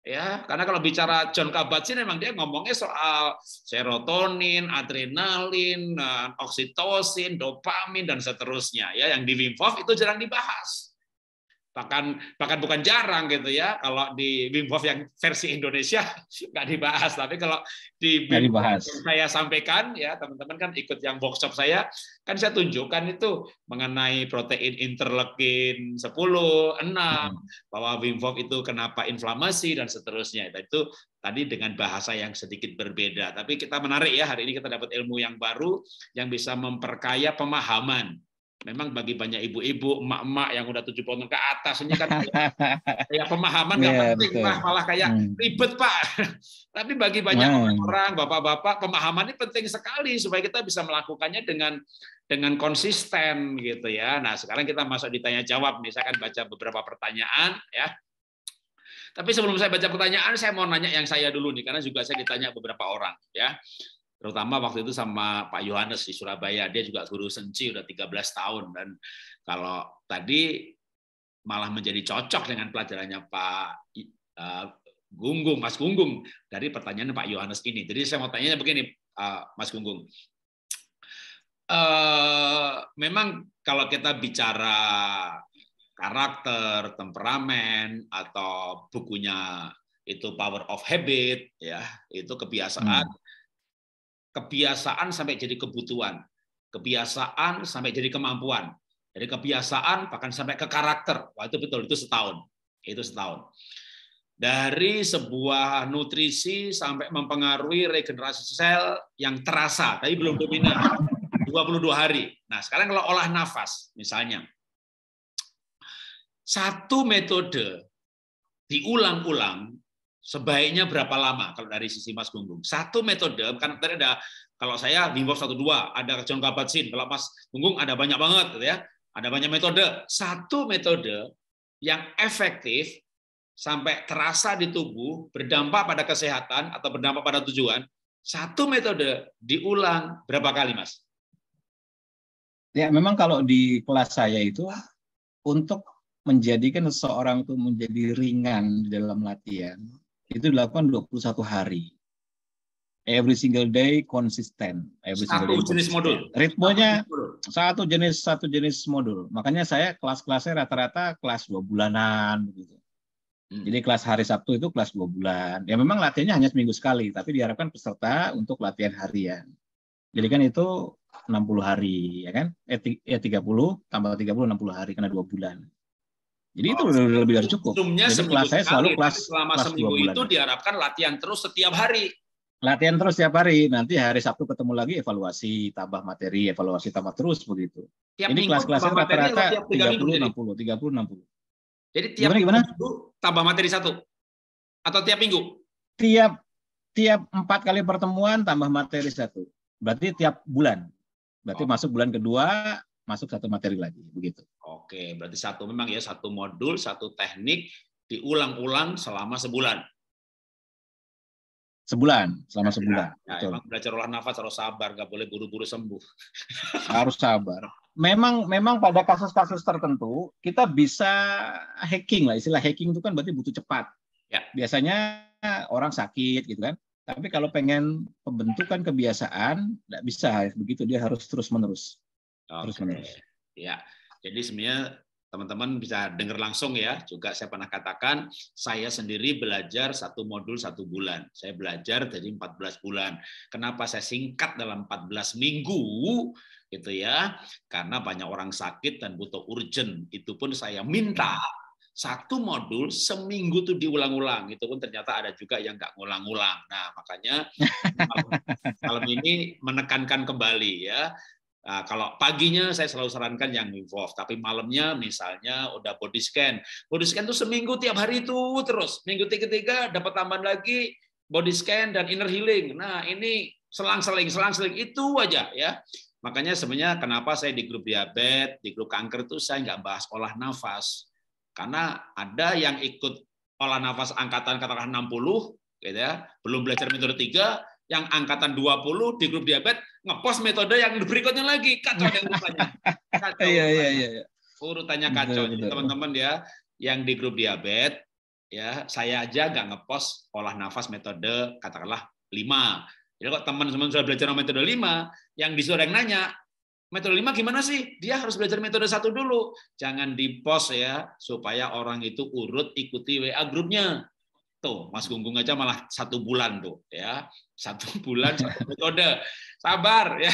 Ya, karena kalau bicara John Kabat-Zinn memang dia ngomongnya soal serotonin, adrenalin, eh, oksitosin, dopamin dan seterusnya ya yang di Wim Hof itu jarang dibahas bahkan bahkan bukan jarang gitu ya kalau di Wim Hof yang versi Indonesia [laughs] nggak dibahas tapi kalau di Wim dibahas. yang saya sampaikan ya teman-teman kan ikut yang workshop saya kan saya tunjukkan itu mengenai protein interleukin 10 6 hmm. bahwa Wim Hof itu kenapa inflamasi dan seterusnya nah, itu tadi dengan bahasa yang sedikit berbeda tapi kita menarik ya hari ini kita dapat ilmu yang baru yang bisa memperkaya pemahaman Memang bagi banyak ibu-ibu, emak-emak yang udah tujuh tahun ke atas ini kan [laughs] kayak pemahaman nggak yeah, penting, betul. Nah, malah kayak hmm. ribet pak. [laughs] Tapi bagi banyak hmm. orang, bapak-bapak, pemahaman ini penting sekali supaya kita bisa melakukannya dengan dengan konsisten gitu ya. Nah sekarang kita masuk ditanya jawab Misalkan baca beberapa pertanyaan ya. Tapi sebelum saya baca pertanyaan, saya mau nanya yang saya dulu nih, karena juga saya ditanya beberapa orang ya terutama waktu itu sama Pak Yohanes di Surabaya. Dia juga guru senci udah 13 tahun dan kalau tadi malah menjadi cocok dengan pelajarannya Pak eh, Gunggung, Mas Gunggung dari pertanyaan Pak Yohanes ini. Jadi saya mau tanya begini, eh, Mas Gunggung. Eh, memang kalau kita bicara karakter, temperamen atau bukunya itu power of habit ya, itu kebiasaan. Hmm kebiasaan sampai jadi kebutuhan, kebiasaan sampai jadi kemampuan, dari kebiasaan bahkan sampai ke karakter. Wah itu betul itu setahun, itu setahun. Dari sebuah nutrisi sampai mempengaruhi regenerasi sel yang terasa, tapi belum dominan. 22 [laughs] hari. Nah, sekarang kalau olah nafas misalnya. Satu metode diulang-ulang Sebaiknya berapa lama kalau dari sisi Mas Gunggung? Satu metode, kan tadi ada kalau saya Wim Hof 12, ada John kabat sin kalau Mas Gunggung ada banyak banget gitu ya. Ada banyak metode. Satu metode yang efektif sampai terasa di tubuh, berdampak pada kesehatan atau berdampak pada tujuan, satu metode diulang berapa kali, Mas? Ya, memang kalau di kelas saya itu untuk menjadikan seseorang itu menjadi ringan dalam latihan, itu dilakukan 21 hari. Every single day konsisten. Every satu day jenis consistent. modul. ritmonya satu jenis satu jenis modul. Makanya saya kelas-kelasnya rata-rata kelas dua bulanan begitu. Hmm. Jadi kelas hari Sabtu itu kelas dua bulan. Ya memang latihannya hanya seminggu sekali, tapi diharapkan peserta untuk latihan harian. Jadi kan itu 60 hari, ya kan? Eh, 30 eh, tambah 30 60 hari karena dua bulan. Jadi oh. itu benar-benar lebih dari cukup. Sebelumnya Jadi kelas saya selalu hari, kelas selama kelas seminggu itu diharapkan latihan terus setiap hari. Latihan terus setiap hari. Nanti hari Sabtu ketemu lagi evaluasi, tambah materi, evaluasi tambah terus begitu. Tiap Ini kelas kelasnya rata-rata 30 60, 30 60. Jadi tiap gimana, gimana? minggu tambah materi satu. Atau tiap minggu? Tiap tiap empat kali pertemuan tambah materi satu. Berarti tiap bulan. Berarti oh. masuk bulan kedua masuk satu materi lagi begitu. Oke, berarti satu memang ya satu modul, satu teknik diulang-ulang selama sebulan. Sebulan, selama ya, sebulan. Nah, betul. Emang belajar olah nafas harus sabar, nggak boleh buru-buru sembuh. [laughs] harus sabar. Memang, memang pada kasus-kasus tertentu kita bisa hacking lah. Istilah hacking itu kan berarti butuh cepat. Ya. Biasanya orang sakit gitu kan. Tapi kalau pengen pembentukan kebiasaan, nggak bisa begitu. Dia harus terus menerus. Oh, terus menerus. Ya, jadi sebenarnya teman-teman bisa dengar langsung ya. Juga saya pernah katakan, saya sendiri belajar satu modul satu bulan. Saya belajar dari 14 bulan. Kenapa saya singkat dalam 14 minggu? gitu ya karena banyak orang sakit dan butuh urgent itu pun saya minta satu modul seminggu tuh diulang-ulang itu pun ternyata ada juga yang nggak ngulang-ulang nah makanya malam, [laughs] malam ini menekankan kembali ya Nah, kalau paginya saya selalu sarankan yang involve, tapi malamnya misalnya udah body scan. Body scan itu seminggu tiap hari itu terus. Minggu ketiga dapat tambahan lagi body scan dan inner healing. Nah, ini selang-seling selang-seling itu aja ya. Makanya sebenarnya kenapa saya di grup diabetes, di grup kanker itu saya nggak bahas olah nafas. Karena ada yang ikut olah nafas angkatan katakan 60 gitu ya, belum belajar metode 3, yang angkatan 20 di grup diabetes ngepost metode yang berikutnya lagi kacau deh urutannya. Kacau. Iya iya iya, iya. Urutannya kacau. Jadi teman-teman ya yang di grup diabetes ya saya aja nggak ngepost olah nafas metode katakanlah lima Jadi kok teman-teman sudah belajar metode lima yang disuruh yang nanya, metode lima gimana sih? Dia harus belajar metode satu dulu. Jangan di-post ya, supaya orang itu urut ikuti WA grupnya. Tuh, Mas Gunggung aja malah satu bulan tuh, ya. Satu [laughs] bulan satu metode. Sabar ya.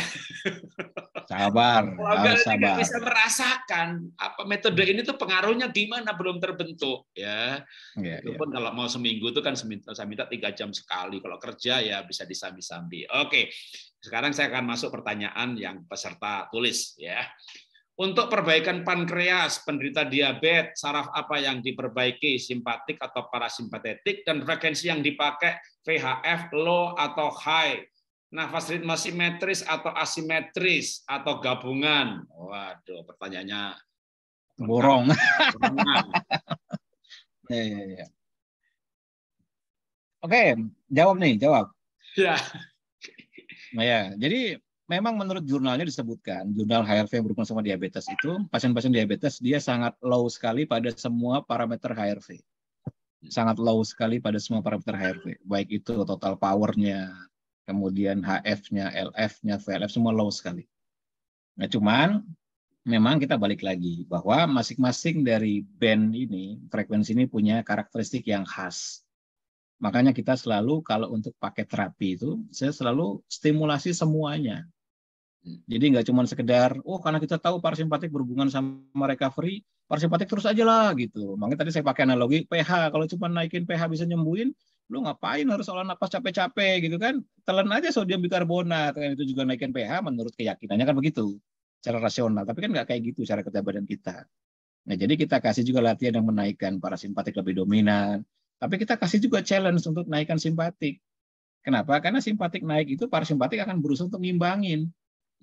Sabar. Kalau [laughs] Tidak bisa merasakan apa metode ini tuh pengaruhnya di mana belum terbentuk, ya. Iya, itu ya, pun ya. kalau mau seminggu tuh kan saya minta tiga jam sekali. Kalau kerja ya bisa disambi-sambi. Oke, sekarang saya akan masuk pertanyaan yang peserta tulis, ya. Untuk perbaikan pankreas, penderita diabetes, saraf apa yang diperbaiki, simpatik atau parasimpatetik, dan frekuensi yang dipakai VHF, low atau high, nafas ritme simetris atau asimetris atau gabungan. Waduh, pertanyaannya borong. ya, ya, ya. Oke, jawab nih, jawab. Ya. Nah, ya, jadi memang menurut jurnalnya disebutkan jurnal HRV yang berhubungan sama diabetes itu pasien-pasien diabetes dia sangat low sekali pada semua parameter HRV sangat low sekali pada semua parameter HRV baik itu total powernya kemudian HF-nya LF-nya VLF semua low sekali nah cuman memang kita balik lagi bahwa masing-masing dari band ini frekuensi ini punya karakteristik yang khas makanya kita selalu kalau untuk pakai terapi itu saya selalu stimulasi semuanya Hmm. Jadi nggak cuma sekedar, oh karena kita tahu parasimpatik berhubungan sama recovery, parasimpatik terus aja lah gitu. Makanya tadi saya pakai analogi pH. Kalau cuma naikin pH bisa nyembuhin, lu ngapain harus olah napas capek-capek gitu kan? Telan aja sodium bikarbonat, kan itu juga naikin pH menurut keyakinannya kan begitu secara rasional. Tapi kan nggak kayak gitu cara kerja badan kita. Nah jadi kita kasih juga latihan yang menaikkan parasimpatik lebih dominan. Tapi kita kasih juga challenge untuk naikkan simpatik. Kenapa? Karena simpatik naik itu parasimpatik akan berusaha untuk ngimbangin.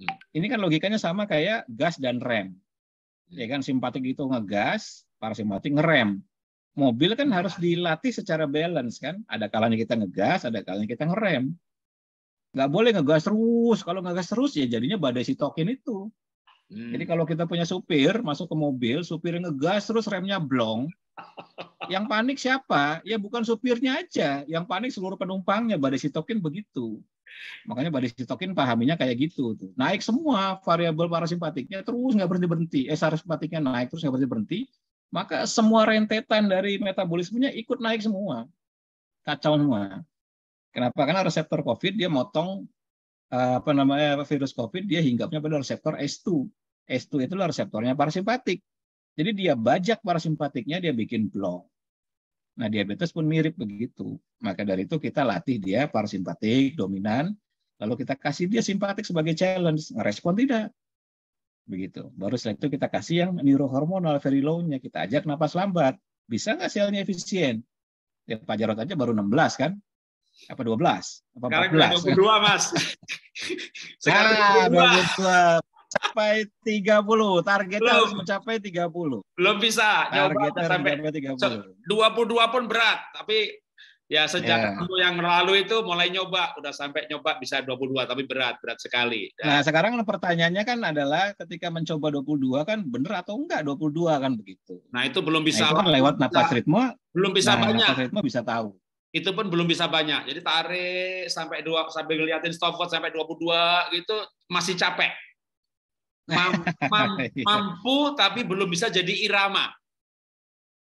Hmm. Ini kan logikanya sama kayak gas dan rem. Hmm. Ya kan simpatik itu ngegas, parasimpatik ngerem. Mobil kan hmm. harus dilatih secara balance kan. Ada kalanya kita ngegas, ada kalanya kita ngerem. Nggak boleh ngegas terus. Kalau ngegas terus ya jadinya badai sitokin itu. Hmm. Jadi kalau kita punya supir masuk ke mobil, supir ngegas terus remnya blong. Yang panik siapa? Ya bukan supirnya aja. Yang panik seluruh penumpangnya badai sitokin begitu. Makanya baris sitokin pahaminya kayak gitu. Tuh. Naik semua variabel parasimpatiknya terus nggak berhenti-berhenti. Eh, parasimpatiknya naik terus nggak berhenti-berhenti. Maka semua rentetan dari metabolismenya ikut naik semua. Kacau semua. Kenapa? Karena reseptor COVID dia motong eh, apa namanya virus COVID dia hinggapnya pada reseptor S2. S2 itulah reseptornya parasimpatik. Jadi dia bajak parasimpatiknya, dia bikin blok Nah, diabetes pun mirip begitu. Maka dari itu kita latih dia parasimpatik dominan, lalu kita kasih dia simpatik sebagai challenge, respon tidak. Begitu. Baru setelah itu kita kasih yang neurohormonal very low-nya, kita ajak napas lambat. Bisa nggak selnya efisien? Ya, Pak Jarot aja baru 16 kan? Apa 12? Apa 14? Sekarang 22, Mas. [laughs] Sekarang ah, 22. 22 mencapai 30. Targetnya belum. harus mencapai 30. Belum bisa. Targetnya sampai 30. 22 pun berat, tapi ya sejak yeah. yang lalu itu mulai nyoba, udah sampai nyoba bisa 22 tapi berat, berat sekali. Nah, nah sekarang pertanyaannya kan adalah ketika mencoba 22 kan bener atau enggak 22 kan begitu. Nah, itu belum nah, bisa nah, itu kan lewat napas nah, ritme. Belum bisa nah, banyak. Napas ritme bisa tahu itu pun belum bisa banyak. Jadi tarik sampai dua sampai ngeliatin stopwatch sampai 22 gitu masih capek mampu, [laughs] iya. mampu tapi belum bisa jadi irama.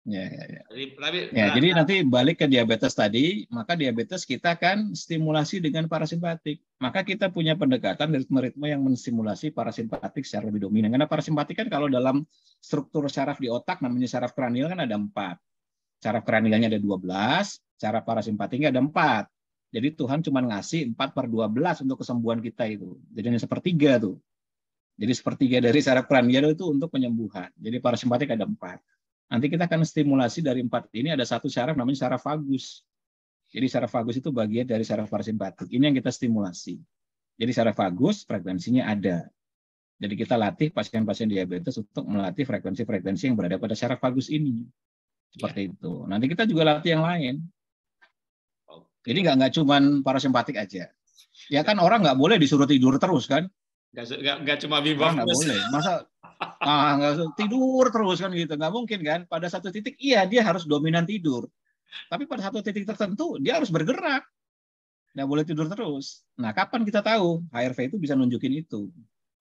Iya, iya, ya, ya, ya. Jadi, ya, jadi nanti balik ke diabetes tadi, maka diabetes kita kan stimulasi dengan parasimpatik. Maka kita punya pendekatan ritme-ritme yang menstimulasi parasimpatik secara lebih dominan. Karena parasimpatik kan kalau dalam struktur saraf di otak namanya saraf kranial kan ada empat. Saraf kranialnya ada dua belas, saraf parasimpatiknya ada empat. Jadi Tuhan cuma ngasih empat per dua belas untuk kesembuhan kita itu. Jadi hanya sepertiga tuh. Jadi sepertiga dari saraf kranial itu untuk penyembuhan. Jadi parasimpatik ada empat. Nanti kita akan stimulasi dari empat ini ada satu saraf namanya saraf vagus. Jadi saraf vagus itu bagian dari saraf parasimpatik. Ini yang kita stimulasi. Jadi saraf vagus frekuensinya ada. Jadi kita latih pasien-pasien diabetes untuk melatih frekuensi-frekuensi yang berada pada saraf vagus ini. Seperti ya. itu. Nanti kita juga latih yang lain. Jadi nggak nggak cuman parasimpatik aja. Ya, ya kan orang nggak boleh disuruh tidur terus kan. Gak, cuma bimbang. Nah, gak boleh. Masa [laughs] ah, gak, tidur terus kan gitu. Gak mungkin kan. Pada satu titik iya dia harus dominan tidur. Tapi pada satu titik tertentu dia harus bergerak. Nggak boleh tidur terus. Nah kapan kita tahu? HRV itu bisa nunjukin itu.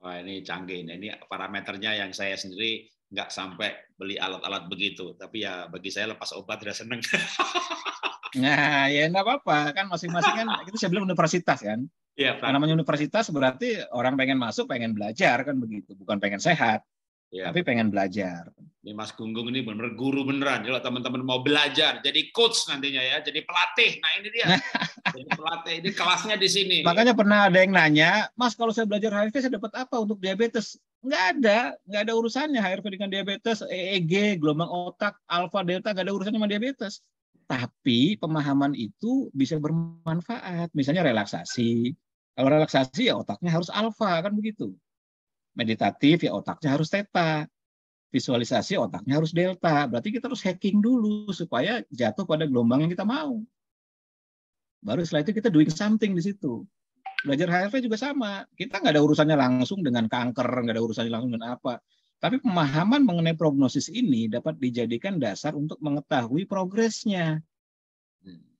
Wah ini canggih. Ini parameternya yang saya sendiri nggak sampai beli alat-alat begitu. Tapi ya bagi saya lepas obat sudah seneng. [laughs] Nah, ya enggak apa-apa kan masing-masing kan itu saya bilang universitas kan. Iya, yeah, namanya universitas berarti orang pengen masuk, pengen belajar kan begitu, bukan pengen sehat. Yeah. Tapi pengen belajar. Ini Mas Gunggung ini benar-benar guru beneran. Kalau teman-teman mau belajar, jadi coach nantinya ya, jadi pelatih. Nah ini dia, [laughs] jadi pelatih. Ini kelasnya di sini. Makanya pernah ada yang nanya, Mas kalau saya belajar HRV saya dapat apa untuk diabetes? Enggak ada, enggak ada urusannya HRV dengan diabetes, EEG, gelombang otak, alfa, delta, enggak ada urusannya sama diabetes. Tapi pemahaman itu bisa bermanfaat. Misalnya relaksasi. Kalau relaksasi ya otaknya harus alfa kan begitu. Meditatif ya otaknya harus teta. Visualisasi otaknya harus delta. Berarti kita harus hacking dulu supaya jatuh pada gelombang yang kita mau. Baru setelah itu kita doing something di situ. Belajar HRV juga sama. Kita nggak ada urusannya langsung dengan kanker, nggak ada urusannya langsung dengan apa tapi pemahaman mengenai prognosis ini dapat dijadikan dasar untuk mengetahui progresnya.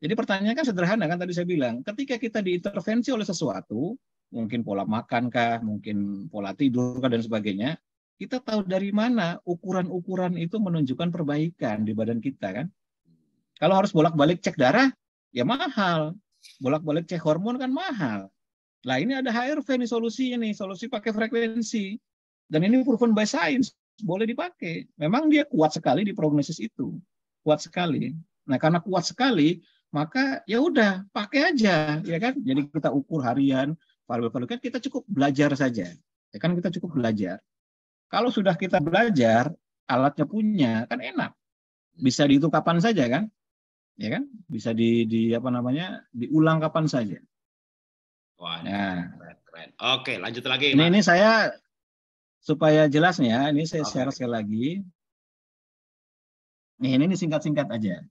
Jadi pertanyaan kan sederhana kan tadi saya bilang, ketika kita diintervensi oleh sesuatu, mungkin pola makan kah, mungkin pola tidur kah dan sebagainya, kita tahu dari mana ukuran-ukuran itu menunjukkan perbaikan di badan kita kan. Kalau harus bolak-balik cek darah, ya mahal. Bolak-balik cek hormon kan mahal. Nah ini ada HRV nih solusinya nih, solusi pakai frekuensi. Dan ini proven by science, boleh dipakai. Memang dia kuat sekali di prognosis itu, kuat sekali. Nah karena kuat sekali, maka ya udah pakai aja, ya kan? Jadi kita ukur harian, variabel kan kita cukup belajar saja, ya kan kita cukup belajar. Kalau sudah kita belajar, alatnya punya kan enak, bisa dihitung kapan saja kan, ya kan? Bisa di, di apa namanya diulang kapan saja. Wah, nah. keren, keren. Oke, lanjut lagi. Ini, ini saya supaya jelasnya ini saya okay. share sekali lagi. Nih, ini singkat-singkat aja.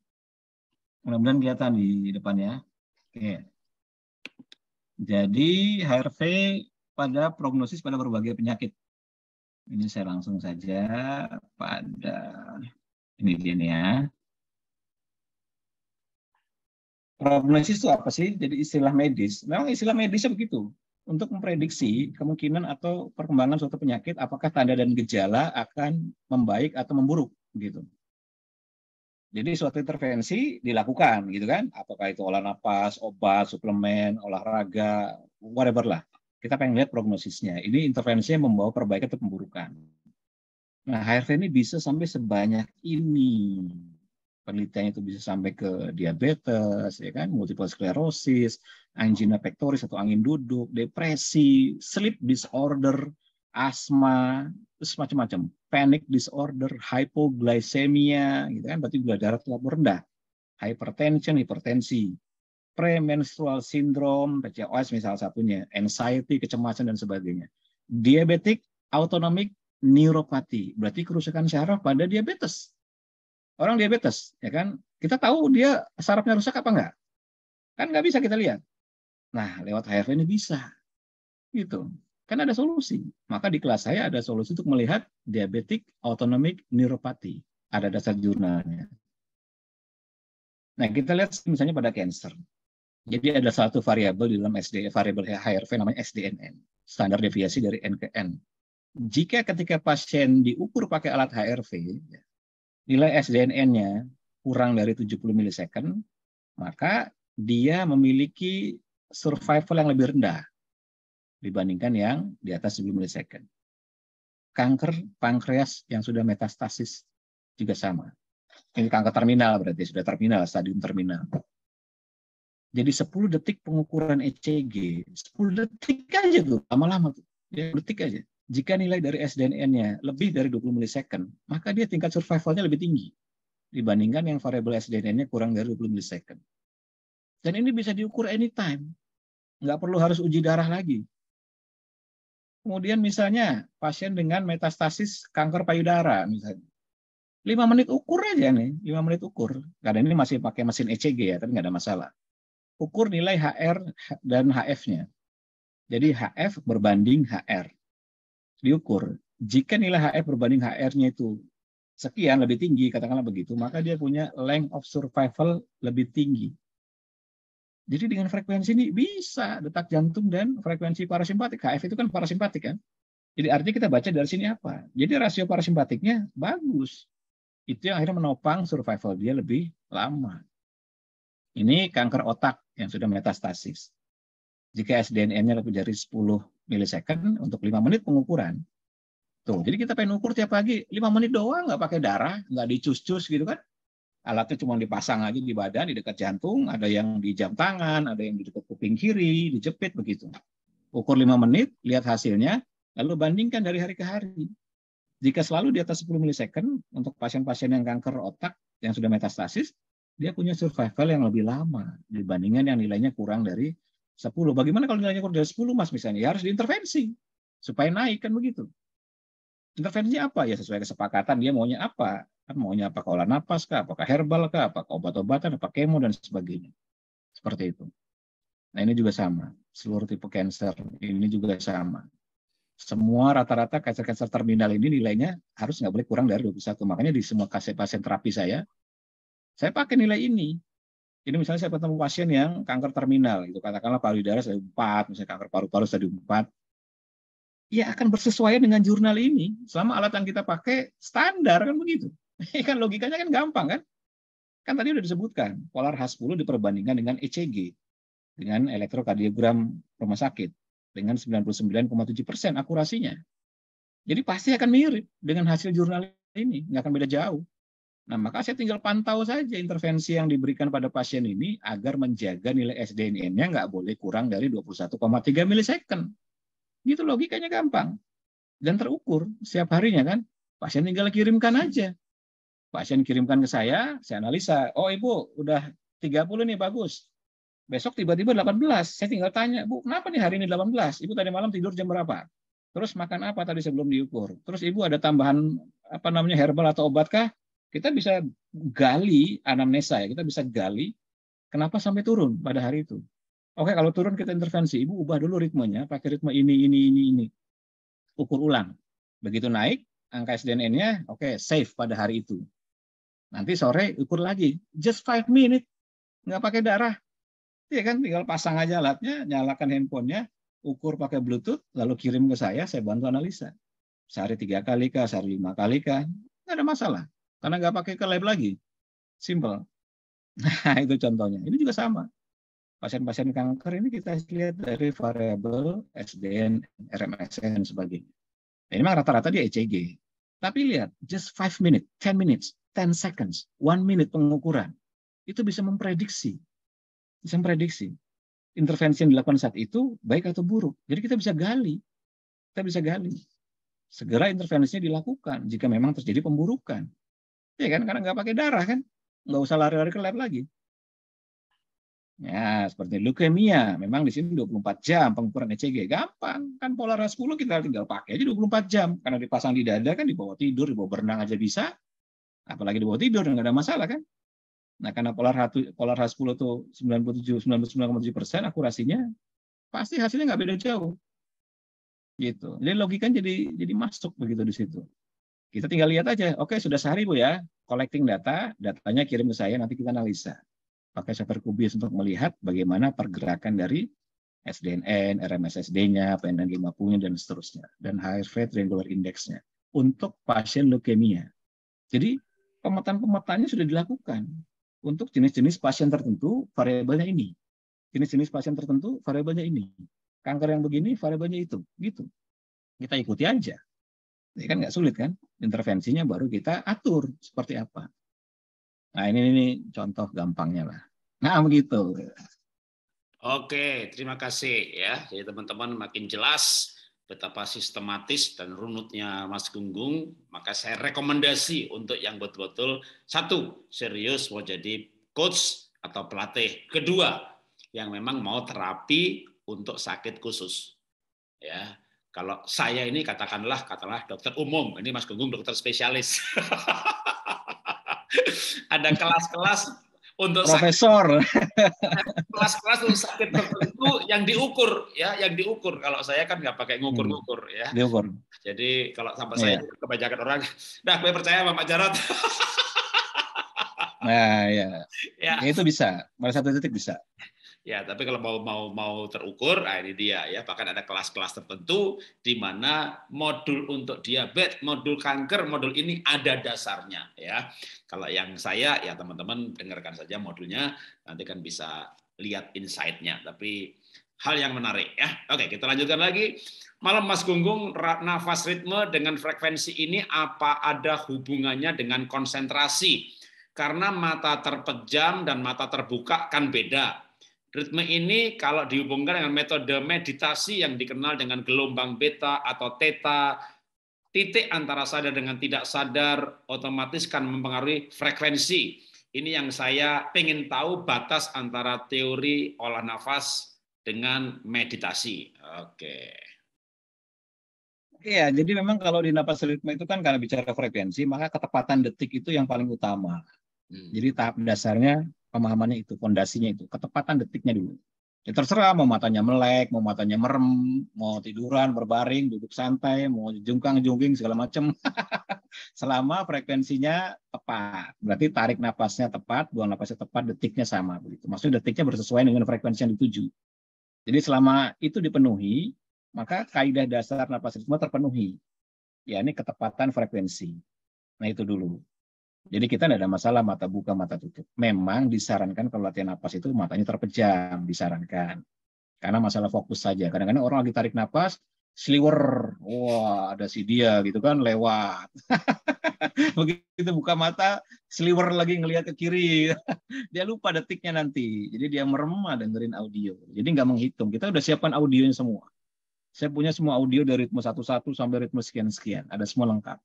Mudah-mudahan kelihatan di depan ya Oke. Jadi HRV pada prognosis pada berbagai penyakit. Ini saya langsung saja pada ini dia nih ya. Prognosis itu apa sih? Jadi istilah medis. Memang istilah medisnya begitu untuk memprediksi kemungkinan atau perkembangan suatu penyakit apakah tanda dan gejala akan membaik atau memburuk gitu. Jadi suatu intervensi dilakukan gitu kan, apakah itu olah napas, obat, suplemen, olahraga, whatever lah. Kita pengen lihat prognosisnya. Ini intervensi yang membawa perbaikan atau pemburukan. Nah, HRV ini bisa sampai sebanyak ini. Penelitian itu bisa sampai ke diabetes, ya kan, multiple sclerosis angina pectoris atau angin duduk, depresi, sleep disorder, asma, terus macam-macam, panic disorder, hypoglycemia, gitu kan, berarti gula darah terlalu rendah, hypertension, hipertensi, premenstrual syndrome, PCOS misal satunya, anxiety, kecemasan dan sebagainya, diabetik, autonomic, neuropati, berarti kerusakan saraf pada diabetes. Orang diabetes, ya kan, kita tahu dia sarafnya rusak apa enggak? Kan nggak bisa kita lihat. Nah, lewat HRV ini bisa. Gitu. Kan ada solusi. Maka di kelas saya ada solusi untuk melihat diabetic autonomic neuropathy. Ada dasar jurnalnya. Nah, kita lihat misalnya pada cancer. Jadi ada satu variabel di dalam SD variabel HRV namanya SDNN, standar deviasi dari N ke N. Jika ketika pasien diukur pakai alat HRV, ya, nilai SDNN-nya kurang dari 70 milisecond, maka dia memiliki survival yang lebih rendah dibandingkan yang di atas 10 milisecond. Kanker pankreas yang sudah metastasis juga sama. Ini kanker terminal berarti sudah terminal, stadium terminal. Jadi 10 detik pengukuran ECG, 10 detik aja tuh, lama-lama tuh. Ya, detik aja. Jika nilai dari SDNN-nya lebih dari 20 milisecond, maka dia tingkat survivalnya lebih tinggi dibandingkan yang variabel SDNN-nya kurang dari 20 milisecond. Dan ini bisa diukur anytime nggak perlu harus uji darah lagi. Kemudian misalnya pasien dengan metastasis kanker payudara misalnya. 5 menit ukur aja nih, 5 menit ukur. Karena ini masih pakai mesin ECG ya, tapi nggak ada masalah. Ukur nilai HR dan HF-nya. Jadi HF berbanding HR. Diukur. Jika nilai HF berbanding HR-nya itu sekian lebih tinggi, katakanlah begitu, maka dia punya length of survival lebih tinggi. Jadi dengan frekuensi ini bisa detak jantung dan frekuensi parasimpatik. HF itu kan parasimpatik kan. Jadi artinya kita baca dari sini apa? Jadi rasio parasimpatiknya bagus. Itu yang akhirnya menopang survival dia lebih lama. Ini kanker otak yang sudah metastasis. Jika SDNM-nya lebih dari 10 milisecond untuk 5 menit pengukuran, Tuh, jadi kita pengen ukur tiap pagi 5 menit doang, nggak pakai darah, nggak dicus-cus gitu kan alatnya cuma dipasang aja di badan, di dekat jantung, ada yang di jam tangan, ada yang di dekat kuping kiri, dijepit begitu. Ukur 5 menit, lihat hasilnya, lalu bandingkan dari hari ke hari. Jika selalu di atas 10 milisecond untuk pasien-pasien yang kanker otak yang sudah metastasis, dia punya survival yang lebih lama dibandingkan yang nilainya kurang dari 10. Bagaimana kalau nilainya kurang dari 10, Mas misalnya? Ya harus diintervensi supaya naik kan begitu. Intervensinya apa? Ya sesuai kesepakatan dia maunya apa. Kan maunya apakah olah napas kah, apakah herbal kah, apakah obat-obatan, apakah kemo dan sebagainya. Seperti itu. Nah ini juga sama. Seluruh tipe cancer ini juga sama. Semua rata-rata kanker-kanker terminal ini nilainya harus nggak boleh kurang dari 21. Makanya di semua pasien terapi saya, saya pakai nilai ini. Ini misalnya saya ketemu pasien yang kanker terminal, gitu katakanlah paru darah stadium 4, misalnya kanker paru-paru stadium 4, ya akan bersesuaian dengan jurnal ini selama alat yang kita pakai standar kan begitu. [laughs] Iya kan logikanya kan gampang kan? Kan tadi udah disebutkan, polar H10 diperbandingkan dengan ECG, dengan elektrokardiogram rumah sakit, dengan 99,7 persen akurasinya. Jadi pasti akan mirip dengan hasil jurnal ini, nggak akan beda jauh. Nah, maka saya tinggal pantau saja intervensi yang diberikan pada pasien ini agar menjaga nilai SDNN-nya nggak boleh kurang dari 21,3 milisecond. Gitu logikanya gampang. Dan terukur setiap harinya kan. Pasien tinggal kirimkan aja Pasien kirimkan ke saya, saya analisa. Oh ibu, udah 30 nih, bagus. Besok tiba-tiba 18. Saya tinggal tanya, Bu, kenapa nih hari ini 18? Ibu tadi malam tidur jam berapa? Terus makan apa tadi sebelum diukur? Terus Ibu ada tambahan apa namanya herbal atau obatkah? Kita bisa gali anamnesa ya, kita bisa gali kenapa sampai turun pada hari itu. Oke, kalau turun kita intervensi, Ibu ubah dulu ritmenya, pakai ritme ini ini ini ini. Ukur ulang. Begitu naik angka SDNN-nya, oke, safe pada hari itu. Nanti sore ukur lagi. Just five minute. Nggak pakai darah. Iya kan, tinggal pasang aja alatnya, nyalakan handphonenya, ukur pakai Bluetooth, lalu kirim ke saya, saya bantu analisa. Sehari tiga kali kah, sehari lima kali kah, nggak ada masalah. Karena nggak pakai ke lab lagi. Simple. [laughs] Nah, itu contohnya. Ini juga sama. Pasien-pasien kanker ini kita lihat dari variabel SDN, RMSN, dan sebagainya. Ini memang rata-rata di ECG. Tapi lihat, just five minutes, ten minutes. 10 seconds, one minute pengukuran, itu bisa memprediksi, bisa memprediksi intervensi yang dilakukan saat itu baik atau buruk. Jadi kita bisa gali, kita bisa gali. Segera intervensinya dilakukan jika memang terjadi pemburukan. Ya kan, karena nggak pakai darah kan, nggak usah lari-lari ke lab lagi. Ya, seperti leukemia. Memang di sini 24 jam pengukuran ECG. Gampang. Kan pola RAS 10 kita tinggal pakai aja 24 jam. Karena dipasang di dada kan dibawa tidur, dibawa berenang aja bisa. Apalagi di bawah tidur, nggak ada masalah kan? Nah, karena polar H, polar H10 itu 97, 99,7 persen akurasinya, pasti hasilnya nggak beda jauh. Gitu. Jadi logikanya jadi jadi masuk begitu di situ. Kita tinggal lihat aja. Oke, sudah sehari Bu ya, collecting data, datanya kirim ke saya, nanti kita analisa. Pakai software kubis untuk melihat bagaimana pergerakan dari SDNN, RMSSD-nya, PNN 50-nya, dan seterusnya. Dan HRV Triangular Index-nya. Untuk pasien leukemia. Jadi pemetaan-pemetaannya sudah dilakukan untuk jenis-jenis pasien tertentu variabelnya ini. Jenis-jenis pasien tertentu variabelnya ini. Kanker yang begini variabelnya itu. Gitu. Kita ikuti aja. Ini kan nggak sulit kan? Intervensinya baru kita atur seperti apa. Nah ini, ini contoh gampangnya lah. Nah begitu. Oke, terima kasih ya. Jadi teman-teman makin jelas betapa sistematis dan runutnya Mas Gunggung, maka saya rekomendasi untuk yang betul-betul satu serius mau jadi coach atau pelatih. Kedua, yang memang mau terapi untuk sakit khusus. Ya, kalau saya ini katakanlah katakanlah dokter umum, ini Mas Gunggung dokter spesialis. [laughs] Ada kelas-kelas untuk profesor [laughs] kelas-kelas untuk sakit tertentu yang diukur ya yang diukur kalau saya kan nggak pakai ngukur-ngukur hmm. ya diukur jadi kalau sampai iya. yeah. saya kebanyakan orang nah gue percaya sama Pak Jarot nah ya. [laughs] ya itu bisa pada satu titik bisa Ya, tapi kalau mau mau mau terukur, nah ini dia ya. Bahkan ada kelas-kelas tertentu di mana modul untuk diabetes, modul kanker, modul ini ada dasarnya ya. Kalau yang saya ya teman-teman dengarkan saja modulnya, nanti kan bisa lihat insight-nya. Tapi hal yang menarik ya. Oke, kita lanjutkan lagi. Malam Mas Gunggung, nafas ritme dengan frekuensi ini apa ada hubungannya dengan konsentrasi? Karena mata terpejam dan mata terbuka kan beda. Ritme ini kalau dihubungkan dengan metode meditasi yang dikenal dengan gelombang beta atau theta, titik antara sadar dengan tidak sadar otomatis kan mempengaruhi frekuensi. Ini yang saya ingin tahu batas antara teori olah nafas dengan meditasi. Oke. Iya, jadi memang kalau di napas ritme itu kan karena bicara frekuensi, maka ketepatan detik itu yang paling utama. Hmm. Jadi tahap dasarnya pemahamannya itu, fondasinya itu, ketepatan detiknya dulu. Ya terserah mau matanya melek, mau matanya merem, mau tiduran, berbaring, duduk santai, mau jungkang jungging segala macam. [laughs] Selama frekuensinya tepat. Berarti tarik napasnya tepat, buang napasnya tepat, detiknya sama begitu. Maksudnya detiknya bersesuaian dengan frekuensi yang dituju. Jadi selama itu dipenuhi, maka kaidah dasar napas ritme terpenuhi. Ya ini ketepatan frekuensi. Nah itu dulu. Jadi kita tidak ada masalah mata buka, mata tutup. Memang disarankan kalau latihan napas itu matanya terpejam, disarankan. Karena masalah fokus saja. Kadang-kadang orang lagi tarik napas, sliwer, wah ada si dia gitu kan lewat. [laughs] Begitu buka mata, sliwer lagi ngelihat ke kiri. [laughs] dia lupa detiknya nanti. Jadi dia merem ah, dengerin audio. Jadi nggak menghitung. Kita udah siapkan audionya semua. Saya punya semua audio dari ritme satu-satu sampai ritme sekian-sekian. Ada semua lengkap.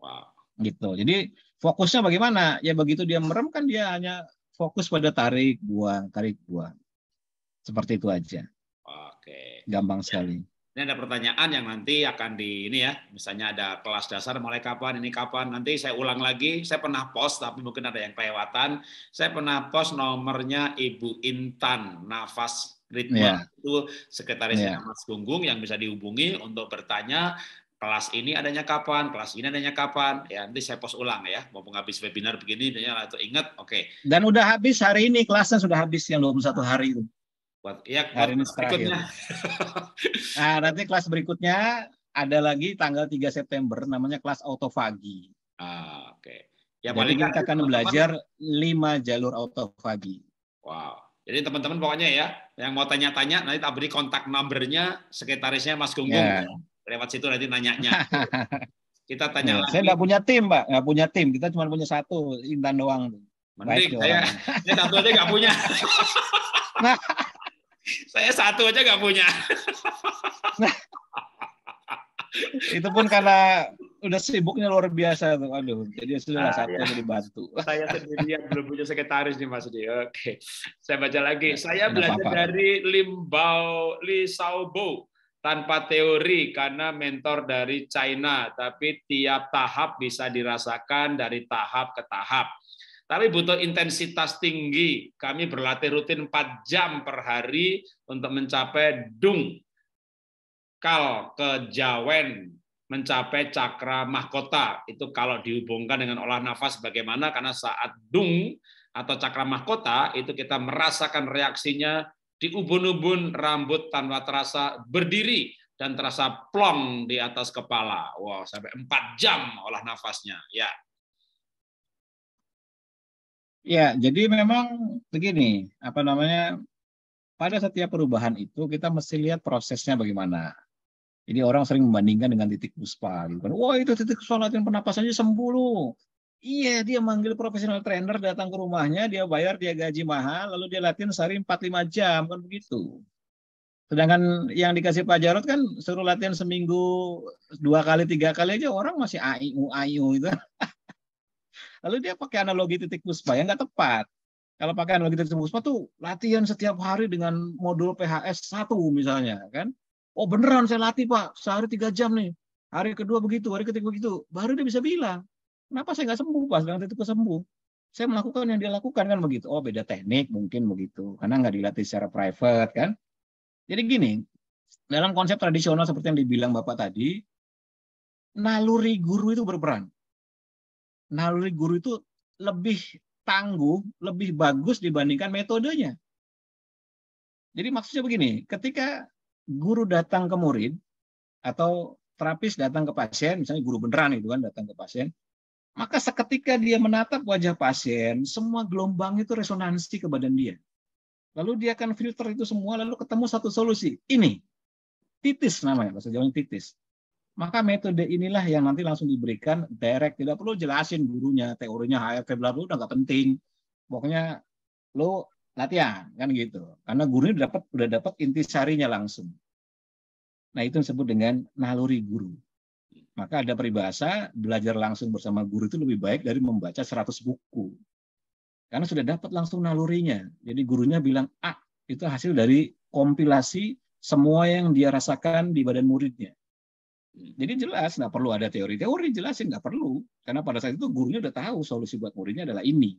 Wow gitu. Jadi fokusnya bagaimana? Ya begitu dia merem kan dia hanya fokus pada tarik buang, tarik buang. Seperti itu aja. Oke. Gampang sekali. Ini ada pertanyaan yang nanti akan di ini ya, misalnya ada kelas dasar mulai kapan, ini kapan, nanti saya ulang lagi. Saya pernah post tapi mungkin ada yang kelewatan. Saya pernah post nomornya Ibu Intan Nafas Ritme yeah. itu sekretarisnya yeah. Mas Gunggung yang bisa dihubungi untuk bertanya kelas ini adanya kapan, kelas ini adanya kapan. Ya nanti saya post ulang ya. Mau habis webinar begini, ternyata atau ingat, oke. Okay. Dan udah habis hari ini kelasnya sudah habis yang 21 hari itu. Buat ya hari ini berikutnya. [laughs] nah, nanti kelas berikutnya ada lagi tanggal 3 September namanya kelas autofagi. Ah, oke. Okay. Ya Jadi kita akan teman -teman. belajar 5 jalur autofagi. Wow. Jadi teman-teman pokoknya ya yang mau tanya-tanya nanti tak beri kontak numbernya sekretarisnya Mas Gunggung. Yeah lewat situ nanti nanyanya. [laughs] Kita tanya ya, lagi. Saya nggak punya tim, Pak. Nggak punya tim. Kita cuma punya satu, Intan doang. Mending saya, [laughs] saya satu aja nggak punya. nah. [laughs] saya satu aja nggak punya. nah. Itu pun karena udah sibuknya luar biasa tuh. Aduh, jadi sudah ah, satu ya. jadi batu. Saya sendirian belum punya sekretaris nih Mas Di. Oke. Saya baca lagi. Saya belajar apa -apa. dari Limbau Lisaubo tanpa teori karena mentor dari China, tapi tiap tahap bisa dirasakan dari tahap ke tahap. Tapi butuh intensitas tinggi. Kami berlatih rutin 4 jam per hari untuk mencapai dung, kal, ke jawen mencapai cakra mahkota. Itu kalau dihubungkan dengan olah nafas bagaimana? Karena saat dung atau cakra mahkota itu kita merasakan reaksinya di ubun ubun rambut tanpa terasa berdiri dan terasa plong di atas kepala. Wow, sampai 4 jam olah nafasnya. Ya. Ya, jadi memang begini, apa namanya? Pada setiap perubahan itu kita mesti lihat prosesnya bagaimana. Jadi orang sering membandingkan dengan titik puspa gitu kan. Wah, itu titik sholat yang pernapasannya sembuh Iya, dia manggil profesional trainer datang ke rumahnya, dia bayar, dia gaji mahal, lalu dia latihan sehari 4-5 jam, kan begitu. Sedangkan yang dikasih Pak Jarot kan suruh latihan seminggu dua kali, tiga kali aja, orang masih AIU, AIU itu. [laughs] lalu dia pakai analogi titik puspa yang nggak tepat. Kalau pakai analogi titik puspa tuh latihan setiap hari dengan modul PHS satu misalnya, kan. Oh beneran saya latih Pak, sehari tiga jam nih. Hari kedua begitu, hari ketiga begitu. Baru dia bisa bilang, Kenapa saya nggak sembuh? Pas dalam itu sembuh. Saya melakukan yang dia lakukan kan begitu. Oh beda teknik mungkin begitu. Karena nggak dilatih secara private kan. Jadi gini, dalam konsep tradisional seperti yang dibilang Bapak tadi, naluri guru itu berperan. Naluri guru itu lebih tangguh, lebih bagus dibandingkan metodenya. Jadi maksudnya begini, ketika guru datang ke murid atau terapis datang ke pasien, misalnya guru beneran itu kan datang ke pasien, maka seketika dia menatap wajah pasien, semua gelombang itu resonansi ke badan dia. Lalu dia akan filter itu semua, lalu ketemu satu solusi. Ini, titis namanya, bahasa Jawa titis. Maka metode inilah yang nanti langsung diberikan direct. Tidak perlu jelasin gurunya, teorinya, HRT, bla bla udah nggak penting. Pokoknya lo latihan kan gitu. Karena gurunya udah dapat udah dapat inti sarinya langsung. Nah itu disebut dengan naluri guru. Maka ada peribahasa, belajar langsung bersama guru itu lebih baik dari membaca 100 buku. Karena sudah dapat langsung nalurinya. Jadi gurunya bilang, A, ah, itu hasil dari kompilasi semua yang dia rasakan di badan muridnya. Jadi jelas, nggak perlu ada teori-teori, jelasin nggak perlu. Karena pada saat itu gurunya udah tahu solusi buat muridnya adalah ini.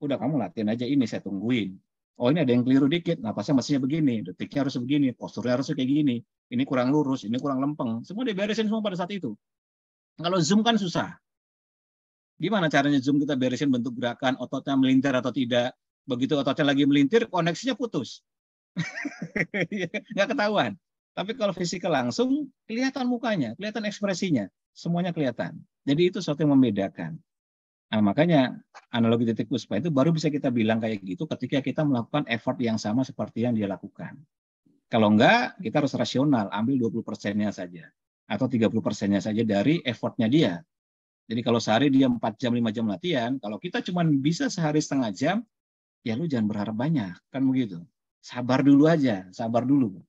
Udah kamu latihan aja ini, saya tungguin. Oh ini ada yang keliru dikit, napasnya mestinya begini, detiknya harus begini, posturnya harus kayak gini ini kurang lurus, ini kurang lempeng. Semua diberesin semua pada saat itu. Kalau zoom kan susah. Gimana caranya zoom kita beresin bentuk gerakan, ototnya melintir atau tidak. Begitu ototnya lagi melintir, koneksinya putus. [laughs] Nggak ketahuan. Tapi kalau fisikal langsung, kelihatan mukanya, kelihatan ekspresinya. Semuanya kelihatan. Jadi itu sesuatu yang membedakan. Nah, makanya analogi titik puspa itu baru bisa kita bilang kayak gitu ketika kita melakukan effort yang sama seperti yang dia lakukan. Kalau enggak, kita harus rasional, ambil 20 persennya saja. Atau 30 persennya saja dari effortnya dia. Jadi kalau sehari dia 4 jam, 5 jam latihan, kalau kita cuma bisa sehari setengah jam, ya lu jangan berharap banyak. Kan begitu. Sabar dulu aja, sabar dulu.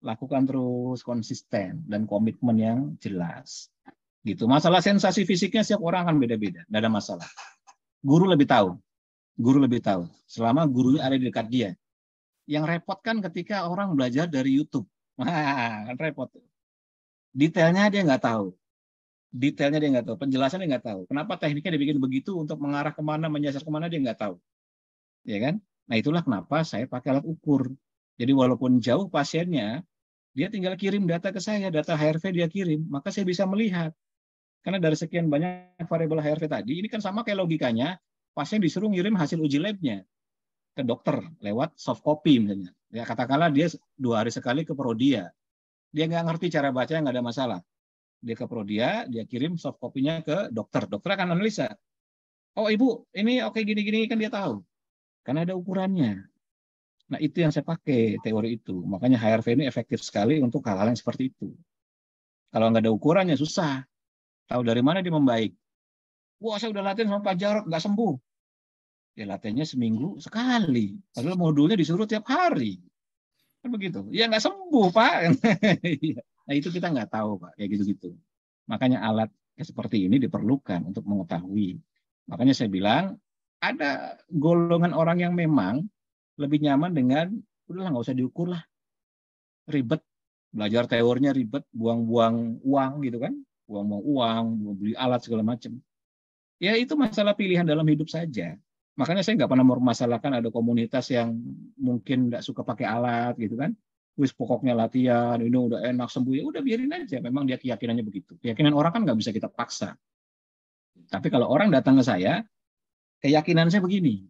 Lakukan terus konsisten dan komitmen yang jelas. Gitu. Masalah sensasi fisiknya setiap orang akan beda-beda, tidak ada masalah. Guru lebih tahu. Guru lebih tahu. Selama gurunya ada di dekat dia. Yang repot kan ketika orang belajar dari YouTube. kan repot. Detailnya dia nggak tahu. Detailnya dia nggak tahu. Penjelasan dia nggak tahu. Kenapa tekniknya dibikin begitu untuk mengarah kemana, menyasar kemana, dia nggak tahu. Ya kan? Nah, itulah kenapa saya pakai alat ukur. Jadi walaupun jauh pasiennya, dia tinggal kirim data ke saya, data HRV dia kirim, maka saya bisa melihat. Karena dari sekian banyak variabel HRV tadi, ini kan sama kayak logikanya, pasien disuruh ngirim hasil uji labnya ke dokter lewat soft copy misalnya. Ya katakanlah dia dua hari sekali ke Prodia. Dia nggak ngerti cara baca nggak ada masalah. Dia ke Prodia, dia kirim soft copy-nya ke dokter. Dokter akan analisa. Oh ibu, ini oke okay, gini-gini kan dia tahu. Karena ada ukurannya. Nah itu yang saya pakai teori itu. Makanya HRV ini efektif sekali untuk hal-hal yang seperti itu. Kalau nggak ada ukurannya susah. Tahu dari mana dia membaik. Wah saya udah latihan sama Pak jarok nggak sembuh. Ya latihannya seminggu sekali. Padahal modulnya disuruh tiap hari. Kan begitu. Ya nggak sembuh, Pak. [laughs] Iya. nah itu kita nggak tahu, Pak. ya gitu-gitu. Makanya alat seperti ini diperlukan untuk mengetahui. Makanya saya bilang, ada golongan orang yang memang lebih nyaman dengan, udahlah nggak usah diukur lah. Ribet. Belajar teorinya ribet, buang-buang uang gitu kan. Buang-buang uang, buang beli alat segala macam. Ya itu masalah pilihan dalam hidup saja. Makanya saya nggak pernah mempermasalahkan ada komunitas yang mungkin nggak suka pakai alat gitu kan. Wis pokoknya latihan, ini udah enak sembuh ya udah biarin aja. Memang dia keyakinannya begitu. Keyakinan orang kan nggak bisa kita paksa. Tapi kalau orang datang ke saya, keyakinan saya begini.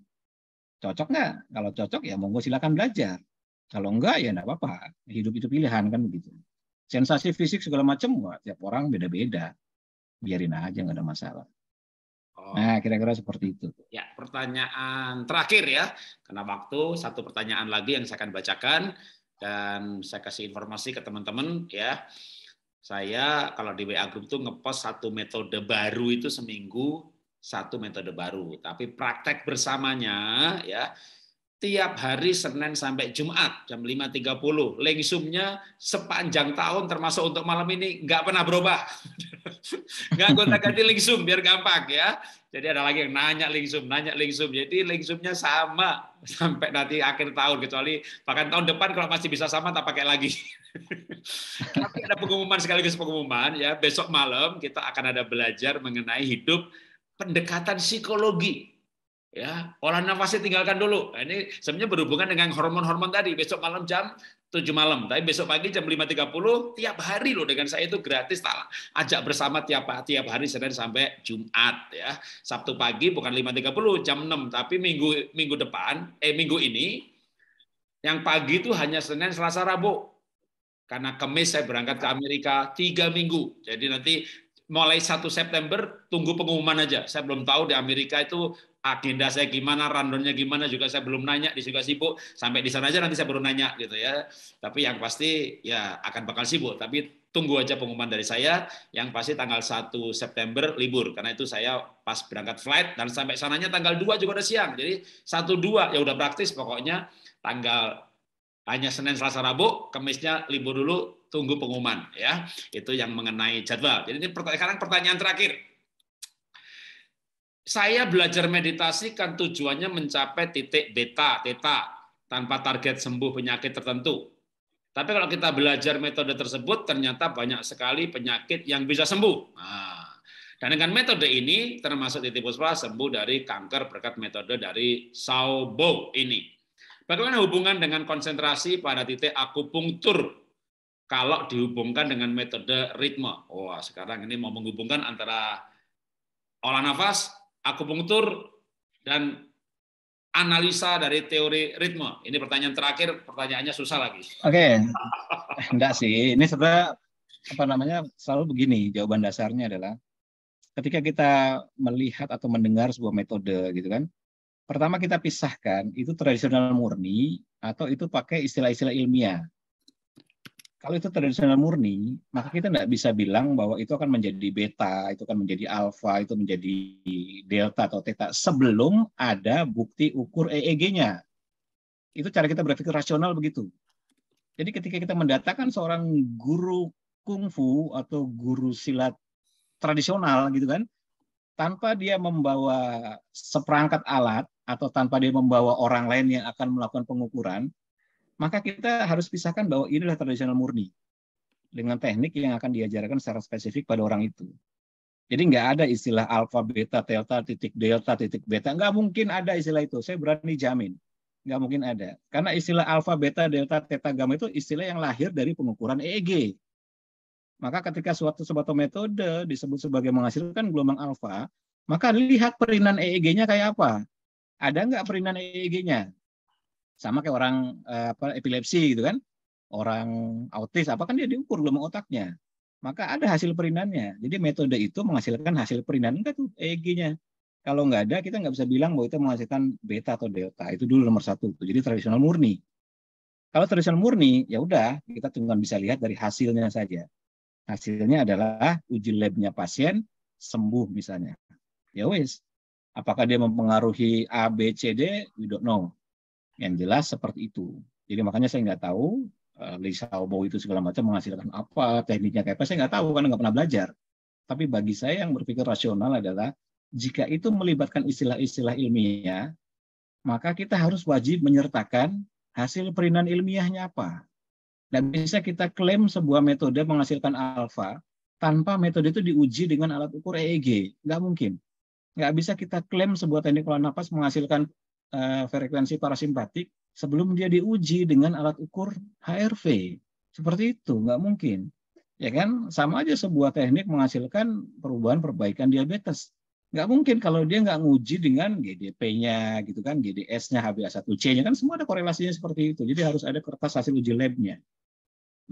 Cocok nggak? Kalau cocok ya monggo silakan belajar. Kalau enggak ya enggak apa-apa. Hidup itu pilihan kan begitu. Sensasi fisik segala macam, tiap orang beda-beda. Biarin aja nggak ada masalah. Oh. Nah, kira-kira seperti itu. Ya, pertanyaan terakhir ya, karena waktu satu pertanyaan lagi yang saya akan bacakan dan saya kasih informasi ke teman-teman ya. Saya kalau di WA Group tuh ngepost satu metode baru itu seminggu satu metode baru, tapi praktek bersamanya ya tiap hari Senin sampai Jumat jam 5.30. Lengsumnya sepanjang tahun termasuk untuk malam ini nggak pernah berubah. [laughs] nggak gonta ganti lengsum biar gampang ya. Jadi ada lagi yang nanya lengsum, nanya lengsum. Jadi lengsumnya sama [laughs] sampai nanti akhir tahun kecuali bahkan tahun depan kalau masih bisa sama tak pakai lagi. [laughs] Tapi ada pengumuman sekaligus pengumuman ya besok malam kita akan ada belajar mengenai hidup pendekatan psikologi ya olah nafasnya tinggalkan dulu nah, ini sebenarnya berhubungan dengan hormon-hormon tadi besok malam jam 7 malam tapi besok pagi jam 5.30 tiap hari loh dengan saya itu gratis tak ajak bersama tiap tiap hari Senin sampai Jumat ya Sabtu pagi bukan 5.30 jam 6 tapi minggu minggu depan eh minggu ini yang pagi itu hanya Senin Selasa Rabu karena kemis saya berangkat ke Amerika tiga minggu. Jadi nanti mulai 1 September tunggu pengumuman aja. Saya belum tahu di Amerika itu agenda saya gimana, randonnya gimana juga saya belum nanya di juga sibuk. Sampai di sana aja nanti saya baru nanya gitu ya. Tapi yang pasti ya akan bakal sibuk, tapi tunggu aja pengumuman dari saya yang pasti tanggal 1 September libur karena itu saya pas berangkat flight dan sampai sananya tanggal 2 juga udah siang. Jadi 1 2 ya udah praktis pokoknya tanggal hanya Senin Selasa Rabu, Kamisnya libur dulu, tunggu pengumuman ya. Itu yang mengenai jadwal. Jadi ini pertanyaan, sekarang pertanyaan terakhir. Saya belajar meditasi kan tujuannya mencapai titik beta, teta, tanpa target sembuh penyakit tertentu. Tapi kalau kita belajar metode tersebut, ternyata banyak sekali penyakit yang bisa sembuh. Nah, dan dengan metode ini, termasuk titik puspa sembuh dari kanker berkat metode dari Saubo ini. Bagaimana hubungan dengan konsentrasi pada titik akupunktur kalau dihubungkan dengan metode ritme. Wah, sekarang ini mau menghubungkan antara olah nafas, akupunktur, dan analisa dari teori ritme. Ini pertanyaan terakhir, pertanyaannya susah lagi. Oke, okay. [laughs] enggak sih. Ini sebenarnya apa namanya selalu begini jawaban dasarnya adalah ketika kita melihat atau mendengar sebuah metode gitu kan, pertama kita pisahkan itu tradisional murni atau itu pakai istilah-istilah ilmiah. Kalau itu tradisional murni, maka kita tidak bisa bilang bahwa itu akan menjadi beta, itu akan menjadi alfa, itu menjadi delta atau theta sebelum ada bukti ukur EEG-nya. Itu cara kita berpikir rasional begitu. Jadi ketika kita mendatangkan seorang guru kungfu atau guru silat tradisional gitu kan, tanpa dia membawa seperangkat alat atau tanpa dia membawa orang lain yang akan melakukan pengukuran, maka kita harus pisahkan bahwa ini adalah tradisional murni dengan teknik yang akan diajarkan secara spesifik pada orang itu. Jadi nggak ada istilah alfa, beta, delta, titik delta, titik beta. Nggak mungkin ada istilah itu. Saya berani jamin. Nggak mungkin ada. Karena istilah alfa, beta, delta, teta, gamma itu istilah yang lahir dari pengukuran EEG. Maka ketika suatu suatu metode disebut sebagai menghasilkan gelombang alfa, maka lihat perinan EEG-nya kayak apa. Ada nggak perinan EEG-nya? sama kayak orang eh, apa epilepsi gitu kan orang autis apa kan dia diukur gelombang otaknya maka ada hasil perinannya. jadi metode itu menghasilkan hasil perinan enggak kan tuh EEG-nya kalau nggak ada kita nggak bisa bilang bahwa itu menghasilkan beta atau delta itu dulu nomor satu jadi tradisional murni kalau tradisional murni ya udah kita cuma bisa lihat dari hasilnya saja hasilnya adalah uji labnya pasien sembuh misalnya ya wes apakah dia mempengaruhi A B C D we don't know yang jelas seperti itu. Jadi makanya saya nggak tahu eh, Lisa itu segala macam menghasilkan apa, tekniknya kayak apa, saya nggak tahu karena nggak pernah belajar. Tapi bagi saya yang berpikir rasional adalah jika itu melibatkan istilah-istilah ilmiah, maka kita harus wajib menyertakan hasil perinan ilmiahnya apa. Dan bisa kita klaim sebuah metode menghasilkan alfa tanpa metode itu diuji dengan alat ukur EEG. Nggak mungkin. Nggak bisa kita klaim sebuah teknik olah nafas menghasilkan Eh, frekuensi parasimpatik sebelum dia diuji dengan alat ukur HRV. Seperti itu, nggak mungkin. Ya kan, sama aja sebuah teknik menghasilkan perubahan perbaikan diabetes. Nggak mungkin kalau dia nggak nguji dengan GDP-nya, gitu kan, GDS-nya, HbA1c-nya, kan semua ada korelasinya seperti itu. Jadi harus ada kertas hasil uji lab-nya.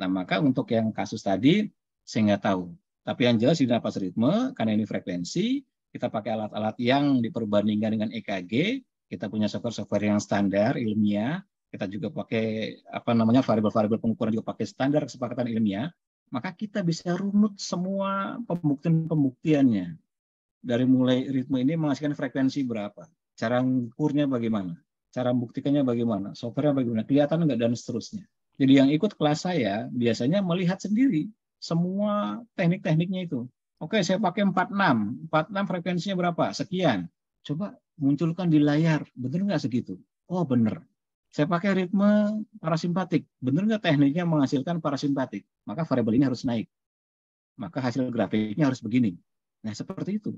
Nah, maka untuk yang kasus tadi, saya nggak tahu. Tapi yang jelas di napas ritme, karena ini frekuensi, kita pakai alat-alat yang diperbandingkan dengan EKG, kita punya software-software yang standar ilmiah, kita juga pakai apa namanya variabel-variabel pengukuran juga pakai standar kesepakatan ilmiah, maka kita bisa runut semua pembuktian-pembuktiannya. Dari mulai ritme ini menghasilkan frekuensi berapa, cara mengukurnya bagaimana, cara membuktikannya bagaimana, softwarenya bagaimana, kelihatan enggak dan seterusnya. Jadi yang ikut kelas saya biasanya melihat sendiri semua teknik-tekniknya itu. Oke, saya pakai 46. 46 frekuensinya berapa? Sekian. Coba munculkan di layar. Bener nggak segitu? Oh bener. Saya pakai ritme parasimpatik. Bener nggak tekniknya menghasilkan parasimpatik? Maka variabel ini harus naik. Maka hasil grafiknya harus begini. Nah seperti itu.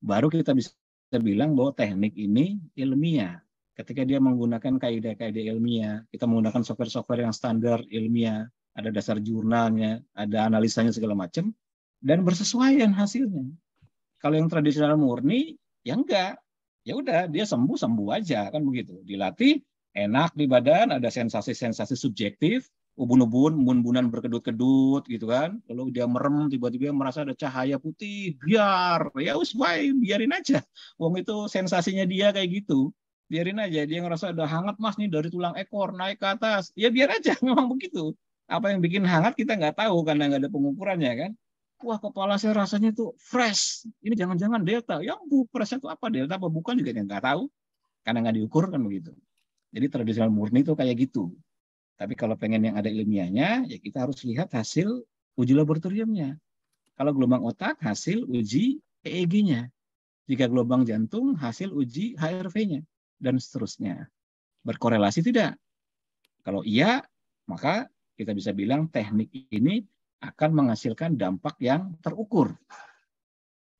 Baru kita bisa bilang bahwa teknik ini ilmiah. Ketika dia menggunakan kaidah-kaidah ilmiah, kita menggunakan software-software yang standar ilmiah, ada dasar jurnalnya, ada analisanya segala macam, dan bersesuaian hasilnya. Kalau yang tradisional murni, ya enggak ya udah dia sembuh sembuh aja kan begitu dilatih enak di badan ada sensasi-sensasi subjektif ubun-ubun bun bunan berkedut-kedut gitu kan kalau dia merem tiba-tiba merasa ada cahaya putih biar ya us biarin aja wong itu sensasinya dia kayak gitu biarin aja dia ngerasa ada hangat mas nih dari tulang ekor naik ke atas ya biar aja [laughs] memang begitu apa yang bikin hangat kita nggak tahu karena nggak ada pengukurannya kan wah kepala saya rasanya tuh fresh. Ini jangan-jangan delta. Yang bu, fresh itu apa? Delta apa bukan juga yang nggak tahu. Karena nggak diukur kan begitu. Jadi tradisional murni itu kayak gitu. Tapi kalau pengen yang ada ilmiahnya, ya kita harus lihat hasil uji laboratoriumnya. Kalau gelombang otak, hasil uji EEG-nya. Jika gelombang jantung, hasil uji HRV-nya. Dan seterusnya. Berkorelasi tidak? Kalau iya, maka kita bisa bilang teknik ini akan menghasilkan dampak yang terukur.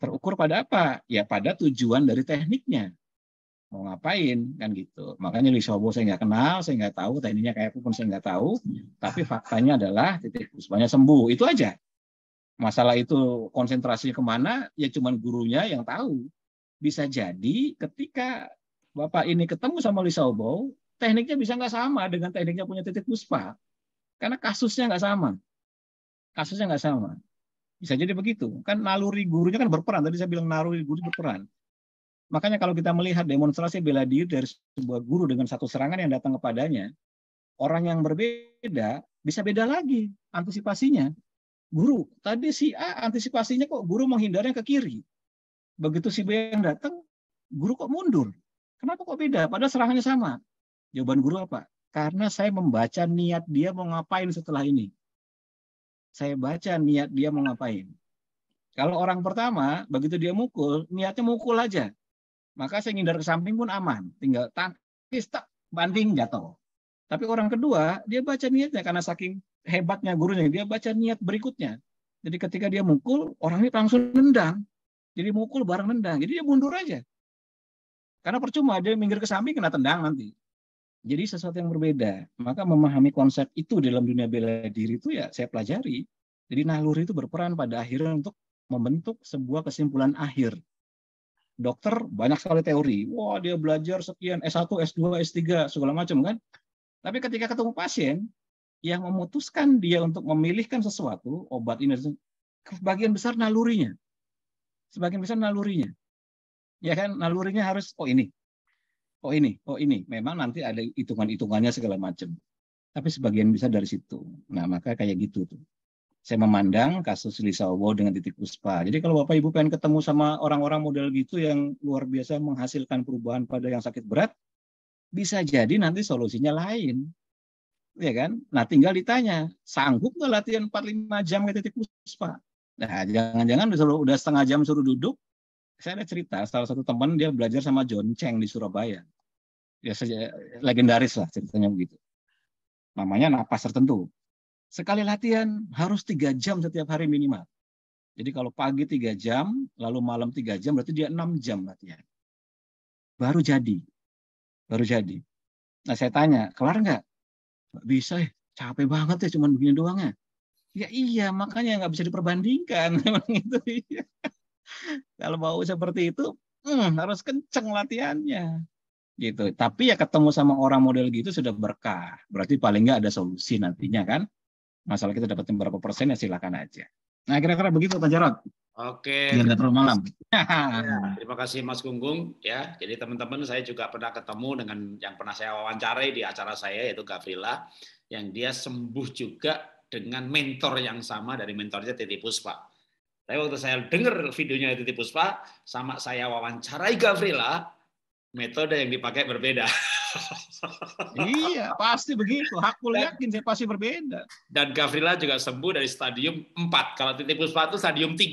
Terukur pada apa? Ya pada tujuan dari tekniknya. Mau ngapain kan gitu. Makanya Lisobo saya nggak kenal, saya nggak tahu tekniknya kayak pun saya nggak tahu. Tapi faktanya adalah titik puspanya sembuh. Itu aja. Masalah itu konsentrasinya kemana? Ya cuman gurunya yang tahu. Bisa jadi ketika Bapak ini ketemu sama Lisobo, tekniknya bisa nggak sama dengan tekniknya punya titik puspa. Karena kasusnya nggak sama kasusnya nggak sama. Bisa jadi begitu. Kan naluri gurunya kan berperan. Tadi saya bilang naluri guru berperan. Makanya kalau kita melihat demonstrasi bela diri dari sebuah guru dengan satu serangan yang datang kepadanya, orang yang berbeda bisa beda lagi antisipasinya. Guru, tadi si A antisipasinya kok guru menghindarnya ke kiri. Begitu si B yang datang, guru kok mundur. Kenapa kok beda? Padahal serangannya sama. Jawaban guru apa? Karena saya membaca niat dia mau ngapain setelah ini saya baca niat dia mau ngapain. Kalau orang pertama, begitu dia mukul, niatnya mukul aja. Maka saya ngindar ke samping pun aman. Tinggal tangkis, tak, banting, jatuh. Tapi orang kedua, dia baca niatnya karena saking hebatnya gurunya. Dia baca niat berikutnya. Jadi ketika dia mukul, orang ini langsung nendang. Jadi mukul bareng nendang. Jadi dia mundur aja. Karena percuma, dia minggir ke samping kena tendang nanti. Jadi sesuatu yang berbeda. Maka memahami konsep itu dalam dunia bela diri itu ya saya pelajari. Jadi naluri itu berperan pada akhirnya untuk membentuk sebuah kesimpulan akhir. Dokter banyak sekali teori. Wah dia belajar sekian S1, S2, S3 segala macam kan. Tapi ketika ketemu pasien yang memutuskan dia untuk memilihkan sesuatu obat ini, sebagian besar nalurinya, sebagian besar nalurinya, ya kan nalurinya harus oh ini oh ini, oh ini. Memang nanti ada hitungan-hitungannya segala macam. Tapi sebagian bisa dari situ. Nah, maka kayak gitu tuh. Saya memandang kasus Lisawo dengan titik puspa. Jadi kalau Bapak Ibu pengen ketemu sama orang-orang model gitu yang luar biasa menghasilkan perubahan pada yang sakit berat, bisa jadi nanti solusinya lain. Ya kan? Nah, tinggal ditanya, sanggup nggak latihan 45 jam ke titik puspa? Nah, jangan-jangan udah setengah jam suruh duduk, saya ada cerita salah satu teman dia belajar sama John Cheng di Surabaya. Ya saja legendaris lah ceritanya begitu. Namanya napas tertentu. Sekali latihan harus tiga jam setiap hari minimal. Jadi kalau pagi tiga jam, lalu malam tiga jam, berarti dia enam jam latihan. Baru jadi. Baru jadi. Nah saya tanya, kelar nggak? bisa, eh. capek banget ya, cuman begini doang ya. Ya iya, makanya nggak bisa diperbandingkan. Memang [laughs] itu. Iya. [laughs] Kalau bau seperti itu, hmm, harus kenceng latihannya. Gitu. Tapi ya ketemu sama orang model gitu sudah berkah. Berarti paling nggak ada solusi nantinya kan. Masalah kita dapetin berapa persen ya silakan aja. Nah kira-kira begitu Pak Jarot. Oke. Biar terlalu malam. Ya, [laughs] terima kasih Mas Gunggung ya. Jadi teman-teman saya juga pernah ketemu dengan yang pernah saya wawancarai di acara saya yaitu Gavrila yang dia sembuh juga dengan mentor yang sama dari mentornya Titi Puspa. Tapi waktu saya dengar videonya Titi Puspa sama saya wawancarai Gavrila, metode yang dipakai berbeda. [laughs] iya, pasti begitu. Hakul yakin saya pasti berbeda. Dan Gavrila juga sembuh dari stadium 4. Kalau Titi Puspa itu stadium 3.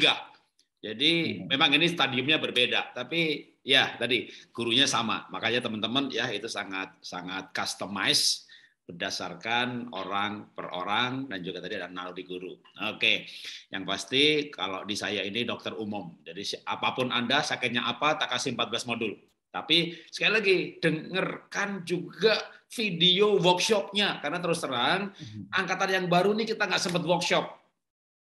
Jadi hmm. memang ini stadiumnya berbeda, tapi ya tadi gurunya sama. Makanya teman-teman ya itu sangat sangat customize berdasarkan orang per orang dan juga tadi ada naluri guru. Oke, yang pasti kalau di saya ini dokter umum. Jadi apapun Anda sakitnya apa, tak kasih 14 modul. Tapi sekali lagi dengarkan juga video workshopnya karena terus terang mhm. angkatan yang baru nih kita nggak sempat workshop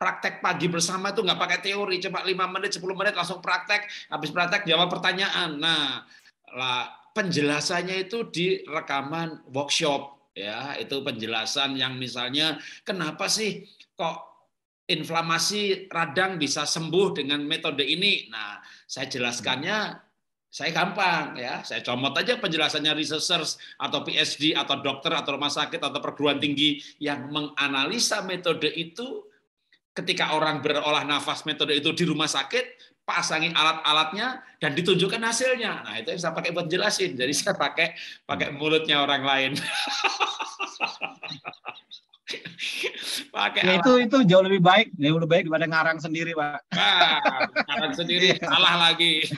praktek pagi bersama itu nggak pakai teori cuma 5 menit 10 menit langsung praktek habis praktek jawab pertanyaan nah lah penjelasannya itu di rekaman workshop ya itu penjelasan yang misalnya kenapa sih kok inflamasi radang bisa sembuh dengan metode ini. Nah, saya jelaskannya saya gampang ya, saya comot aja penjelasannya researchers atau PhD atau dokter atau rumah sakit atau perguruan tinggi yang menganalisa metode itu ketika orang berolah nafas metode itu di rumah sakit pasangi alat-alatnya dan ditunjukkan hasilnya. Nah, itu yang saya pakai buat jelasin. Jadi saya pakai pakai hmm. mulutnya orang lain. pakai ya, itu itu jauh lebih baik, jauh lebih baik daripada ngarang sendiri, Pak. Nah, ngarang sendiri [laughs] iya. salah lagi.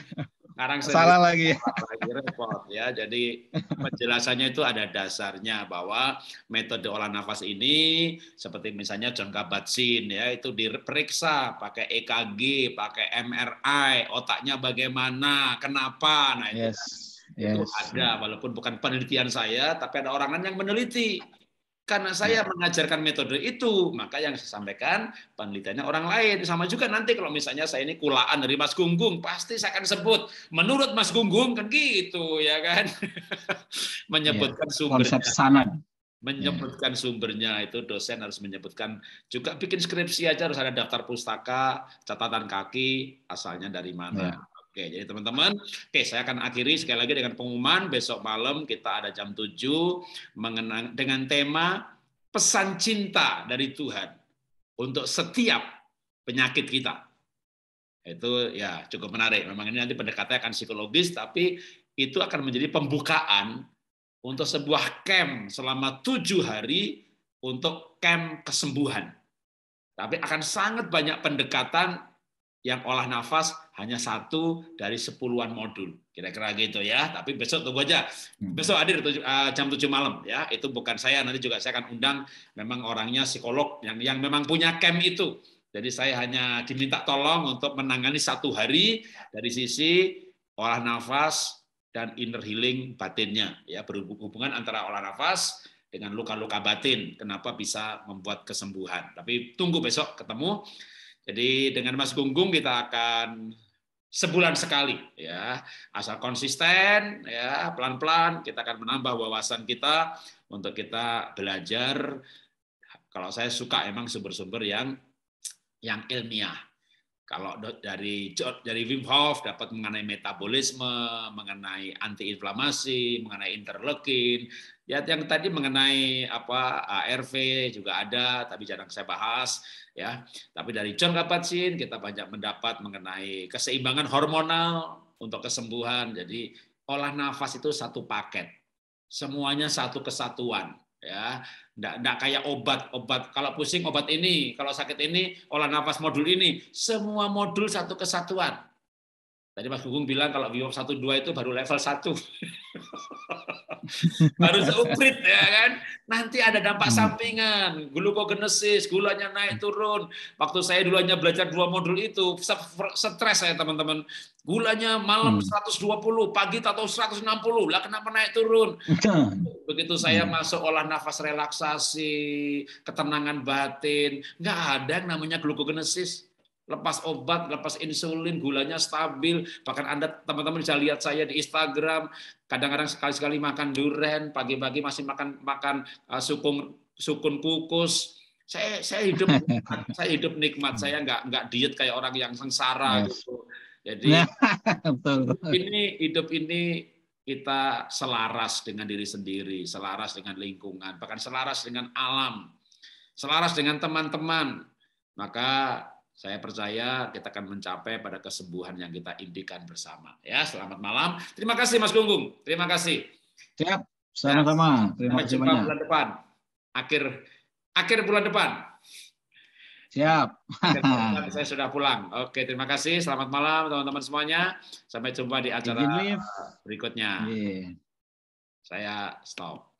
Sekarang salah lagi. lagi repot ya. Jadi penjelasannya itu ada dasarnya bahwa metode olah nafas ini seperti misalnya John Kabat-Zinn ya itu diperiksa pakai EKG, pakai MRI, otaknya bagaimana, kenapa. Nah itu yes. Kan. Yes. Itu ada, walaupun bukan penelitian saya, tapi ada orang lain yang meneliti. Karena saya ya. mengajarkan metode itu, maka yang saya sampaikan penelitiannya orang lain. Sama juga nanti kalau misalnya saya ini kulaan dari Mas Gunggung, pasti saya akan sebut menurut Mas Gunggung kan gitu ya kan. [laughs] menyebutkan ya, sumbernya. Konsep sanan menyebutkan ya. sumbernya itu dosen harus menyebutkan juga bikin skripsi aja harus ada daftar pustaka catatan kaki asalnya dari mana ya. Oke, jadi teman-teman, oke saya akan akhiri sekali lagi dengan pengumuman besok malam kita ada jam 7 mengenang, dengan tema pesan cinta dari Tuhan untuk setiap penyakit kita. Itu ya cukup menarik. Memang ini nanti pendekatannya akan psikologis tapi itu akan menjadi pembukaan untuk sebuah camp selama tujuh hari untuk camp kesembuhan. Tapi akan sangat banyak pendekatan yang olah nafas hanya satu dari sepuluhan modul. Kira-kira gitu ya. Tapi besok tunggu aja. Hmm. Besok hadir eh, jam 7 malam ya. Itu bukan saya, nanti juga saya akan undang memang orangnya psikolog yang yang memang punya camp itu. Jadi saya hanya diminta tolong untuk menangani satu hari dari sisi olah nafas dan inner healing batinnya ya berhubungan antara olah nafas dengan luka-luka batin kenapa bisa membuat kesembuhan. Tapi tunggu besok ketemu jadi dengan Mas Gunggung kita akan sebulan sekali ya. Asal konsisten ya, pelan-pelan kita akan menambah wawasan kita untuk kita belajar kalau saya suka emang sumber-sumber yang yang ilmiah kalau dari dari Wim Hof dapat mengenai metabolisme, mengenai antiinflamasi, mengenai interleukin, ya yang tadi mengenai apa ARV juga ada, tapi jarang saya bahas ya. Tapi dari John Kabat-Zinn kita banyak mendapat mengenai keseimbangan hormonal untuk kesembuhan. Jadi olah nafas itu satu paket, semuanya satu kesatuan ya tidak kayak obat, obat kalau pusing obat ini, kalau sakit ini, olah nafas modul ini, semua modul satu kesatuan. Tadi Mas Gugung bilang kalau Vivo dua itu baru level 1. [laughs] [laughs] harus uprit ya kan nanti ada dampak hmm. sampingan glukogenesis gulanya naik hmm. turun waktu saya dulu belajar dua modul itu stres saya teman-teman gulanya malam hmm. 120 pagi atau 160 lah kenapa naik turun [laughs] begitu saya hmm. masuk olah nafas relaksasi ketenangan batin nggak ada yang namanya glukogenesis lepas obat, lepas insulin, gulanya stabil. Bahkan Anda teman-teman bisa lihat saya di Instagram, kadang-kadang sekali-sekali makan durian pagi-pagi masih makan makan eh, sukun sukun kukus. Saya saya hidup [laughs] saya hidup nikmat. Saya nggak nggak diet kayak orang yang sengsara yes. gitu. Jadi nah, [laughs] ini hidup ini kita selaras dengan diri sendiri, selaras dengan lingkungan, bahkan selaras dengan alam, selaras dengan teman-teman. Maka saya percaya kita akan mencapai pada kesembuhan yang kita impikan bersama. Ya, selamat malam. Terima kasih Mas Gunggung. Terima kasih. Siap. Ya. Sama-sama. Terima kasih banyak. bulan depan. Akhir akhir bulan depan. Siap. [laughs] saya sudah pulang. Oke, terima kasih. Selamat malam teman-teman semuanya. Sampai jumpa di acara berikutnya. Iya. Saya stop.